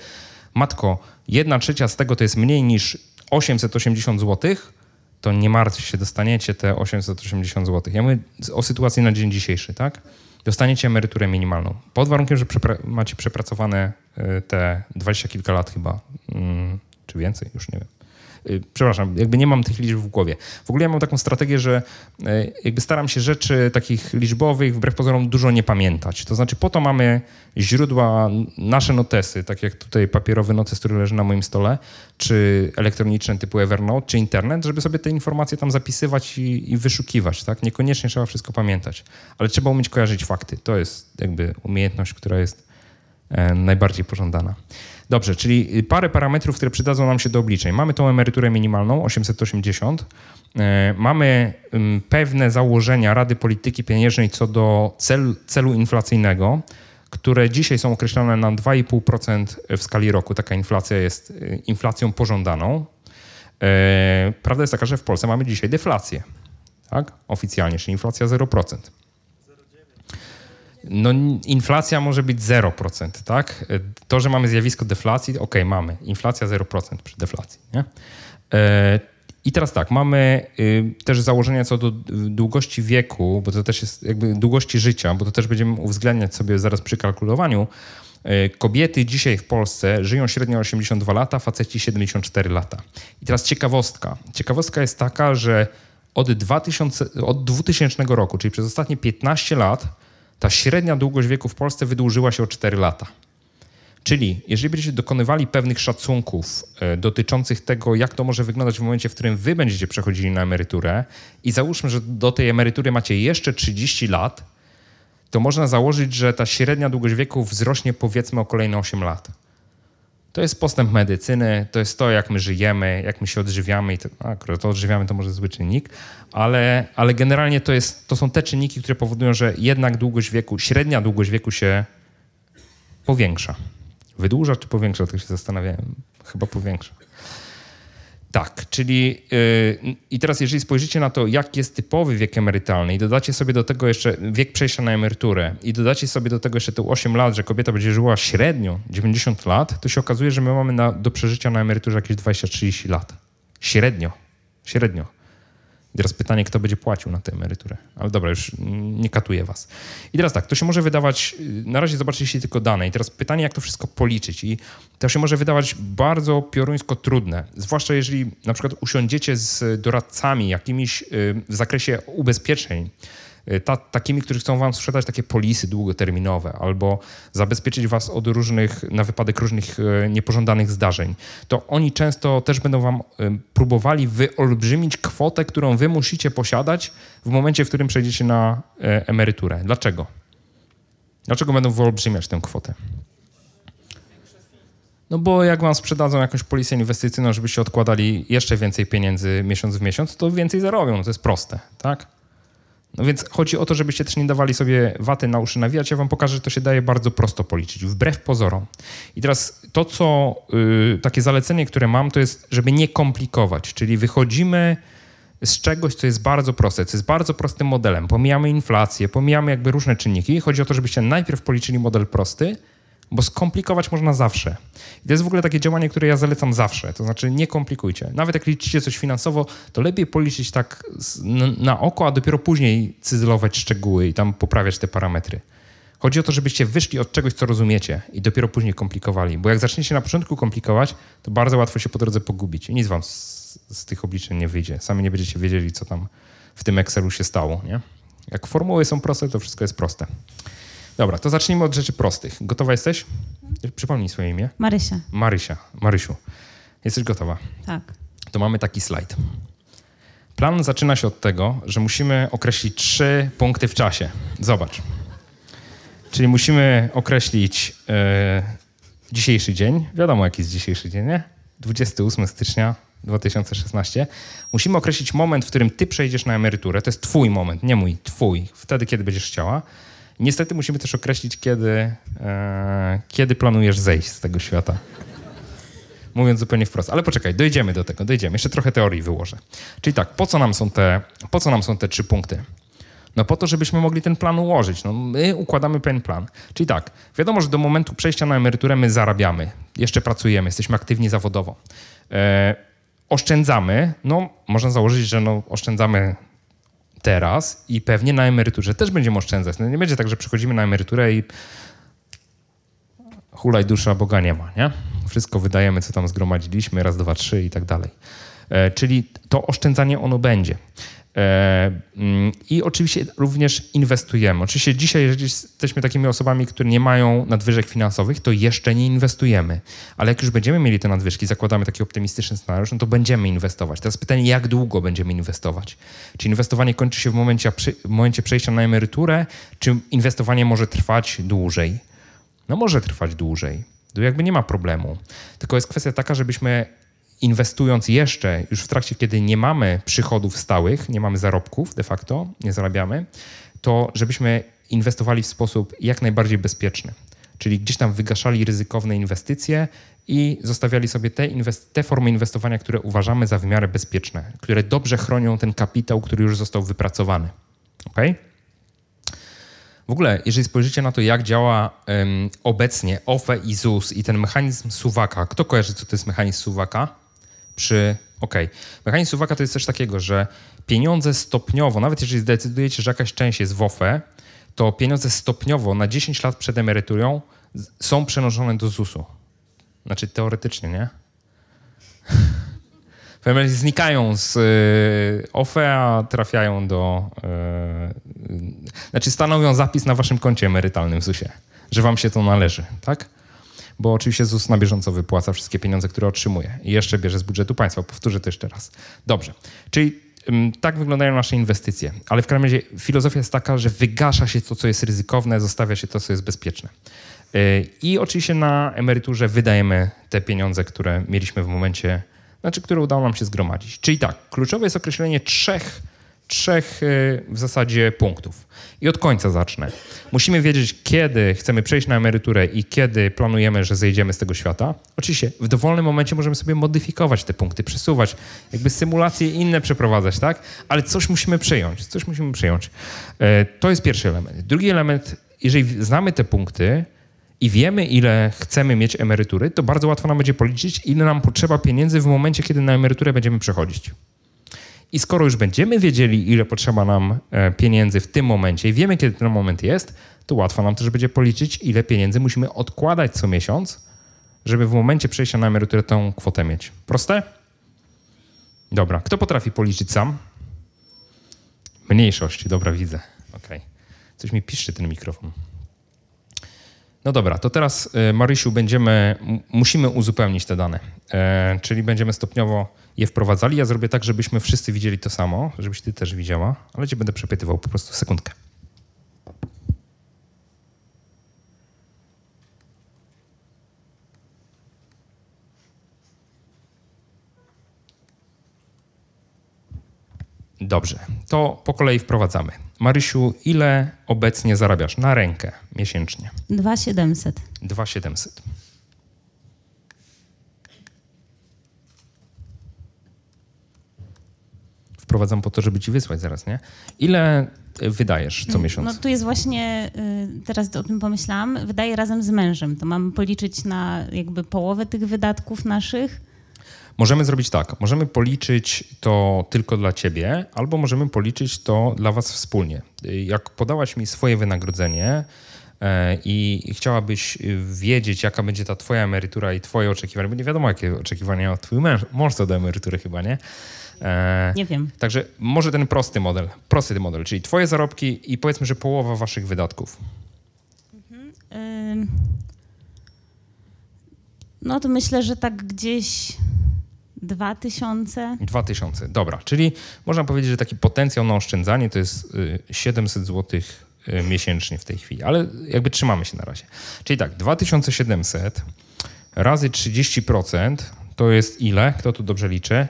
matko, jedna trzecia z tego to jest mniej niż 880 zł, to nie martw się, dostaniecie te 880 zł. Ja mówię o sytuacji na dzień dzisiejszy, tak? Dostaniecie emeryturę minimalną. Pod warunkiem, że przepra macie przepracowane e, te dwadzieścia kilka lat chyba, mm, czy więcej, już nie wiem. Y, przepraszam, jakby nie mam tych liczb w głowie. W ogóle ja mam taką strategię, że y, jakby staram się rzeczy takich liczbowych wbrew pozorom dużo nie pamiętać. To znaczy po to mamy źródła, nasze notesy, tak jak tutaj papierowy notes, który leży na moim stole, czy elektroniczne typu Evernote, czy internet, żeby sobie te informacje tam zapisywać i, i wyszukiwać, tak? Niekoniecznie trzeba wszystko pamiętać, ale trzeba umieć kojarzyć fakty. To jest jakby umiejętność, która jest E, najbardziej pożądana. Dobrze, czyli parę parametrów, które przydadzą nam się do obliczeń. Mamy tą emeryturę minimalną 880. E, mamy mm, pewne założenia Rady Polityki Pieniężnej co do cel, celu inflacyjnego, które dzisiaj są określane na 2,5% w skali roku. Taka inflacja jest e, inflacją pożądaną. Prawda jest taka, że w Polsce mamy dzisiaj deflację. Tak? Oficjalnie, czyli inflacja 0% no, inflacja może być 0%, tak? To, że mamy zjawisko deflacji, okej, mamy. Inflacja 0% przy deflacji, nie? E, I teraz tak, mamy y, też założenia co do długości wieku, bo to też jest jakby długości życia, bo to też będziemy uwzględniać sobie zaraz przy kalkulowaniu. E, kobiety dzisiaj w Polsce żyją średnio 82 lata, faceci 74 lata. I teraz ciekawostka. Ciekawostka jest taka, że od 2000, od 2000 roku, czyli przez ostatnie 15 lat, ta średnia długość wieku w Polsce wydłużyła się o 4 lata. Czyli jeżeli będziecie dokonywali pewnych szacunków e, dotyczących tego, jak to może wyglądać w momencie, w którym wy będziecie przechodzili na emeryturę i załóżmy, że do tej emerytury macie jeszcze 30 lat, to można założyć, że ta średnia długość wieku wzrośnie powiedzmy o kolejne 8 lat. To jest postęp medycyny, to jest to, jak my żyjemy, jak my się odżywiamy. I to, tak, no, akurat to odżywiamy to może zły czynnik, ale, ale generalnie to, jest, to są te czynniki, które powodują, że jednak długość wieku, średnia długość wieku się powiększa. Wydłuża czy powiększa? Tak się zastanawiałem. Chyba powiększa. Tak, czyli yy, i teraz jeżeli spojrzycie na to, jak jest typowy wiek emerytalny i dodacie sobie do tego jeszcze wiek przejścia na emeryturę i dodacie sobie do tego jeszcze te 8 lat, że kobieta będzie żyła średnio 90 lat, to się okazuje, że my mamy na, do przeżycia na emeryturze jakieś 20-30 lat. Średnio. Średnio. Teraz pytanie, kto będzie płacił na tę emeryturę. Ale dobra, już nie katuję was. I teraz tak, to się może wydawać, y, na razie zobaczyliście tylko dane i teraz pytanie, jak to wszystko policzyć. I to się może wydawać bardzo pioruńsko trudne, zwłaszcza jeżeli na przykład usiądziecie z doradcami jakimiś y, w zakresie ubezpieczeń, Y, ta, takimi, którzy chcą wam sprzedać takie polisy długoterminowe albo zabezpieczyć was od różnych, na wypadek różnych y, niepożądanych zdarzeń, to oni często też będą wam y, próbowali wyolbrzymić kwotę, którą wy musicie posiadać w momencie, w którym przejdziecie na emeryturę. Dlaczego? Dlaczego będą wyolbrzymiać tę kwotę? No bo jak wam sprzedadzą jakąś polisę inwestycyjną, żebyście odkładali jeszcze więcej pieniędzy miesiąc w miesiąc, to więcej zarobią. No to jest proste, tak? No więc chodzi o to, żebyście też nie dawali sobie waty na uszy nawijać. Ja wam pokażę, że to się daje bardzo prosto policzyć, wbrew pozorom. I teraz to, co y, takie zalecenie, które mam, to jest, żeby nie komplikować, czyli wychodzimy z czegoś, co jest bardzo proste, co jest bardzo prostym modelem. Pomijamy inflację, pomijamy jakby różne czynniki. Chodzi o to, żebyście najpierw policzyli model prosty, bo skomplikować można zawsze. I to jest w ogóle takie działanie, które ja zalecam zawsze. To znaczy nie komplikujcie. Nawet jak liczycie coś finansowo, to lepiej policzyć tak na oko, a dopiero później cyzylować szczegóły i tam poprawiać te parametry. Chodzi o to, żebyście wyszli od czegoś, co rozumiecie i dopiero później komplikowali. Bo jak zaczniecie na początku komplikować, to bardzo łatwo się po drodze pogubić i nic wam z, z tych obliczeń nie wyjdzie. Sami nie będziecie wiedzieli, co tam w tym Excelu się stało. Nie? Jak formuły są proste, to wszystko jest proste. Dobra, to zacznijmy od rzeczy prostych. Gotowa jesteś? Przypomnij swoje imię. Marysia. Marysia, Marysiu. Jesteś gotowa? Tak. To mamy taki slajd. Plan zaczyna się od tego, że musimy określić trzy punkty w czasie. Zobacz. Czyli musimy określić yy, dzisiejszy dzień. Wiadomo, jaki jest dzisiejszy dzień, nie? 28 stycznia 2016. Musimy określić moment, w którym ty przejdziesz na emeryturę. To jest twój moment, nie mój, twój. Wtedy, kiedy będziesz chciała. Niestety musimy też określić, kiedy, e, kiedy planujesz zejść z tego świata. Mówiąc zupełnie wprost, ale poczekaj, dojdziemy do tego, dojdziemy. Jeszcze trochę teorii wyłożę. Czyli tak, po co nam są te, po co nam są te trzy punkty? No po to, żebyśmy mogli ten plan ułożyć. No, my układamy pewien plan. Czyli tak, wiadomo, że do momentu przejścia na emeryturę my zarabiamy, jeszcze pracujemy, jesteśmy aktywni zawodowo. E, oszczędzamy, no można założyć, że no, oszczędzamy teraz i pewnie na emeryturze też będziemy oszczędzać. No nie będzie tak, że przychodzimy na emeryturę i hulaj dusza, Boga nie ma, nie? Wszystko wydajemy, co tam zgromadziliśmy, raz, dwa, trzy i tak dalej. E, czyli to oszczędzanie ono będzie. E, mm, I oczywiście również inwestujemy. Oczywiście dzisiaj, jeżeli jesteśmy takimi osobami, które nie mają nadwyżek finansowych, to jeszcze nie inwestujemy. Ale jak już będziemy mieli te nadwyżki, zakładamy taki optymistyczny scenariusz, no to będziemy inwestować. Teraz pytanie, jak długo będziemy inwestować? Czy inwestowanie kończy się w momencie, w momencie przejścia na emeryturę, czy inwestowanie może trwać dłużej? No może trwać dłużej. To jakby nie ma problemu. Tylko jest kwestia taka, żebyśmy inwestując jeszcze, już w trakcie, kiedy nie mamy przychodów stałych, nie mamy zarobków de facto, nie zarabiamy, to żebyśmy inwestowali w sposób jak najbardziej bezpieczny. Czyli gdzieś tam wygaszali ryzykowne inwestycje i zostawiali sobie te, te formy inwestowania, które uważamy za w miarę bezpieczne, które dobrze chronią ten kapitał, który już został wypracowany. Okay? W ogóle, jeżeli spojrzycie na to, jak działa um, obecnie OFE i ZUS i ten mechanizm suwaka, kto kojarzy, co to jest mechanizm suwaka? przy OK. Mechanizm suwaka to jest coś takiego, że pieniądze stopniowo, nawet jeżeli zdecydujecie, że jakaś część jest w OFE, to pieniądze stopniowo na 10 lat przed emeryturą są przenoszone do ZUS-u. Znaczy teoretycznie, nie? Znikają z y, OFE, a trafiają do. Y, y, znaczy stanowią zapis na waszym koncie emerytalnym w ZUS-ie, że wam się to należy, tak? bo oczywiście ZUS na bieżąco wypłaca wszystkie pieniądze, które otrzymuje i jeszcze bierze z budżetu państwa. Powtórzę to jeszcze raz. Dobrze, czyli mm, tak wyglądają nasze inwestycje. Ale w każdym razie filozofia jest taka, że wygasza się to, co jest ryzykowne, zostawia się to, co jest bezpieczne. Y, I oczywiście na emeryturze wydajemy te pieniądze, które mieliśmy w momencie, znaczy które udało nam się zgromadzić. Czyli tak, kluczowe jest określenie trzech trzech y, w zasadzie punktów. I od końca zacznę. Musimy wiedzieć, kiedy chcemy przejść na emeryturę i kiedy planujemy, że zejdziemy z tego świata. Oczywiście w dowolnym momencie możemy sobie modyfikować te punkty, przesuwać, jakby symulacje inne przeprowadzać, tak? Ale coś musimy przejąć, coś musimy przejąć. E, to jest pierwszy element. Drugi element, jeżeli znamy te punkty, i wiemy, ile chcemy mieć emerytury, to bardzo łatwo nam będzie policzyć, ile nam potrzeba pieniędzy w momencie, kiedy na emeryturę będziemy przechodzić. I skoro już będziemy wiedzieli, ile potrzeba nam e, pieniędzy w tym momencie i wiemy, kiedy ten moment jest, to łatwo nam też będzie policzyć, ile pieniędzy musimy odkładać co miesiąc, żeby w momencie przejścia na emeryturę tą kwotę mieć. Proste? Dobra. Kto potrafi policzyć sam? Mniejszość. Dobra, widzę. Okej. Okay. Coś mi piszczy ten mikrofon. No dobra, to teraz y, Marysiu będziemy, musimy uzupełnić te dane, e, czyli będziemy stopniowo je wprowadzali. Ja zrobię tak, żebyśmy wszyscy widzieli to samo, żebyś ty też widziała, ale cię będę przepytywał po prostu sekundkę. Dobrze, to po kolei wprowadzamy. Marysiu, ile obecnie zarabiasz na rękę miesięcznie? 2700. 2700. Wprowadzam po to, żeby ci wysłać zaraz, nie? Ile e, wydajesz co mm, no miesiąc? No tu jest właśnie, y, teraz o tym pomyślałam, wydaję razem z mężem. To mam policzyć na jakby połowę tych wydatków naszych Możemy zrobić tak, możemy policzyć to tylko dla ciebie, albo możemy policzyć to dla was wspólnie. Jak podałaś mi swoje wynagrodzenie, e, i chciałabyś wiedzieć, jaka będzie ta twoja emerytura i twoje oczekiwania, bo nie wiadomo, jakie oczekiwania ma twój męż, mąż do emerytury chyba, nie? E, nie wiem. Także może ten prosty model, prosty model, czyli twoje zarobki i powiedzmy, że połowa waszych wydatków. Mhm. No to myślę, że tak gdzieś Dwa tysiące. Dwa tysiące, dobra. Czyli można powiedzieć, że taki potencjał na oszczędzanie to jest 700 y, zł y, miesięcznie w tej chwili, ale jakby trzymamy się na razie. Czyli tak, 2700 razy 30% to jest ile? Kto tu dobrze liczy?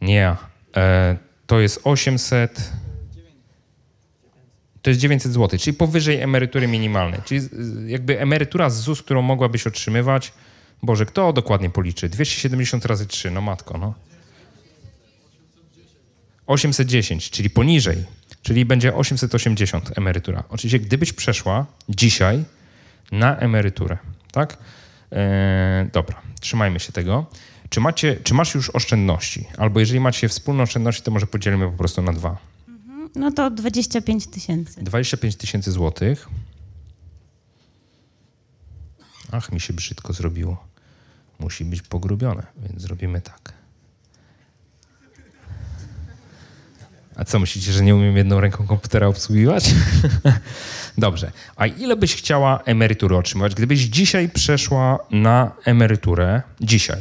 Nie. E, to jest 800. To jest 900 zł, czyli powyżej emerytury minimalnej. Czyli jakby emerytura z ZUS, którą mogłabyś otrzymywać, Boże, kto dokładnie policzy? 270 razy 3, no matko, no. 810, czyli poniżej, czyli będzie 880 emerytura. Oczywiście, gdybyś przeszła dzisiaj na emeryturę, tak? Eee, dobra, trzymajmy się tego. Czy, macie, czy masz już oszczędności? Albo jeżeli macie wspólne oszczędności, to może podzielimy po prostu na dwa. Mhm, no to 25 tysięcy. 25 tysięcy złotych. Ach, mi się brzydko zrobiło musi być pogrubione, więc zrobimy tak. A co myślicie, że nie umiem jedną ręką komputera obsługiwać? Dobrze. A ile byś chciała emerytury otrzymywać? Gdybyś dzisiaj przeszła na emeryturę, dzisiaj,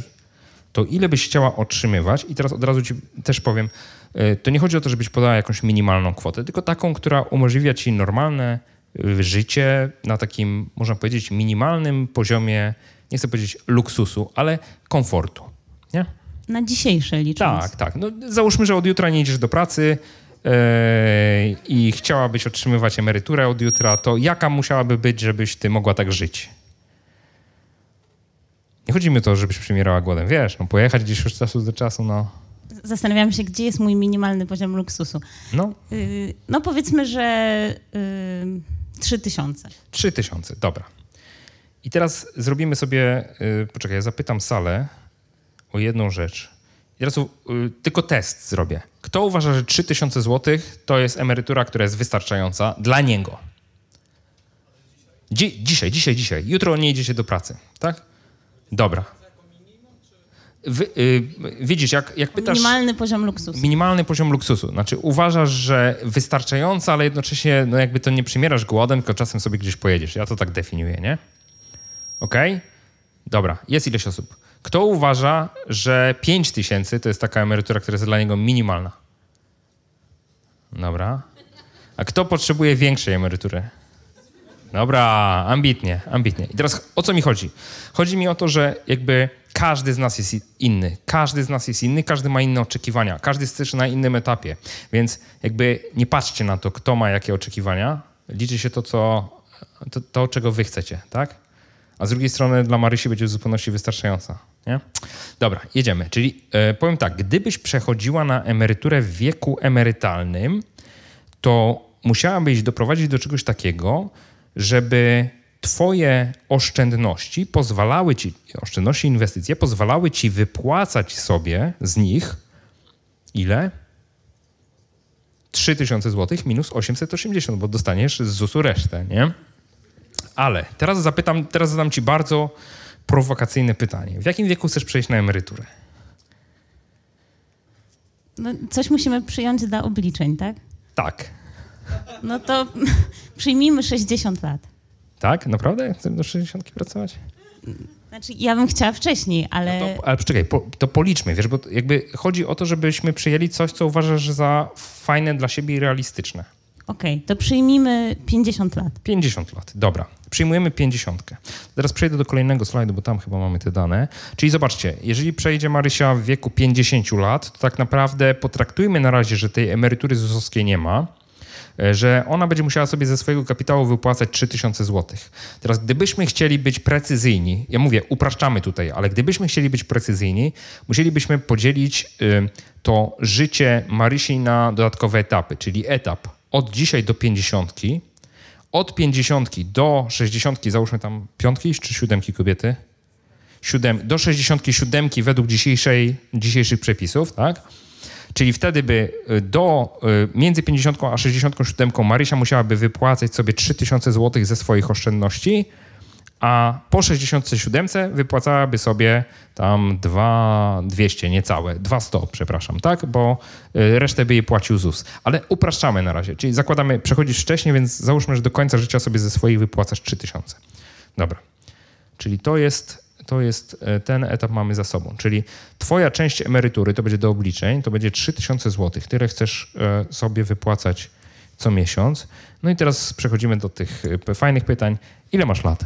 to ile byś chciała otrzymywać? I teraz od razu ci też powiem, y, to nie chodzi o to, żebyś podała jakąś minimalną kwotę, tylko taką, która umożliwia ci normalne y, życie na takim, można powiedzieć, minimalnym poziomie nie chcę powiedzieć luksusu, ale komfortu. Nie? Na dzisiejsze liczby. Tak, tak. No, załóżmy, że od jutra nie idziesz do pracy yy, i chciałabyś otrzymywać emeryturę od jutra, to jaka musiałaby być, żebyś ty mogła tak żyć? Nie chodzi mi o to, żebyś przymierała głodem, wiesz, no pojechać gdzieś już czasu do czasu, no. Zastanawiam się, gdzie jest mój minimalny poziom luksusu. No, yy, no powiedzmy, że... Yy... 3000. 3000, dobra. I teraz zrobimy sobie, y, poczekaj, ja zapytam salę o jedną rzecz. I teraz y, tylko test zrobię. Kto uważa, że 3000 zł to jest emerytura, która jest wystarczająca dla niego? Dzi dzisiaj, dzisiaj, dzisiaj. Jutro nie idziecie do pracy, tak? Dobra. Wy, y, widzisz, jak, jak pytasz... Minimalny poziom luksusu. Minimalny poziom luksusu. Znaczy uważasz, że wystarczająca, ale jednocześnie no jakby to nie przymierasz głodem, tylko czasem sobie gdzieś pojedziesz. Ja to tak definiuję, nie? ok? Dobra, jest ileś osób. Kto uważa, że 5 tysięcy to jest taka emerytura, która jest dla niego minimalna? Dobra. A kto potrzebuje większej emerytury? Dobra, ambitnie, ambitnie. I teraz o co mi chodzi? Chodzi mi o to, że jakby każdy z nas jest inny. Każdy z nas jest inny, każdy ma inne oczekiwania. Każdy jest też na innym etapie. Więc jakby nie patrzcie na to, kto ma jakie oczekiwania. Liczy się to, co, to, to czego wy chcecie, tak? a z drugiej strony dla Marysi będzie w zupełności wystarczająca. Nie? Dobra, jedziemy. Czyli e, powiem tak, gdybyś przechodziła na emeryturę w wieku emerytalnym, to musiałabyś doprowadzić do czegoś takiego, żeby twoje oszczędności pozwalały ci, oszczędności inwestycje pozwalały ci wypłacać sobie z nich ile? 3000 zł minus 880, bo dostaniesz z ZUS-u resztę, nie? Ale teraz zapytam, teraz zadam ci bardzo prowokacyjne pytanie. W jakim wieku chcesz przejść na emeryturę? No, coś musimy przyjąć dla obliczeń, tak? Tak. No to przyjmijmy 60 lat. Tak? Naprawdę? Chcemy do 60 pracować? Znaczy, ja bym chciała wcześniej, ale... No to, ale czekaj, po, to policzmy, wiesz, bo jakby chodzi o to, żebyśmy przyjęli coś, co uważasz za fajne dla siebie i realistyczne. Okej, okay, to przyjmijmy 50 lat. 50 lat, dobra. Przyjmujemy 50. Teraz przejdę do kolejnego slajdu, bo tam chyba mamy te dane. Czyli zobaczcie, jeżeli przejdzie Marysia w wieku 50 lat, to tak naprawdę potraktujmy na razie, że tej emerytury ZUS-owskiej nie ma, e, że ona będzie musiała sobie ze swojego kapitału wypłacać 3000 zł. Teraz, gdybyśmy chcieli być precyzyjni, ja mówię, upraszczamy tutaj, ale gdybyśmy chcieli być precyzyjni, musielibyśmy podzielić y, to życie Marysi na dodatkowe etapy, czyli etap od dzisiaj do pięćdziesiątki, od pięćdziesiątki do sześćdziesiątki, załóżmy tam piątki czy siódemki kobiety, siódem, do sześćdziesiątki siódemki według dzisiejszej, dzisiejszych przepisów, tak? Czyli wtedy by y, do, y, między 50 a 67 Marysia musiałaby wypłacać sobie 3000 zł ze swoich oszczędności, a po 67 wypłacałaby sobie tam 200 niecałe, 200, przepraszam, tak? Bo y, resztę by jej płacił ZUS. Ale upraszczamy na razie, czyli zakładamy, przechodzisz wcześniej, więc załóżmy, że do końca życia sobie ze swoich wypłacasz 3000. Dobra. Czyli to jest, to jest, e, ten etap mamy za sobą. Czyli twoja część emerytury, to będzie do obliczeń, to będzie 3000 zł, tyle chcesz e, sobie wypłacać co miesiąc. No i teraz przechodzimy do tych e, fajnych pytań. Ile masz lat?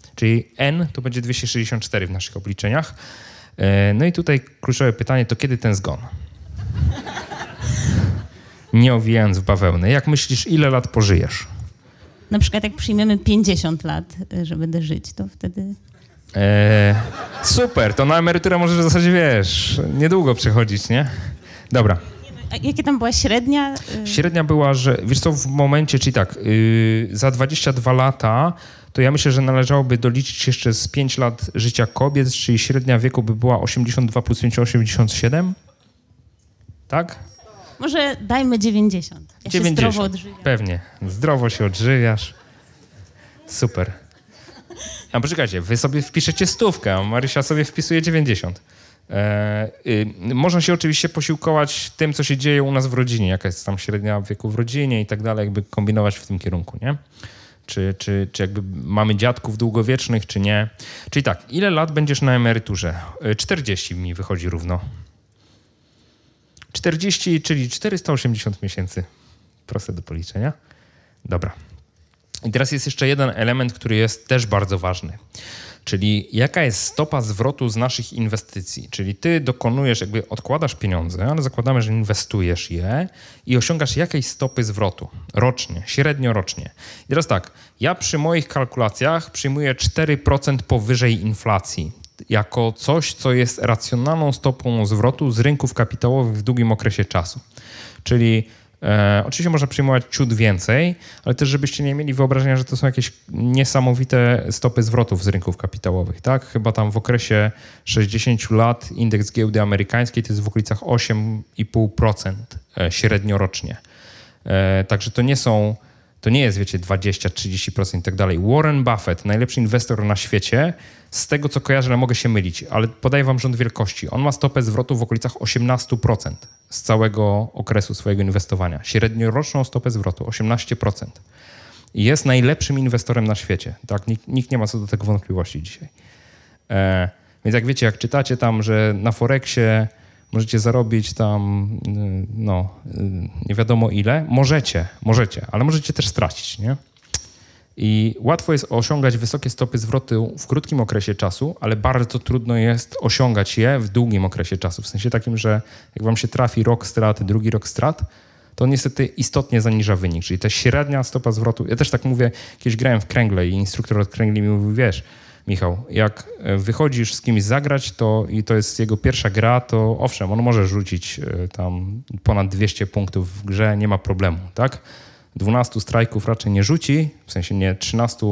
czyli n to będzie 264 w naszych obliczeniach. E, no i tutaj kluczowe pytanie to kiedy ten zgon? Nie owijając w bawełnę. Jak myślisz, ile lat pożyjesz? Na przykład jak przyjmiemy 50 lat, e, że będę żyć, to wtedy... Eee, super, to na emeryturę możesz w zasadzie, wiesz, niedługo przychodzić, nie? Dobra. A jakie tam była średnia? E? Średnia była, że wiesz co, w momencie, czyli tak, yy, za 22 lata to ja myślę, że należałoby doliczyć jeszcze z 5 lat życia kobiet, czyli średnia wieku by była 82 plus 587. Tak? Może dajmy 90. Ja 90. Się zdrowo odżywiam. Pewnie. Zdrowo się odżywiasz. Super. A poczekajcie, wy sobie wpiszecie stówkę, a Marysia sobie wpisuje 90. E, y, można się oczywiście posiłkować tym, co się dzieje u nas w rodzinie, jaka jest tam średnia wieku w rodzinie i tak dalej, jakby kombinować w tym kierunku, nie? czy, czy, czy jakby mamy dziadków długowiecznych, czy nie. Czyli tak, ile lat będziesz na emeryturze? 40 y, mi wychodzi równo. 40, czyli 480 miesięcy. Proste do policzenia. Dobra. I teraz jest jeszcze jeden element, który jest też bardzo ważny. Czyli jaka jest stopa zwrotu z naszych inwestycji? Czyli ty dokonujesz, jakby odkładasz pieniądze, ale zakładamy, że inwestujesz je i osiągasz jakiejś stopy zwrotu rocznie, średnio rocznie. I teraz tak, ja przy moich kalkulacjach przyjmuję 4% powyżej inflacji jako coś, co jest racjonalną stopą zwrotu z rynków kapitałowych w długim okresie czasu. Czyli E, oczywiście można przyjmować ciut więcej, ale też żebyście nie mieli wyobrażenia, że to są jakieś niesamowite stopy zwrotów z rynków kapitałowych. Tak? Chyba tam w okresie 60 lat indeks giełdy amerykańskiej to jest w okolicach 8,5% e, średniorocznie. E, także to nie są to nie jest, wiecie, 20-30% i tak dalej. Warren Buffett, najlepszy inwestor na świecie, z tego co kojarzę, no mogę się mylić, ale podaję wam rząd wielkości. On ma stopę zwrotu w okolicach 18% z całego okresu swojego inwestowania. Średnioroczną stopę zwrotu 18%. Jest najlepszym inwestorem na świecie. Tak? Nikt, nikt nie ma co do tego wątpliwości dzisiaj. E, więc jak wiecie, jak czytacie tam, że na Forexie możecie zarobić tam y, no, y, nie wiadomo ile, możecie, możecie, ale możecie też stracić, nie? I łatwo jest osiągać wysokie stopy zwrotu w krótkim okresie czasu, ale bardzo trudno jest osiągać je w długim okresie czasu. W sensie takim, że jak wam się trafi rok strat, drugi rok strat, to niestety istotnie zaniża wynik. Czyli ta średnia stopa zwrotu. Ja też tak mówię, kiedyś grałem w kręgle i instruktor od kręgli mi mówił, wiesz, Michał, jak e, wychodzisz z kimś zagrać, to i to jest jego pierwsza gra, to owszem, on może rzucić e, tam ponad 200 punktów w grze, nie ma problemu, tak? 12 strajków raczej nie rzuci, w sensie nie 13,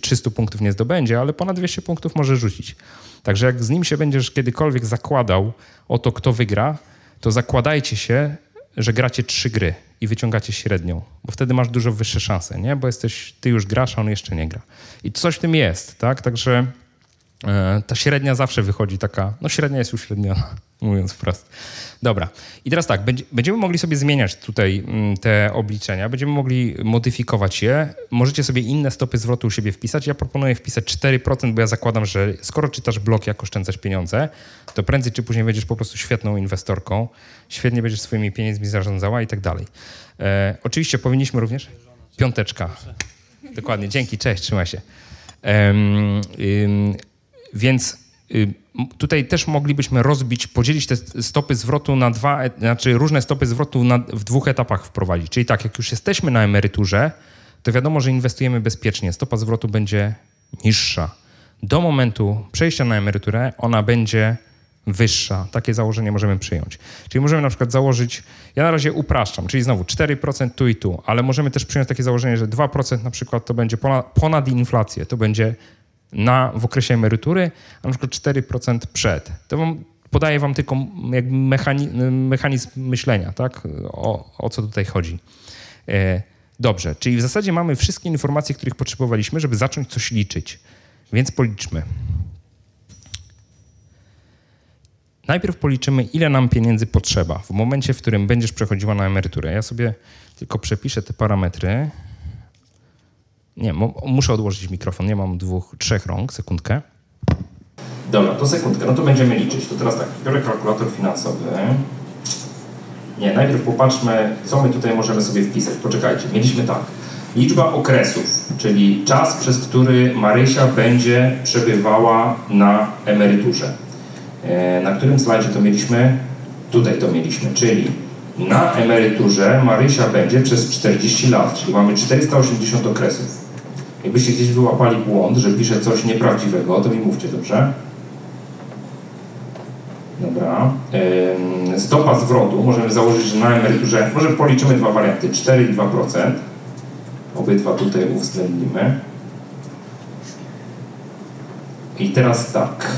300 punktów nie zdobędzie, ale ponad 200 punktów może rzucić. Także jak z nim się będziesz kiedykolwiek zakładał o to, kto wygra, to zakładajcie się, że gracie trzy gry i wyciągacie średnią, bo wtedy masz dużo wyższe szanse, nie? Bo jesteś, ty już grasz, a on jeszcze nie gra. I coś w tym jest, tak? Także e, ta średnia zawsze wychodzi taka, no średnia jest już mówiąc wprost. Dobra. I teraz tak, będziemy mogli sobie zmieniać tutaj mm, te obliczenia, będziemy mogli modyfikować je. Możecie sobie inne stopy zwrotu u siebie wpisać. Ja proponuję wpisać 4%, bo ja zakładam, że skoro czytasz blok, jak oszczędzać pieniądze, to prędzej czy później będziesz po prostu świetną inwestorką, świetnie będziesz swoimi pieniędzmi zarządzała i tak dalej. E, oczywiście powinniśmy również... Piąteczka. Dokładnie. Dzięki, cześć, trzymaj się. Um, um, więc... Um, tutaj też moglibyśmy rozbić, podzielić te stopy zwrotu na dwa, znaczy różne stopy zwrotu na, w dwóch etapach wprowadzić. Czyli tak, jak już jesteśmy na emeryturze, to wiadomo, że inwestujemy bezpiecznie. Stopa zwrotu będzie niższa. Do momentu przejścia na emeryturę ona będzie wyższa. Takie założenie możemy przyjąć. Czyli możemy na przykład założyć, ja na razie upraszczam, czyli znowu 4% tu i tu, ale możemy też przyjąć takie założenie, że 2% na przykład to będzie ponad, ponad inflację, to będzie na, w okresie emerytury, a na przykład 4% przed. To wam, podaję wam tylko jakby mechanizm, mechanizm myślenia, tak? O, o co tutaj chodzi. E, dobrze, czyli w zasadzie mamy wszystkie informacje, których potrzebowaliśmy, żeby zacząć coś liczyć. Więc policzmy. Najpierw policzymy, ile nam pieniędzy potrzeba w momencie, w którym będziesz przechodziła na emeryturę. Ja sobie tylko przepiszę te parametry. Nie, muszę odłożyć mikrofon, nie mam dwóch, trzech rąk, sekundkę. Dobra, to sekundkę, no to będziemy liczyć. To teraz tak, biorę kalkulator finansowy. Nie, najpierw popatrzmy, co my tutaj możemy sobie wpisać. Poczekajcie, mieliśmy tak. Liczba okresów, czyli czas, przez który Marysia będzie przebywała na emeryturze. E, na którym slajdzie to mieliśmy? Tutaj to mieliśmy, czyli na emeryturze Marysia będzie przez 40 lat, czyli mamy 480 okresów. Jakbyście gdzieś wyłapali błąd, że piszę coś nieprawdziwego, to mi mówcie, dobrze? Dobra. Stopa zwrotu możemy założyć, że na emeryturze, może policzymy dwa warianty, 4 i 2%. Obydwa tutaj uwzględnimy. I teraz tak.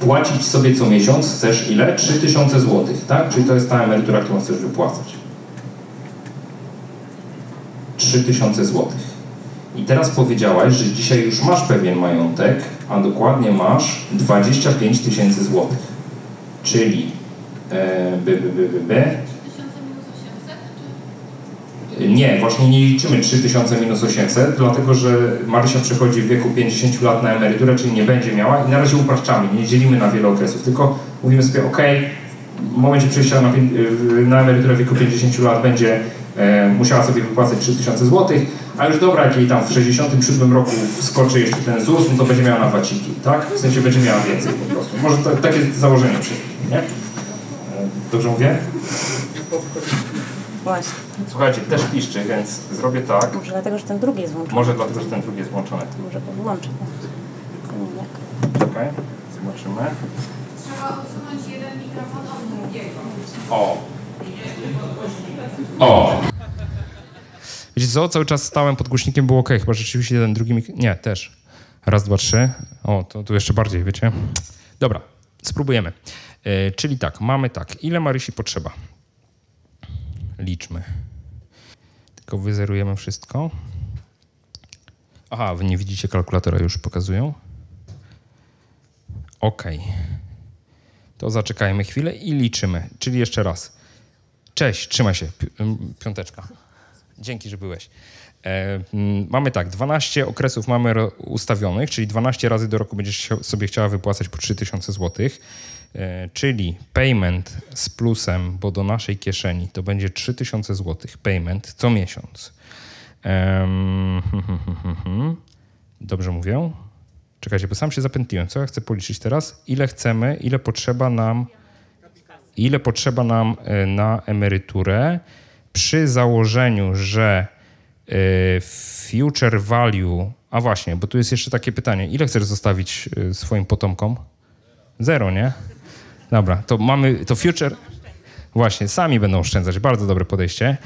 Płacić sobie co miesiąc chcesz ile? 3000 zł, tak? Czyli to jest ta emerytura, którą chcesz wypłacać. 3000 zł. I teraz powiedziałaś, że dzisiaj już masz pewien majątek, a dokładnie masz 25 tysięcy złotych. Czyli e, by, by, by, by, by. Nie, właśnie nie liczymy 3000 minus 800, dlatego że Marysia przechodzi w wieku 50 lat na emeryturę, czyli nie będzie miała i na razie upraszczamy, nie dzielimy na wiele okresów, tylko mówimy sobie, ok, w momencie przejścia na, na emeryturę w wieku 50 lat będzie E, musiała sobie wypłacać 3000 zł, a już dobra, jak jej tam w 67 roku skoczy jeszcze ten ZUS, no to będzie miała na waciki, tak? W sensie będzie miała więcej po prostu. Może to, takie założenie przy nie? E, dobrze mówię? Właśnie. Słuchajcie, też piszczy, więc zrobię tak. Może dlatego, że ten drugi jest włączony. Może dlatego, że ten drugi jest włączony. Może go włączyć. Czekaj, zobaczymy. Trzeba odsunąć jeden mikrofon od drugiego. O! O! Wiecie co, cały czas stałem pod głośnikiem, było ok, chyba rzeczywiście jeden, drugi mik... Nie, też. Raz, dwa, trzy. O, to tu jeszcze bardziej, wiecie. Dobra, spróbujemy. E, czyli tak, mamy tak. Ile Marysi potrzeba? Liczmy. Tylko wyzerujemy wszystko. Aha, wy nie widzicie kalkulatora, już pokazują. OK. To zaczekajmy chwilę i liczymy. Czyli jeszcze raz. Cześć, trzymaj się. Piąteczka. Dzięki, że byłeś. E, mm, mamy tak, 12 okresów mamy ustawionych, czyli 12 razy do roku będziesz sobie chciała wypłacać po 3000 zł, e, czyli payment z plusem, bo do naszej kieszeni to będzie 3000 zł payment co miesiąc. E, Dobrze mówię? Czekajcie, bo sam się zapętliłem. Co ja chcę policzyć teraz? Ile chcemy, ile potrzeba nam ile potrzeba nam e, na emeryturę przy założeniu, że e, future value, a właśnie, bo tu jest jeszcze takie pytanie, ile chcesz zostawić e, swoim potomkom? Zero, nie? Dobra, to mamy, to future, właśnie, sami będą oszczędzać, bardzo dobre podejście.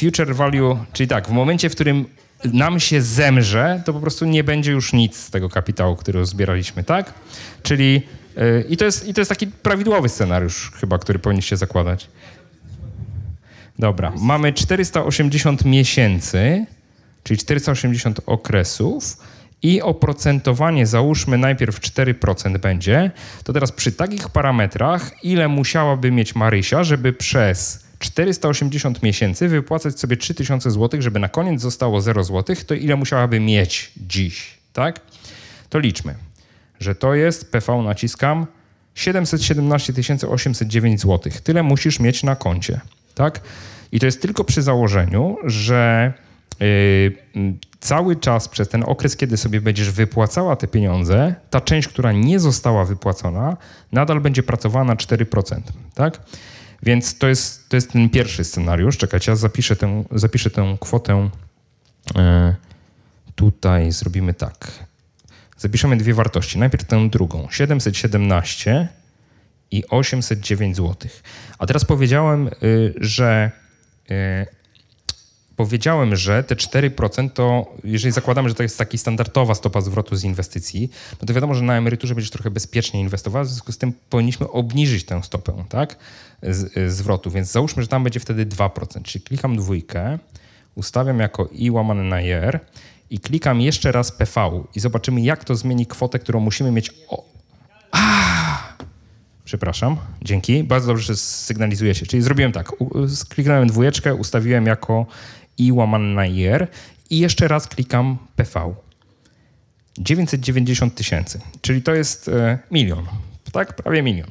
Future value, czyli tak, w momencie, w którym nam się zemrze, to po prostu nie będzie już nic z tego kapitału, który zbieraliśmy, tak? Czyli Y, I to, jest, I to jest taki prawidłowy scenariusz chyba, który powinniście zakładać. Dobra, mamy 480 miesięcy, czyli 480 okresów i oprocentowanie załóżmy najpierw 4% będzie, to teraz przy takich parametrach ile musiałaby mieć Marysia, żeby przez 480 miesięcy wypłacać sobie 3000 zł, żeby na koniec zostało 0 zł, to ile musiałaby mieć dziś, tak? To liczmy że to jest PV naciskam 717 809 zł. Tyle musisz mieć na koncie, tak? I to jest tylko przy założeniu, że Yy, cały czas przez ten okres, kiedy sobie będziesz wypłacała te pieniądze, ta część, która nie została wypłacona, nadal będzie pracowała na 4%. Tak? Więc to jest, to jest ten pierwszy scenariusz. Czekajcie, ja zapiszę tę, zapiszę tę kwotę. Yy, tutaj zrobimy tak. Zapiszemy dwie wartości. Najpierw tę drugą, 717 i 809 zł. A teraz powiedziałem, y, że y, powiedziałem, że te 4% to, jeżeli zakładamy, że to jest taka standardowa stopa zwrotu z inwestycji, no to wiadomo, że na emeryturze będziesz trochę bezpiecznie inwestować, w związku z tym powinniśmy obniżyć tę stopę, tak? Z, y, zwrotu, więc załóżmy, że tam będzie wtedy 2%. Czyli klikam dwójkę, ustawiam jako i łamane na jer i klikam jeszcze raz PV i zobaczymy, jak to zmieni kwotę, którą musimy mieć. O. Ah! Przepraszam, dzięki. Bardzo dobrze, że sygnalizuje się. Czyli zrobiłem tak, kliknąłem dwójeczkę, ustawiłem jako i łamane na IR i jeszcze raz klikam PV. 990 tysięcy, czyli to jest e, milion, tak? Prawie milion.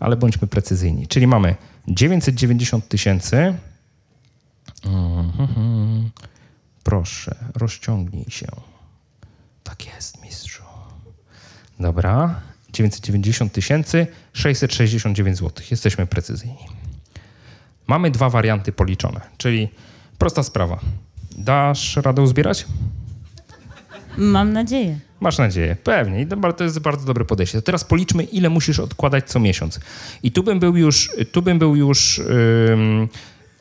Ale bądźmy precyzyjni. Czyli mamy 990 tysięcy. Mm -hmm. Proszę, rozciągnij się. Tak jest, mistrzu. Dobra, 990 tysięcy, 669 zł. Jesteśmy precyzyjni. Mamy dwa warianty policzone, czyli prosta sprawa. Dasz radę uzbierać? Mam nadzieję. Masz nadzieję, pewnie. I to jest bardzo dobre podejście. To teraz policzmy, ile musisz odkładać co miesiąc. I tu bym był już, tu bym był już. Yy,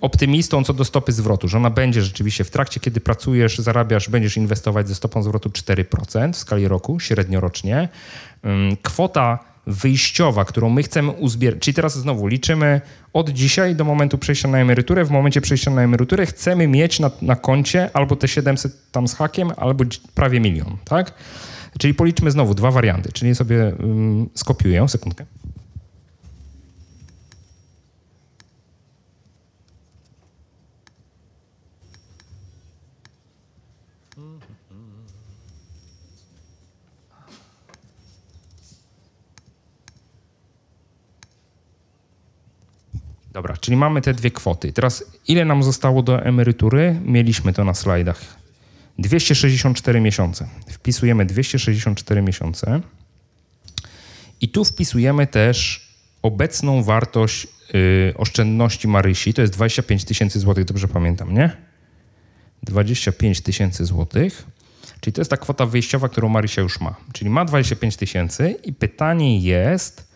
optymistą co do stopy zwrotu, że ona będzie rzeczywiście w trakcie, kiedy pracujesz, zarabiasz, będziesz inwestować ze stopą zwrotu 4% w skali roku, średniorocznie. Kwota wyjściowa, którą my chcemy uzbierać, czyli teraz znowu liczymy od dzisiaj do momentu przejścia na emeryturę, w momencie przejścia na emeryturę chcemy mieć na, na koncie albo te 700 tam z hakiem, albo prawie milion, tak? Czyli policzmy znowu dwa warianty, czyli sobie um, skopiuję, sekundkę. Dobra, czyli mamy te dwie kwoty. Teraz ile nam zostało do emerytury? Mieliśmy to na slajdach. 264 miesiące. Wpisujemy 264 miesiące. I tu wpisujemy też obecną wartość yy, oszczędności Marysi. To jest 25 tysięcy złotych, dobrze pamiętam, nie? 25 tysięcy złotych. Czyli to jest ta kwota wyjściowa, którą Marysia już ma. Czyli ma 25 tysięcy i pytanie jest,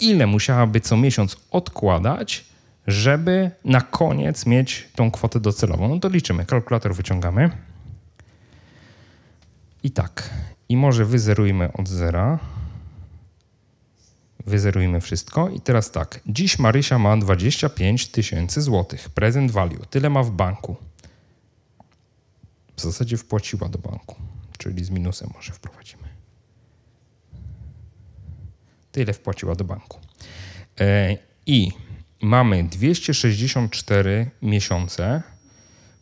ile musiałaby co miesiąc odkładać, żeby na koniec mieć tą kwotę docelową. No to liczymy, kalkulator wyciągamy. I tak, i może wyzerujmy od zera. Wyzerujmy wszystko. I teraz tak, dziś Marysia ma 25 tysięcy złotych. Present value, tyle ma w banku. W zasadzie wpłaciła do banku, czyli z minusem może wprowadzimy. Tyle wpłaciła do banku. E, I mamy 264 miesiące.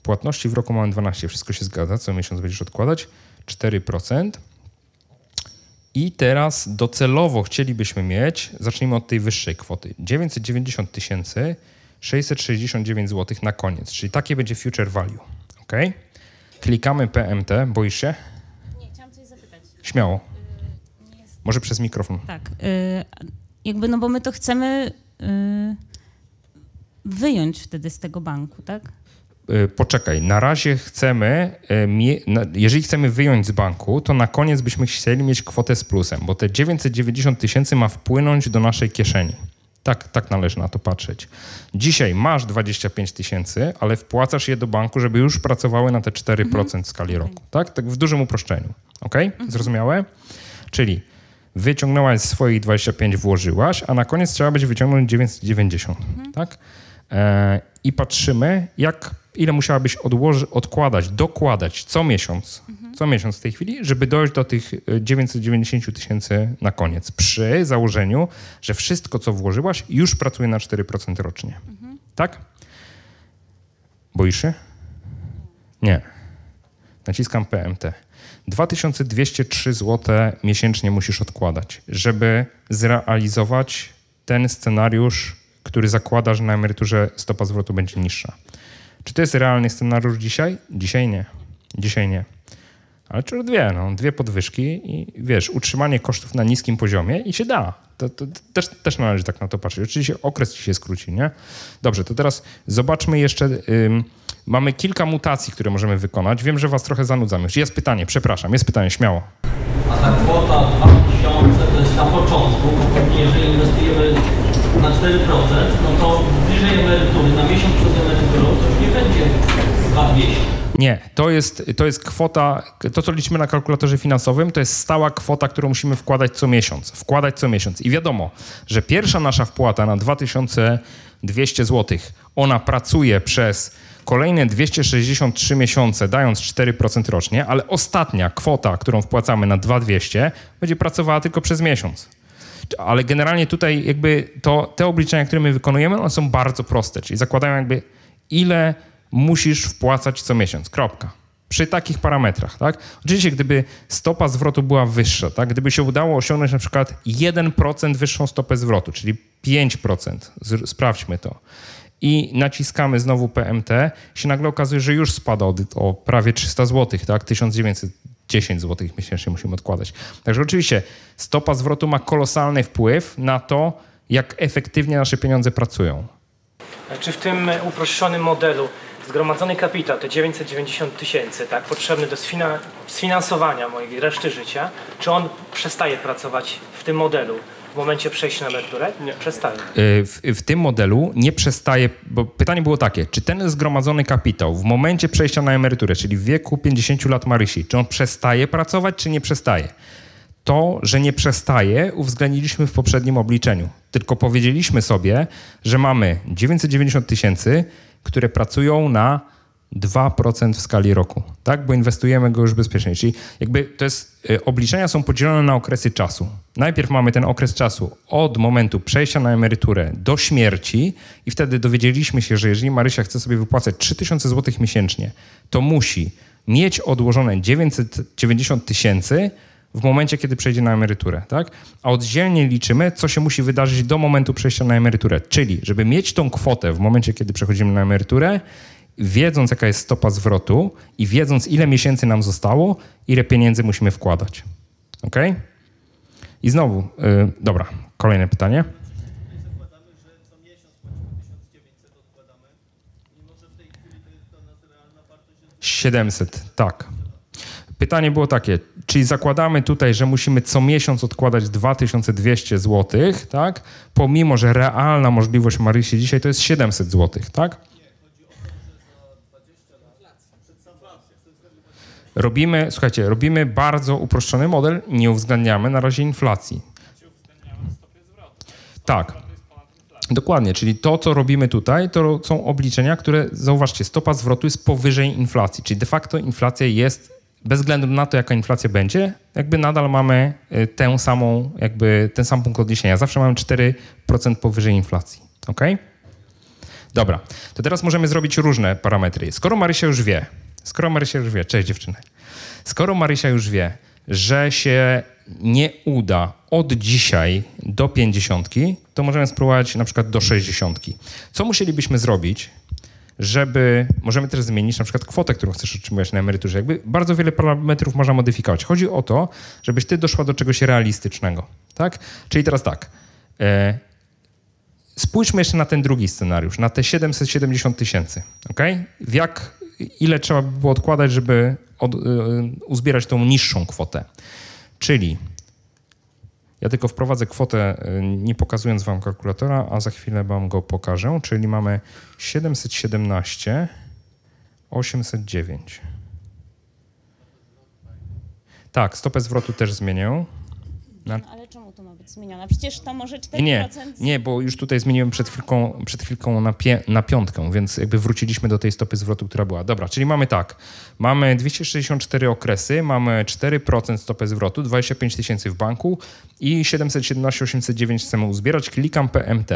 Płatności w roku mamy 12, wszystko się zgadza, co miesiąc będziesz odkładać 4%. I teraz docelowo chcielibyśmy mieć, zacznijmy od tej wyższej kwoty, 990 tysięcy 669 zł na koniec, czyli takie będzie future value. Ok? Klikamy PMT, boisz się? Nie, chciałam coś zapytać. Śmiało. Może przez mikrofon. Tak. Y, jakby, no bo my to chcemy y, wyjąć wtedy z tego banku, tak? Y, poczekaj, na razie chcemy, jeżeli chcemy wyjąć z banku, to na koniec byśmy chcieli mieć kwotę z plusem, bo te 990 tysięcy ma wpłynąć do naszej kieszeni. Tak, tak należy na to patrzeć. Dzisiaj masz 25 tysięcy, ale wpłacasz je do banku, żeby już pracowały na te 4% mhm. w skali roku. Tak? tak w dużym uproszczeniu. Ok? Mhm. Zrozumiałe? Czyli wyciągnęłaś swoich 25, włożyłaś, a na koniec trzeba będzie wyciągnąć 990, mhm. tak? E, I patrzymy, jak, ile musiałabyś odłoży, odkładać, dokładać co miesiąc, mhm. co miesiąc w tej chwili, żeby dojść do tych 990 e, tysięcy na koniec. Przy założeniu, że wszystko, co włożyłaś, już pracuje na 4% rocznie. Mhm. Tak? Boisz się? Nie. Naciskam PMT. 2203 zł miesięcznie musisz odkładać, żeby zrealizować ten scenariusz, który zakłada, że na emeryturze stopa zwrotu będzie niższa. Czy to jest realny scenariusz dzisiaj? Dzisiaj nie. Dzisiaj nie. Ale czy dwie, no, dwie podwyżki i wiesz, utrzymanie kosztów na niskim poziomie i się da. To, to, to też, też należy tak na to patrzeć. Oczywiście okres ci się skróci, nie? Dobrze, to teraz zobaczmy jeszcze. Mamy kilka mutacji, które możemy wykonać. Wiem, że was trochę zanudzam już. Jest pytanie, przepraszam, jest pytanie, śmiało. A ta kwota 2000 to jest na początku, bo jeżeli inwestujemy na 4%, no to bliżej emerytury, na miesiąc przed emeryturą, to już nie będzie 200. Nie, to jest, to jest kwota, to co liczymy na kalkulatorze finansowym, to jest stała kwota, którą musimy wkładać co miesiąc. Wkładać co miesiąc. I wiadomo, że pierwsza nasza wpłata na 2200 zł, ona pracuje przez kolejne 263 miesiące, dając 4% rocznie, ale ostatnia kwota, którą wpłacamy na 2200, będzie pracowała tylko przez miesiąc. Ale generalnie tutaj jakby to, te obliczenia, które my wykonujemy, one są bardzo proste, czyli zakładają jakby ile musisz wpłacać co miesiąc, kropka. Przy takich parametrach, tak? Oczywiście, gdyby stopa zwrotu była wyższa, tak? Gdyby się udało osiągnąć na przykład 1% wyższą stopę zwrotu, czyli 5%, sprawdźmy to i naciskamy znowu PMT, się nagle okazuje, że już spada o, o prawie 300 zł, tak? 1910 zł miesięcznie musimy odkładać. Także oczywiście stopa zwrotu ma kolosalny wpływ na to, jak efektywnie nasze pieniądze pracują. Czy w tym uproszczonym modelu zgromadzony kapitał, te 990 tysięcy, tak, potrzebny do sfinansowania mojej reszty życia, czy on przestaje pracować w tym modelu? w momencie przejścia na emeryturę? Nie. Przestaje. Y, w, w, tym modelu nie przestaje, bo pytanie było takie, czy ten zgromadzony kapitał w momencie przejścia na emeryturę, czyli w wieku 50 lat Marysi, czy on przestaje pracować, czy nie przestaje? To, że nie przestaje, uwzględniliśmy w poprzednim obliczeniu. Tylko powiedzieliśmy sobie, że mamy 990 tysięcy, które pracują na 2% w skali roku, tak? Bo inwestujemy go już bezpiecznie. Czyli jakby to jest, y, obliczenia są podzielone na okresy czasu. Najpierw mamy ten okres czasu od momentu przejścia na emeryturę do śmierci i wtedy dowiedzieliśmy się, że jeżeli Marysia chce sobie wypłacać 3000 zł miesięcznie, to musi mieć odłożone 990 tysięcy w momencie, kiedy przejdzie na emeryturę, tak? A oddzielnie liczymy, co się musi wydarzyć do momentu przejścia na emeryturę. Czyli, żeby mieć tą kwotę w momencie, kiedy przechodzimy na emeryturę, wiedząc jaka jest stopa zwrotu i wiedząc ile miesięcy nam zostało, ile pieniędzy musimy wkładać. Ok? I znowu, y, dobra, kolejne pytanie. 700, tak. Pytanie było takie, czyli zakładamy tutaj, że musimy co miesiąc odkładać 2200 zł, tak? Pomimo, że realna możliwość Marysi dzisiaj to jest 700 zł, tak? Robimy, słuchajcie, robimy bardzo uproszczony model, nie uwzględniamy na razie inflacji. Tak. Dokładnie, czyli to, co robimy tutaj, to są obliczenia, które, zauważcie, stopa zwrotu jest powyżej inflacji, czyli de facto inflacja jest, bez względu na to, jaka inflacja będzie, jakby nadal mamy y, tę samą, jakby ten sam punkt odniesienia. Zawsze mamy 4% powyżej inflacji, ok? Dobra, to teraz możemy zrobić różne parametry. Skoro Marysia już wie, Skoro Marysia już wie, cześć dziewczyny. Skoro Marysia już wie, że się nie uda od dzisiaj do pięćdziesiątki, to możemy spróbować na przykład do sześćdziesiątki. Co musielibyśmy zrobić, żeby, możemy też zmienić na przykład kwotę, którą chcesz otrzymywać na emeryturze. Jakby bardzo wiele parametrów można modyfikować. Chodzi o to, żebyś ty doszła do czegoś realistycznego, tak? Czyli teraz tak, e, spójrzmy jeszcze na ten drugi scenariusz, na te 770 tysięcy, ok? W jak ile trzeba by było odkładać, żeby od, y, y, uzbierać tą niższą kwotę. Czyli ja tylko wprowadzę kwotę, y, nie pokazując wam kalkulatora, a za chwilę wam go pokażę, czyli mamy 717 809. Tak, stopę zwrotu też zmienię. Na... Ale zmieniona. Przecież to może 4%. Nie, nie bo już tutaj zmieniłem przed chwilką, przed chwilką na, pie, na piątkę, więc jakby wróciliśmy do tej stopy zwrotu, która była. Dobra, czyli mamy tak. Mamy 264 okresy, mamy 4% stopy zwrotu, 25 tysięcy w banku i 717 809 chcemy uzbierać. Klikam PMT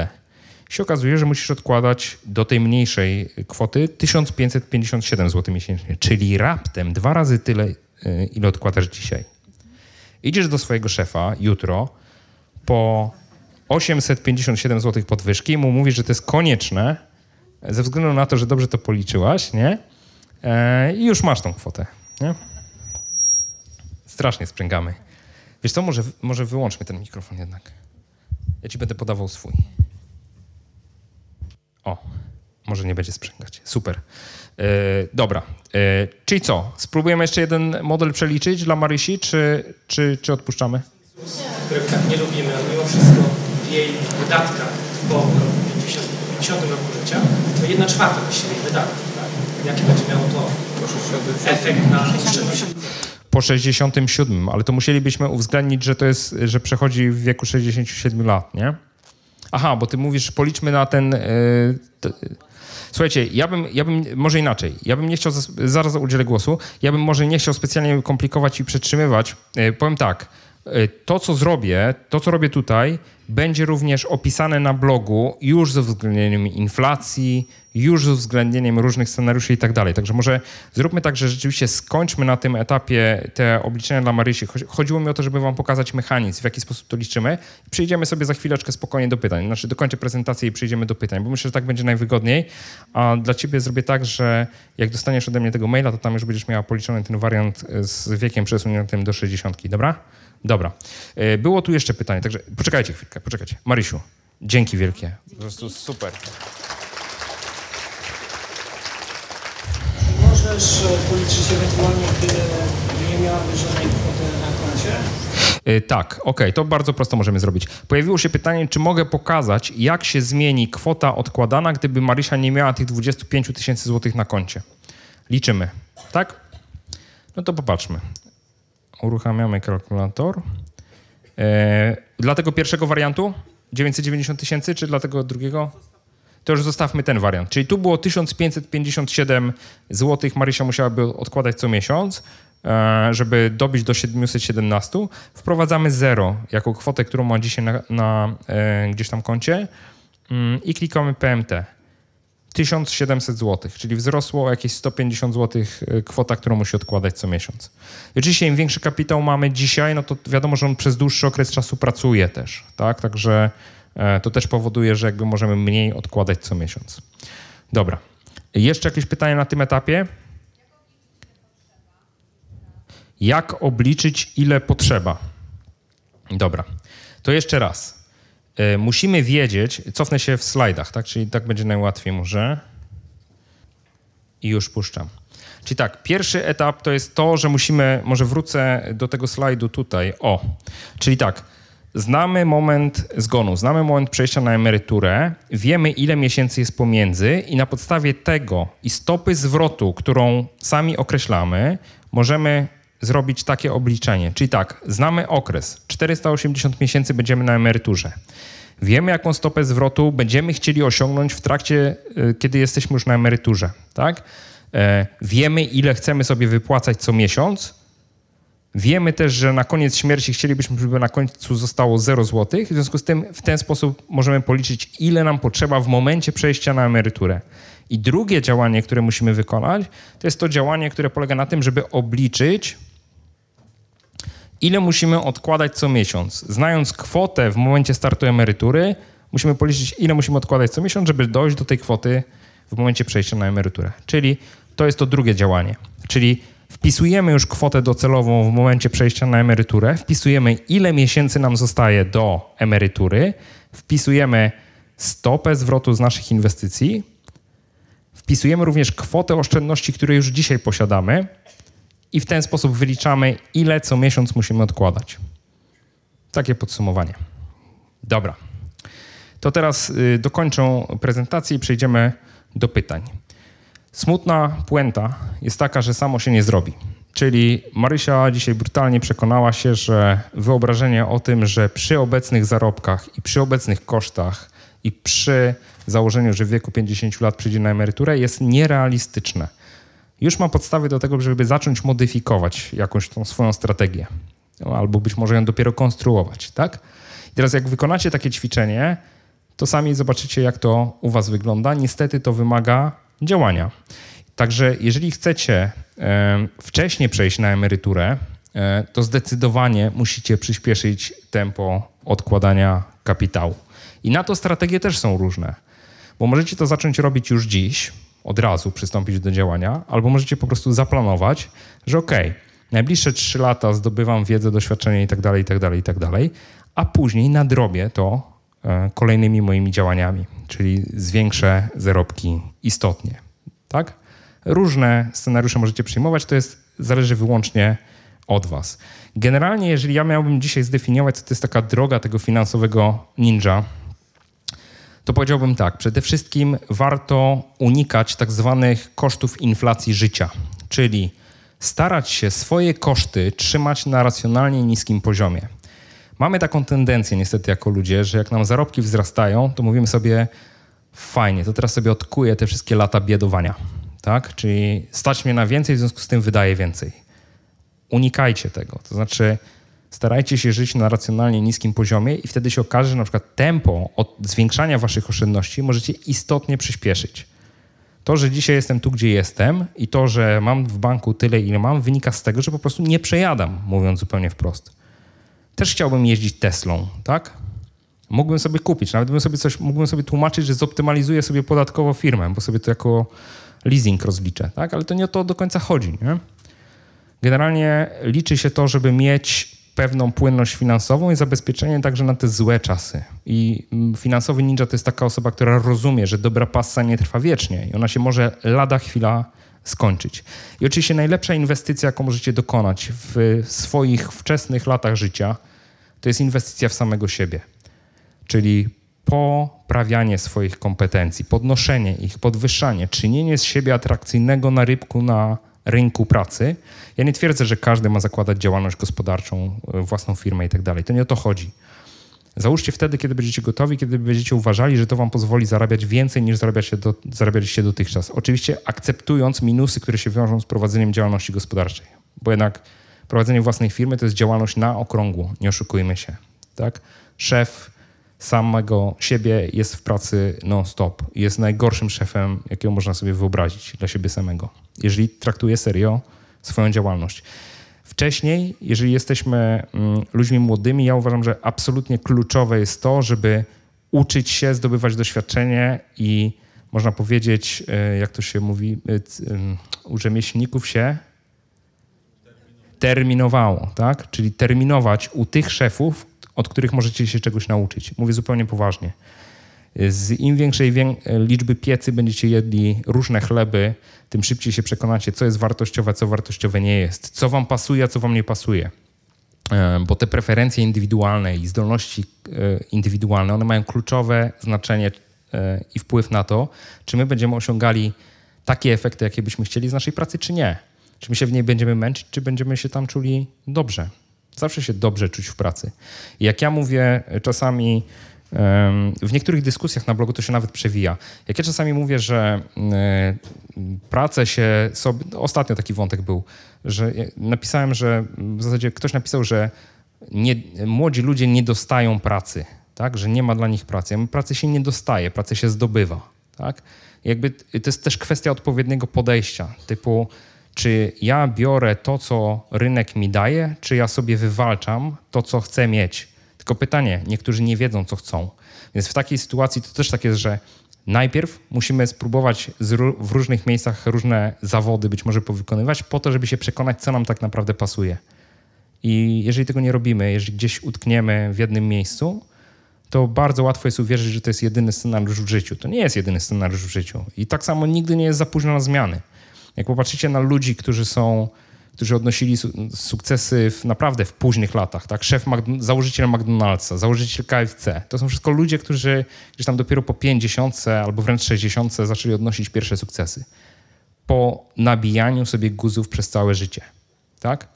się okazuje, że musisz odkładać do tej mniejszej kwoty 1557 zł miesięcznie, czyli raptem dwa razy tyle, y, ile odkładasz dzisiaj. Idziesz do swojego szefa jutro po 857 zł podwyżki, mu mówisz, że to jest konieczne, ze względu na to, że dobrze to policzyłaś, nie? E, I już masz tą kwotę, nie? Strasznie sprzęgamy. Wiesz co, może, może wyłączmy ten mikrofon jednak. Ja ci będę podawał swój. O, może nie będzie sprzęgać. Super. E, dobra. E, czyli co? Spróbujemy jeszcze jeden model przeliczyć dla Marysi, czy, czy, czy odpuszczamy? którego tak nie lubimy, a mimo wszystko w jej wydatkach po roku 50, 50 roku życia, to jedna czwarta właściwie wydatków. Tak? Jaki będzie miało to efekt na oszczędność? po 67, ale to musielibyśmy uwzględnić, że to jest, że przechodzi w wieku 67 lat, nie? Aha, bo ty mówisz, policzmy na ten. Yy, t... Słuchajcie, ja bym, ja bym, może inaczej, ja bym nie chciał, zaraz udzielę głosu, ja bym może nie chciał specjalnie komplikować i przetrzymywać. Yy, powiem tak, Y, to, co zrobię, to, co robię tutaj, będzie również opisane na blogu już ze uwzględnieniem inflacji, już ze uwzględnieniem różnych scenariuszy i tak dalej. Także może zróbmy tak, że rzeczywiście skończmy na tym etapie te obliczenia dla Marysi. Chodziło mi o to, żeby wam pokazać mechanizm, w jaki sposób to liczymy. Przyjdziemy sobie za chwileczkę spokojnie do pytań. Znaczy dokończę prezentację i przyjdziemy do pytań, bo myślę, że tak będzie najwygodniej. A dla ciebie zrobię tak, że jak dostaniesz ode mnie tego maila, to tam już będziesz miała policzony ten wariant z wiekiem przesuniętym do 60, dobra? Dobra. E, było tu jeszcze pytanie, także poczekajcie chwilkę, poczekajcie. Marysiu, dzięki wielkie. Po prostu super. Możesz e, policzyć ewentualnie, gdy e, nie miałaby żadnej kwoty na koncie? Tak, okej, okay, to bardzo prosto możemy zrobić. Pojawiło się pytanie, czy mogę pokazać, jak się zmieni kwota odkładana, gdyby Marysia nie miała tych 25 tysięcy złotych na koncie. Liczymy, tak? No to popatrzmy. Uruchamiamy kalkulator. E, dla tego pierwszego wariantu 990 tysięcy, czy dla tego drugiego? To już zostawmy ten wariant. Czyli tu było 1557 zł. Marysia musiałaby odkładać co miesiąc, e, żeby dobić do 717. Wprowadzamy 0 jako kwotę, którą ma dzisiaj na, na e, gdzieś tam koncie mm, i klikamy PMT. 1700 zł, czyli wzrosło o jakieś 150 zł y, kwota, którą musi odkładać co miesiąc. I oczywiście im większy kapitał mamy dzisiaj, no to wiadomo, że on przez dłuższy okres czasu pracuje też, tak? Także e, to też powoduje, że jakby możemy mniej odkładać co miesiąc. Dobra. Jeszcze jakieś pytania na tym etapie? Jak obliczyć ile potrzeba? Dobra. To jeszcze raz. E, musimy wiedzieć, cofnę się w slajdach, tak? Czyli tak będzie najłatwiej może. I już puszczam. Czyli tak, pierwszy etap to jest to, że musimy, może wrócę do tego slajdu tutaj. O, czyli tak, znamy moment zgonu, znamy moment przejścia na emeryturę, wiemy ile miesięcy jest pomiędzy i na podstawie tego i stopy zwrotu, którą sami określamy, możemy zrobić takie obliczenie. Czyli tak, znamy okres, 480 miesięcy będziemy na emeryturze. Wiemy, jaką stopę zwrotu będziemy chcieli osiągnąć w trakcie, y, kiedy jesteśmy już na emeryturze, tak? E, wiemy, ile chcemy sobie wypłacać co miesiąc. Wiemy też, że na koniec śmierci chcielibyśmy, żeby na końcu zostało 0 zł. W związku z tym w ten sposób możemy policzyć, ile nam potrzeba w momencie przejścia na emeryturę. I drugie działanie, które musimy wykonać, to jest to działanie, które polega na tym, żeby obliczyć ile musimy odkładać co miesiąc. Znając kwotę w momencie startu emerytury, musimy policzyć, ile musimy odkładać co miesiąc, żeby dojść do tej kwoty w momencie przejścia na emeryturę. Czyli to jest to drugie działanie. Czyli wpisujemy już kwotę docelową w momencie przejścia na emeryturę, wpisujemy ile miesięcy nam zostaje do emerytury, wpisujemy stopę zwrotu z naszych inwestycji, wpisujemy również kwotę oszczędności, które już dzisiaj posiadamy, i w ten sposób wyliczamy, ile co miesiąc musimy odkładać. Takie podsumowanie. Dobra. To teraz y, dokończę prezentację i przejdziemy do pytań. Smutna puenta jest taka, że samo się nie zrobi. Czyli Marysia dzisiaj brutalnie przekonała się, że wyobrażenie o tym, że przy obecnych zarobkach i przy obecnych kosztach i przy założeniu, że w wieku 50 lat przyjdzie na emeryturę, jest nierealistyczne już ma podstawy do tego, żeby zacząć modyfikować jakąś tą swoją strategię, no, albo być może ją dopiero konstruować, tak? I teraz jak wykonacie takie ćwiczenie, to sami zobaczycie, jak to u was wygląda. Niestety to wymaga działania. Także jeżeli chcecie wcześniej przejść na emeryturę, e, to zdecydowanie musicie przyspieszyć tempo odkładania kapitału. I na to strategie też są różne, bo możecie to zacząć robić już dziś, od razu przystąpić do działania, albo możecie po prostu zaplanować, że ok, najbliższe trzy lata zdobywam wiedzę, doświadczenie itd., itd., itd., a później nadrobię to e, kolejnymi moimi działaniami, czyli zwiększę zarobki istotnie. Tak? Różne scenariusze możecie przyjmować, to jest zależy wyłącznie od was. Generalnie, jeżeli ja miałbym dzisiaj zdefiniować, co to jest taka droga tego finansowego ninja, to powiedziałbym tak. Przede wszystkim warto unikać tak zwanych kosztów inflacji życia, czyli starać się swoje koszty trzymać na racjonalnie niskim poziomie. Mamy taką tendencję niestety jako ludzie, że jak nam zarobki wzrastają, to mówimy sobie fajnie, to teraz sobie odkuję te wszystkie lata biedowania. Tak? Czyli stać mnie na więcej, w związku z tym wydaje więcej. Unikajcie tego. To znaczy starajcie się żyć na racjonalnie niskim poziomie i wtedy się okaże, że na przykład tempo od zwiększania waszych oszczędności możecie istotnie przyspieszyć. To, że dzisiaj jestem tu, gdzie jestem i to, że mam w banku tyle, ile mam, wynika z tego, że po prostu nie przejadam, mówiąc zupełnie wprost. Też chciałbym jeździć Teslą, tak? Mógłbym sobie kupić, nawet bym sobie coś, mógłbym sobie tłumaczyć, że zoptymalizuję sobie podatkowo firmę, bo sobie to jako leasing rozliczę, tak? Ale to nie o to do końca chodzi, nie? Generalnie liczy się to, żeby mieć pewną płynność finansową i zabezpieczenie także na te złe czasy. I mm, finansowy ninja to jest taka osoba, która rozumie, że dobra pasa nie trwa wiecznie i ona się może lada chwila skończyć. I oczywiście najlepsza inwestycja, jaką możecie dokonać w swoich wczesnych latach życia, to jest inwestycja w samego siebie. Czyli poprawianie swoich kompetencji, podnoszenie ich, podwyższanie, czynienie z siebie atrakcyjnego na rybku na rynku pracy. Ja nie twierdzę, że każdy ma zakładać działalność gospodarczą, e, własną firmę i tak dalej. To nie o to chodzi. Załóżcie wtedy, kiedy będziecie gotowi, kiedy będziecie uważali, że to wam pozwoli zarabiać więcej niż zarabialiście do, zarabialiście dotychczas. Oczywiście akceptując minusy, które się wiążą z prowadzeniem działalności gospodarczej, bo jednak prowadzenie własnej firmy to jest działalność na okrągło, nie oszukujmy się. Tak? Szef samego siebie, jest w pracy non-stop. Jest najgorszym szefem, jakiego można sobie wyobrazić dla siebie samego, jeżeli traktuje serio swoją działalność. Wcześniej, jeżeli jesteśmy mm, ludźmi młodymi, ja uważam, że absolutnie kluczowe jest to, żeby uczyć się, zdobywać doświadczenie i można powiedzieć, e, jak to się mówi, e, mm, u rzemieślników się terminowało, tak? Czyli terminować u tych szefów, od których możecie się czegoś nauczyć. Mówię zupełnie poważnie. Z im większej liczby piecy będziecie jedli różne chleby, tym szybciej się przekonacie, co jest wartościowe, co wartościowe nie jest, co wam pasuje, a co wam nie pasuje. E, bo te preferencje indywidualne i zdolności e, indywidualne, one mają kluczowe znaczenie e, i wpływ na to, czy my będziemy osiągali takie efekty, jakie byśmy chcieli z naszej pracy, czy nie. Czy my się w niej będziemy męczyć, czy będziemy się tam czuli dobrze. Zawsze się dobrze czuć w pracy. Jak ja mówię e, czasami, w niektórych dyskusjach na blogu to się nawet przewija. Jak ja czasami mówię, że e, pracę się sobie. No, ostatnio taki wątek był, że napisałem, że w zasadzie ktoś napisał, że nie, młodzi ludzie nie dostają pracy, tak? że nie ma dla nich pracy. Pracy się nie dostaje, pracę się zdobywa. Tak? Jakby to jest też kwestia odpowiedniego podejścia, typu czy ja biorę to, co rynek mi daje, czy ja sobie wywalczam to, co chcę mieć? Tylko pytanie, niektórzy nie wiedzą, co chcą. Więc w takiej sytuacji to też tak jest, że najpierw musimy spróbować w różnych miejscach różne zawody być może powykonywać, po to, żeby się przekonać, co nam tak naprawdę pasuje. I jeżeli tego nie robimy, jeżeli gdzieś utkniemy w jednym miejscu, to bardzo łatwo jest uwierzyć, że to jest jedyny scenariusz w życiu. To nie jest jedyny scenariusz w życiu. I tak samo nigdy nie jest za późno na zmiany. Jak popatrzycie na ludzi, którzy są, którzy odnosili sukcesy w, naprawdę w późnych latach, tak? Szef, założyciel McDonald'sa, założyciel KFC, to są wszystko ludzie, którzy gdzieś tam dopiero po 50 albo wręcz 60 zaczęli odnosić pierwsze sukcesy. Po nabijaniu sobie guzów przez całe życie, tak?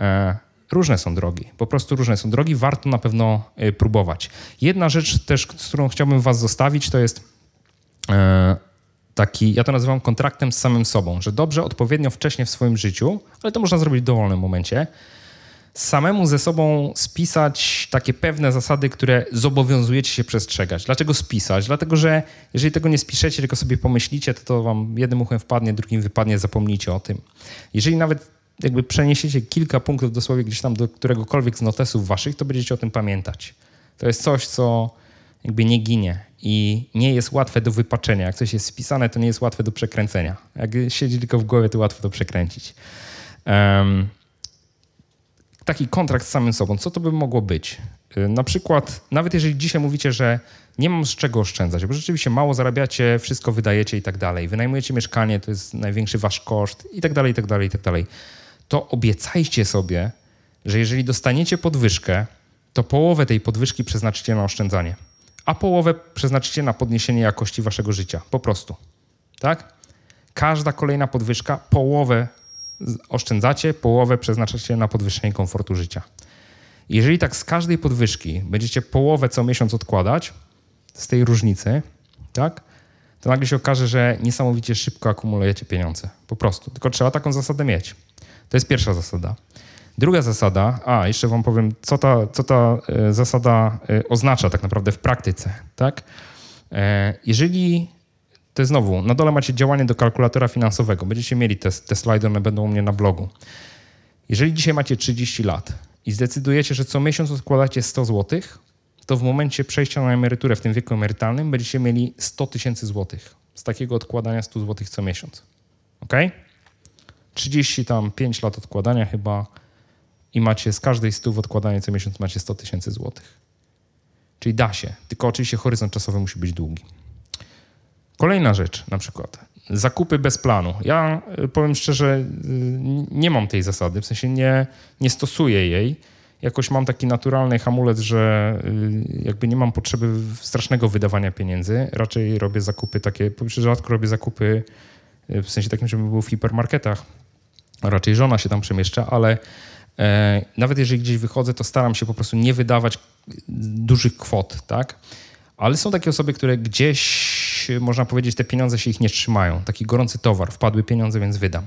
E różne są drogi, po prostu różne są drogi, warto na pewno e, próbować. Jedna rzecz też, z którą chciałbym Was zostawić, to jest e, taki, ja to nazywam kontraktem z samym sobą, że dobrze odpowiednio wcześnie w swoim życiu, ale to można zrobić w dowolnym momencie, samemu ze sobą spisać takie pewne zasady, które zobowiązujecie się przestrzegać. Dlaczego spisać? Dlatego, że jeżeli tego nie spiszecie, tylko sobie pomyślicie, to, to wam jednym uchem wpadnie, drugim wypadnie, zapomnijcie o tym. Jeżeli nawet jakby przeniesiecie kilka punktów dosłownie gdzieś tam do któregokolwiek z notesów waszych, to będziecie o tym pamiętać. To jest coś, co jakby nie ginie i nie jest łatwe do wypaczenia. Jak coś jest spisane, to nie jest łatwe do przekręcenia. Jak siedzi tylko w głowie, to łatwo to przekręcić. Um, taki kontrakt z samym sobą, co to by mogło być? Y, na przykład, nawet jeżeli dzisiaj mówicie, że nie mam z czego oszczędzać, bo rzeczywiście mało zarabiacie, wszystko wydajecie i tak dalej, wynajmujecie mieszkanie, to jest największy wasz koszt i tak dalej, i tak dalej, i tak dalej, to obiecajcie sobie, że jeżeli dostaniecie podwyżkę, to połowę tej podwyżki przeznaczycie na oszczędzanie a połowę przeznaczycie na podniesienie jakości waszego życia. Po prostu. Tak? Każda kolejna podwyżka, połowę oszczędzacie, połowę przeznaczacie na podwyższenie komfortu życia. Jeżeli tak z każdej podwyżki będziecie połowę co miesiąc odkładać z tej różnicy, tak? To nagle się okaże, że niesamowicie szybko akumulujecie pieniądze. Po prostu. Tylko trzeba taką zasadę mieć. To jest pierwsza zasada. Druga zasada, a jeszcze wam powiem, co ta, co ta e, zasada e, oznacza tak naprawdę w praktyce, tak? E, jeżeli, to znowu, na dole macie działanie do kalkulatora finansowego, będziecie mieli te, te slajdy, one będą u mnie na blogu. Jeżeli dzisiaj macie 30 lat i zdecydujecie, że co miesiąc odkładacie 100 zł, to w momencie przejścia na emeryturę w tym wieku emerytalnym będziecie mieli 100 tysięcy złotych z takiego odkładania 100 złotych co miesiąc. Ok? 30 tam 5 lat odkładania chyba i macie z każdej w odkładanie co miesiąc macie 100 tysięcy złotych. Czyli da się, tylko oczywiście horyzont czasowy musi być długi. Kolejna rzecz, na przykład zakupy bez planu. Ja y, powiem szczerze, y, nie mam tej zasady, w sensie nie, nie stosuję jej. Jakoś mam taki naturalny hamulec, że y, jakby nie mam potrzeby strasznego wydawania pieniędzy. Raczej robię zakupy takie, powiem szczerze, rzadko robię zakupy w sensie takim, żeby był w hipermarketach. Raczej żona się tam przemieszcza, ale E, nawet jeżeli gdzieś wychodzę, to staram się po prostu nie wydawać dużych kwot, tak? Ale są takie osoby, które gdzieś, można powiedzieć, te pieniądze się ich nie trzymają. Taki gorący towar, wpadły pieniądze, więc wydam.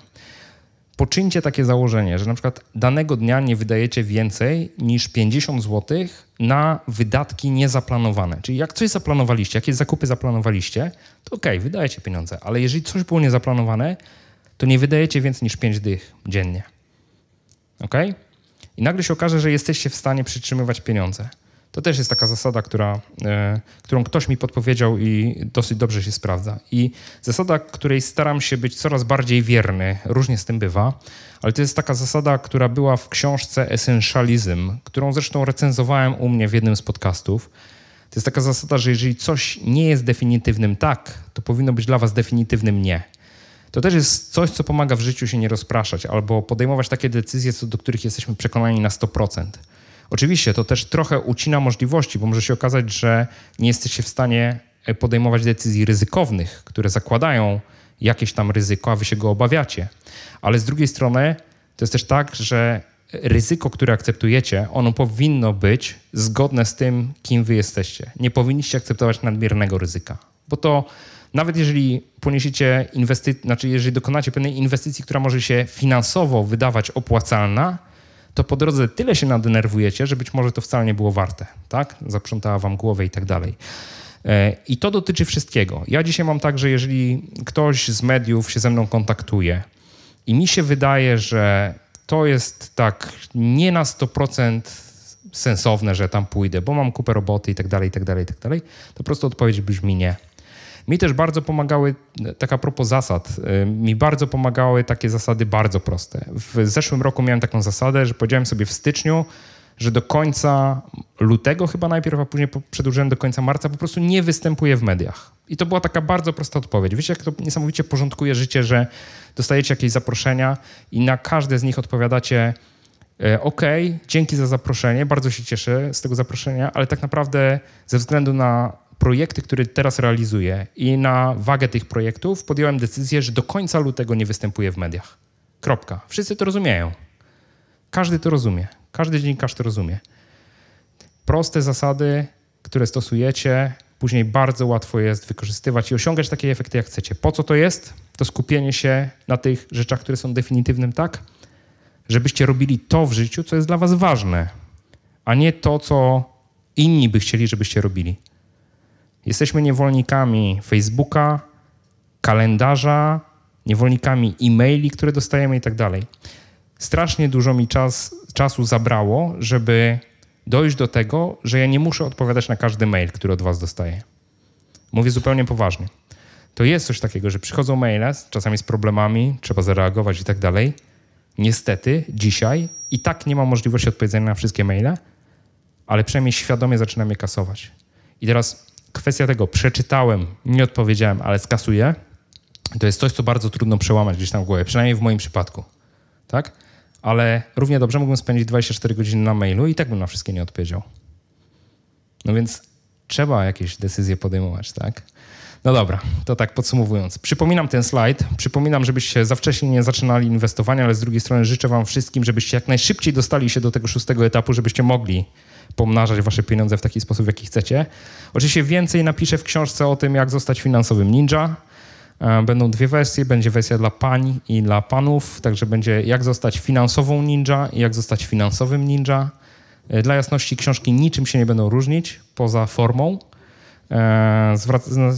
Poczyńcie takie założenie, że na przykład danego dnia nie wydajecie więcej niż 50 zł na wydatki niezaplanowane. Czyli jak coś zaplanowaliście, jakieś zakupy zaplanowaliście, to okej, okay, wydajecie pieniądze, ale jeżeli coś było niezaplanowane, to nie wydajecie więcej niż 5 dych dziennie ok? I nagle się okaże, że jesteście w stanie przytrzymywać pieniądze. To też jest taka zasada, która, e, którą ktoś mi podpowiedział i dosyć dobrze się sprawdza. I zasada, której staram się być coraz bardziej wierny, różnie z tym bywa, ale to jest taka zasada, która była w książce Essentialism, którą zresztą recenzowałem u mnie w jednym z podcastów. To jest taka zasada, że jeżeli coś nie jest definitywnym tak, to powinno być dla was definitywnym nie. To też jest coś, co pomaga w życiu się nie rozpraszać albo podejmować takie decyzje, co do których jesteśmy przekonani na 100%. Oczywiście to też trochę ucina możliwości, bo może się okazać, że nie jesteście w stanie e, podejmować decyzji ryzykownych, które zakładają jakieś tam ryzyko, a wy się go obawiacie. Ale z drugiej strony to jest też tak, że e, ryzyko, które akceptujecie, ono powinno być zgodne z tym, kim wy jesteście. Nie powinniście akceptować nadmiernego ryzyka, bo to nawet jeżeli poniesiecie inwestycje, znaczy jeżeli dokonacie pewnej inwestycji, która może się finansowo wydawać opłacalna, to po drodze tyle się nadenerwujecie, że być może to wcale nie było warte, tak? Zaprzątała wam głowę i tak dalej. E, I to dotyczy wszystkiego. Ja dzisiaj mam tak, że jeżeli ktoś z mediów się ze mną kontaktuje i mi się wydaje, że to jest tak nie na 100% sensowne, że tam pójdę, bo mam kupę roboty i tak dalej, i tak dalej, i tak dalej, to po prostu odpowiedź brzmi nie. Mi też bardzo pomagały e, taka propos zasad, e, mi bardzo pomagały takie zasady bardzo proste. W zeszłym roku miałem taką zasadę, że powiedziałem sobie w styczniu, że do końca lutego chyba najpierw, a później przedłużyłem do końca marca, po prostu nie występuję w mediach. I to była taka bardzo prosta odpowiedź. Wiecie, jak to niesamowicie porządkuje życie, że dostajecie jakieś zaproszenia i na każde z nich odpowiadacie e, OK, dzięki za zaproszenie, bardzo się cieszę z tego zaproszenia, ale tak naprawdę ze względu na projekty, które teraz realizuję i na wagę tych projektów podjąłem decyzję, że do końca lutego nie występuję w mediach. Kropka. Wszyscy to rozumieją. Każdy to rozumie. Każdy dziennikarz to rozumie. Proste zasady, które stosujecie, później bardzo łatwo jest wykorzystywać i osiągać takie efekty, jak chcecie. Po co to jest? To skupienie się na tych rzeczach, które są definitywnym, tak? Żebyście robili to w życiu, co jest dla was ważne, a nie to, co inni by chcieli, żebyście robili. Jesteśmy niewolnikami Facebooka, kalendarza, niewolnikami e-maili, które dostajemy i tak dalej. Strasznie dużo mi czas, czasu zabrało, żeby dojść do tego, że ja nie muszę odpowiadać na każdy mail, który od was dostaję. Mówię zupełnie poważnie. To jest coś takiego, że przychodzą maile, czasami z problemami, trzeba zareagować i tak dalej. Niestety dzisiaj i tak nie mam możliwości odpowiedzenia na wszystkie maile, ale przynajmniej świadomie zaczynam je kasować. I teraz kwestia tego, przeczytałem, nie odpowiedziałem, ale skasuję, to jest coś, co bardzo trudno przełamać gdzieś tam w głowie, przynajmniej w moim przypadku. Tak? Ale równie dobrze mógłbym spędzić 24 godziny na mailu i tak bym na wszystkie nie odpowiedział. No więc trzeba jakieś decyzje podejmować, tak? No dobra, to tak podsumowując. Przypominam ten slajd, przypominam, żebyście za wcześnie nie zaczynali inwestowania, ale z drugiej strony życzę Wam wszystkim, żebyście jak najszybciej dostali się do tego szóstego etapu, żebyście mogli pomnażać wasze pieniądze w taki sposób, w jaki chcecie. Oczywiście więcej napiszę w książce o tym, jak zostać finansowym ninja. E, będą dwie wersje, będzie wersja dla pań i dla panów, także będzie jak zostać finansową ninja i jak zostać finansowym ninja. E, dla jasności książki niczym się nie będą różnić poza formą, e,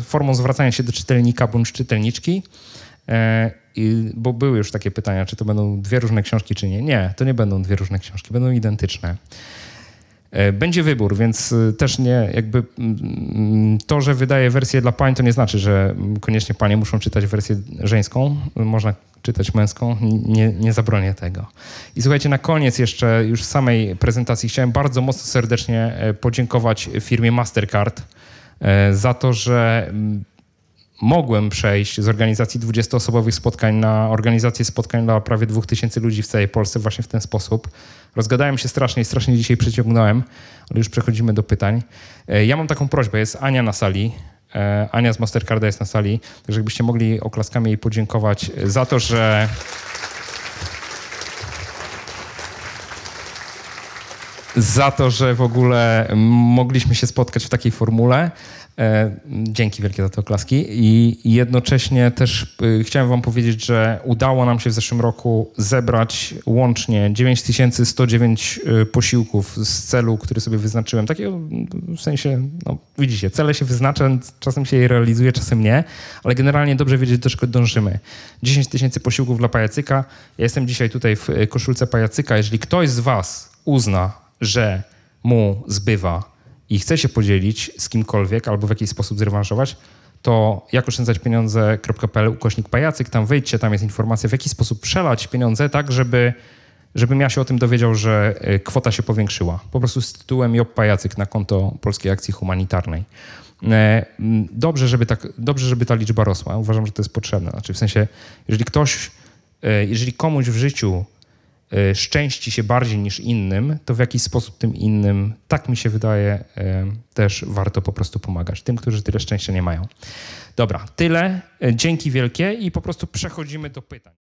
formą zwracania się do czytelnika bądź czytelniczki. I, bo były już takie pytania, czy to będą dwie różne książki, czy nie. Nie, to nie będą dwie różne książki, będą identyczne. E, będzie wybór, więc y, też nie jakby mm, mm, to, że wydaje wersję dla pań, to nie znaczy, że koniecznie panie muszą czytać wersję żeńską. Można czytać męską, nie, nie zabronię tego. I słuchajcie, na koniec jeszcze już samej prezentacji chciałem bardzo mocno serdecznie e, podziękować firmie Mastercard e, za to, że mm, mogłem przejść z organizacji 20-osobowych spotkań na organizację spotkań dla prawie 2000 ludzi w całej Polsce właśnie w ten sposób. Rozgadałem się strasznie i strasznie dzisiaj przeciągnąłem, ale już przechodzimy do pytań. E, ja mam taką prośbę, jest Ania na sali. E, Ania z Mastercarda jest na sali, także jakbyście mogli oklaskami jej podziękować e, za to, że za to, że w ogóle mogliśmy się spotkać w takiej formule. E, dzięki wielkie za te oklaski. I jednocześnie też y, chciałem Wam powiedzieć, że udało nam się w zeszłym roku zebrać łącznie 9109 y, posiłków z celu, który sobie wyznaczyłem. Takiego w sensie, no, widzicie, cele się wyznacza, czasem się je realizuje, czasem nie, ale generalnie dobrze wiedzieć, do czego dążymy. 10 tysięcy posiłków dla pajacyka. Ja jestem dzisiaj tutaj w y, koszulce pajacyka. Jeżeli ktoś z Was uzna, że mu zbywa i chce się podzielić z kimkolwiek albo w jakiś sposób zrewanszować, to jak oszczędzać pieniądze.pl ukośnik pajacyk, tam wejdźcie, tam jest informacja, w jaki sposób przelać pieniądze tak, żeby, żebym ja się o tym dowiedział, że y, kwota się powiększyła. Po prostu z tytułem Job Pajacyk na konto Polskiej Akcji Humanitarnej. E, dobrze żeby, tak, dobrze, żeby ta liczba rosła. Uważam, że to jest potrzebne. Znaczy w sensie, jeżeli ktoś, e, jeżeli komuś w życiu E, szczęści się bardziej niż innym, to w jakiś sposób tym innym, tak mi się wydaje, e, też warto po prostu pomagać. Tym, którzy tyle szczęścia nie mają. Dobra, tyle. E, dzięki wielkie i po prostu przechodzimy do pytań.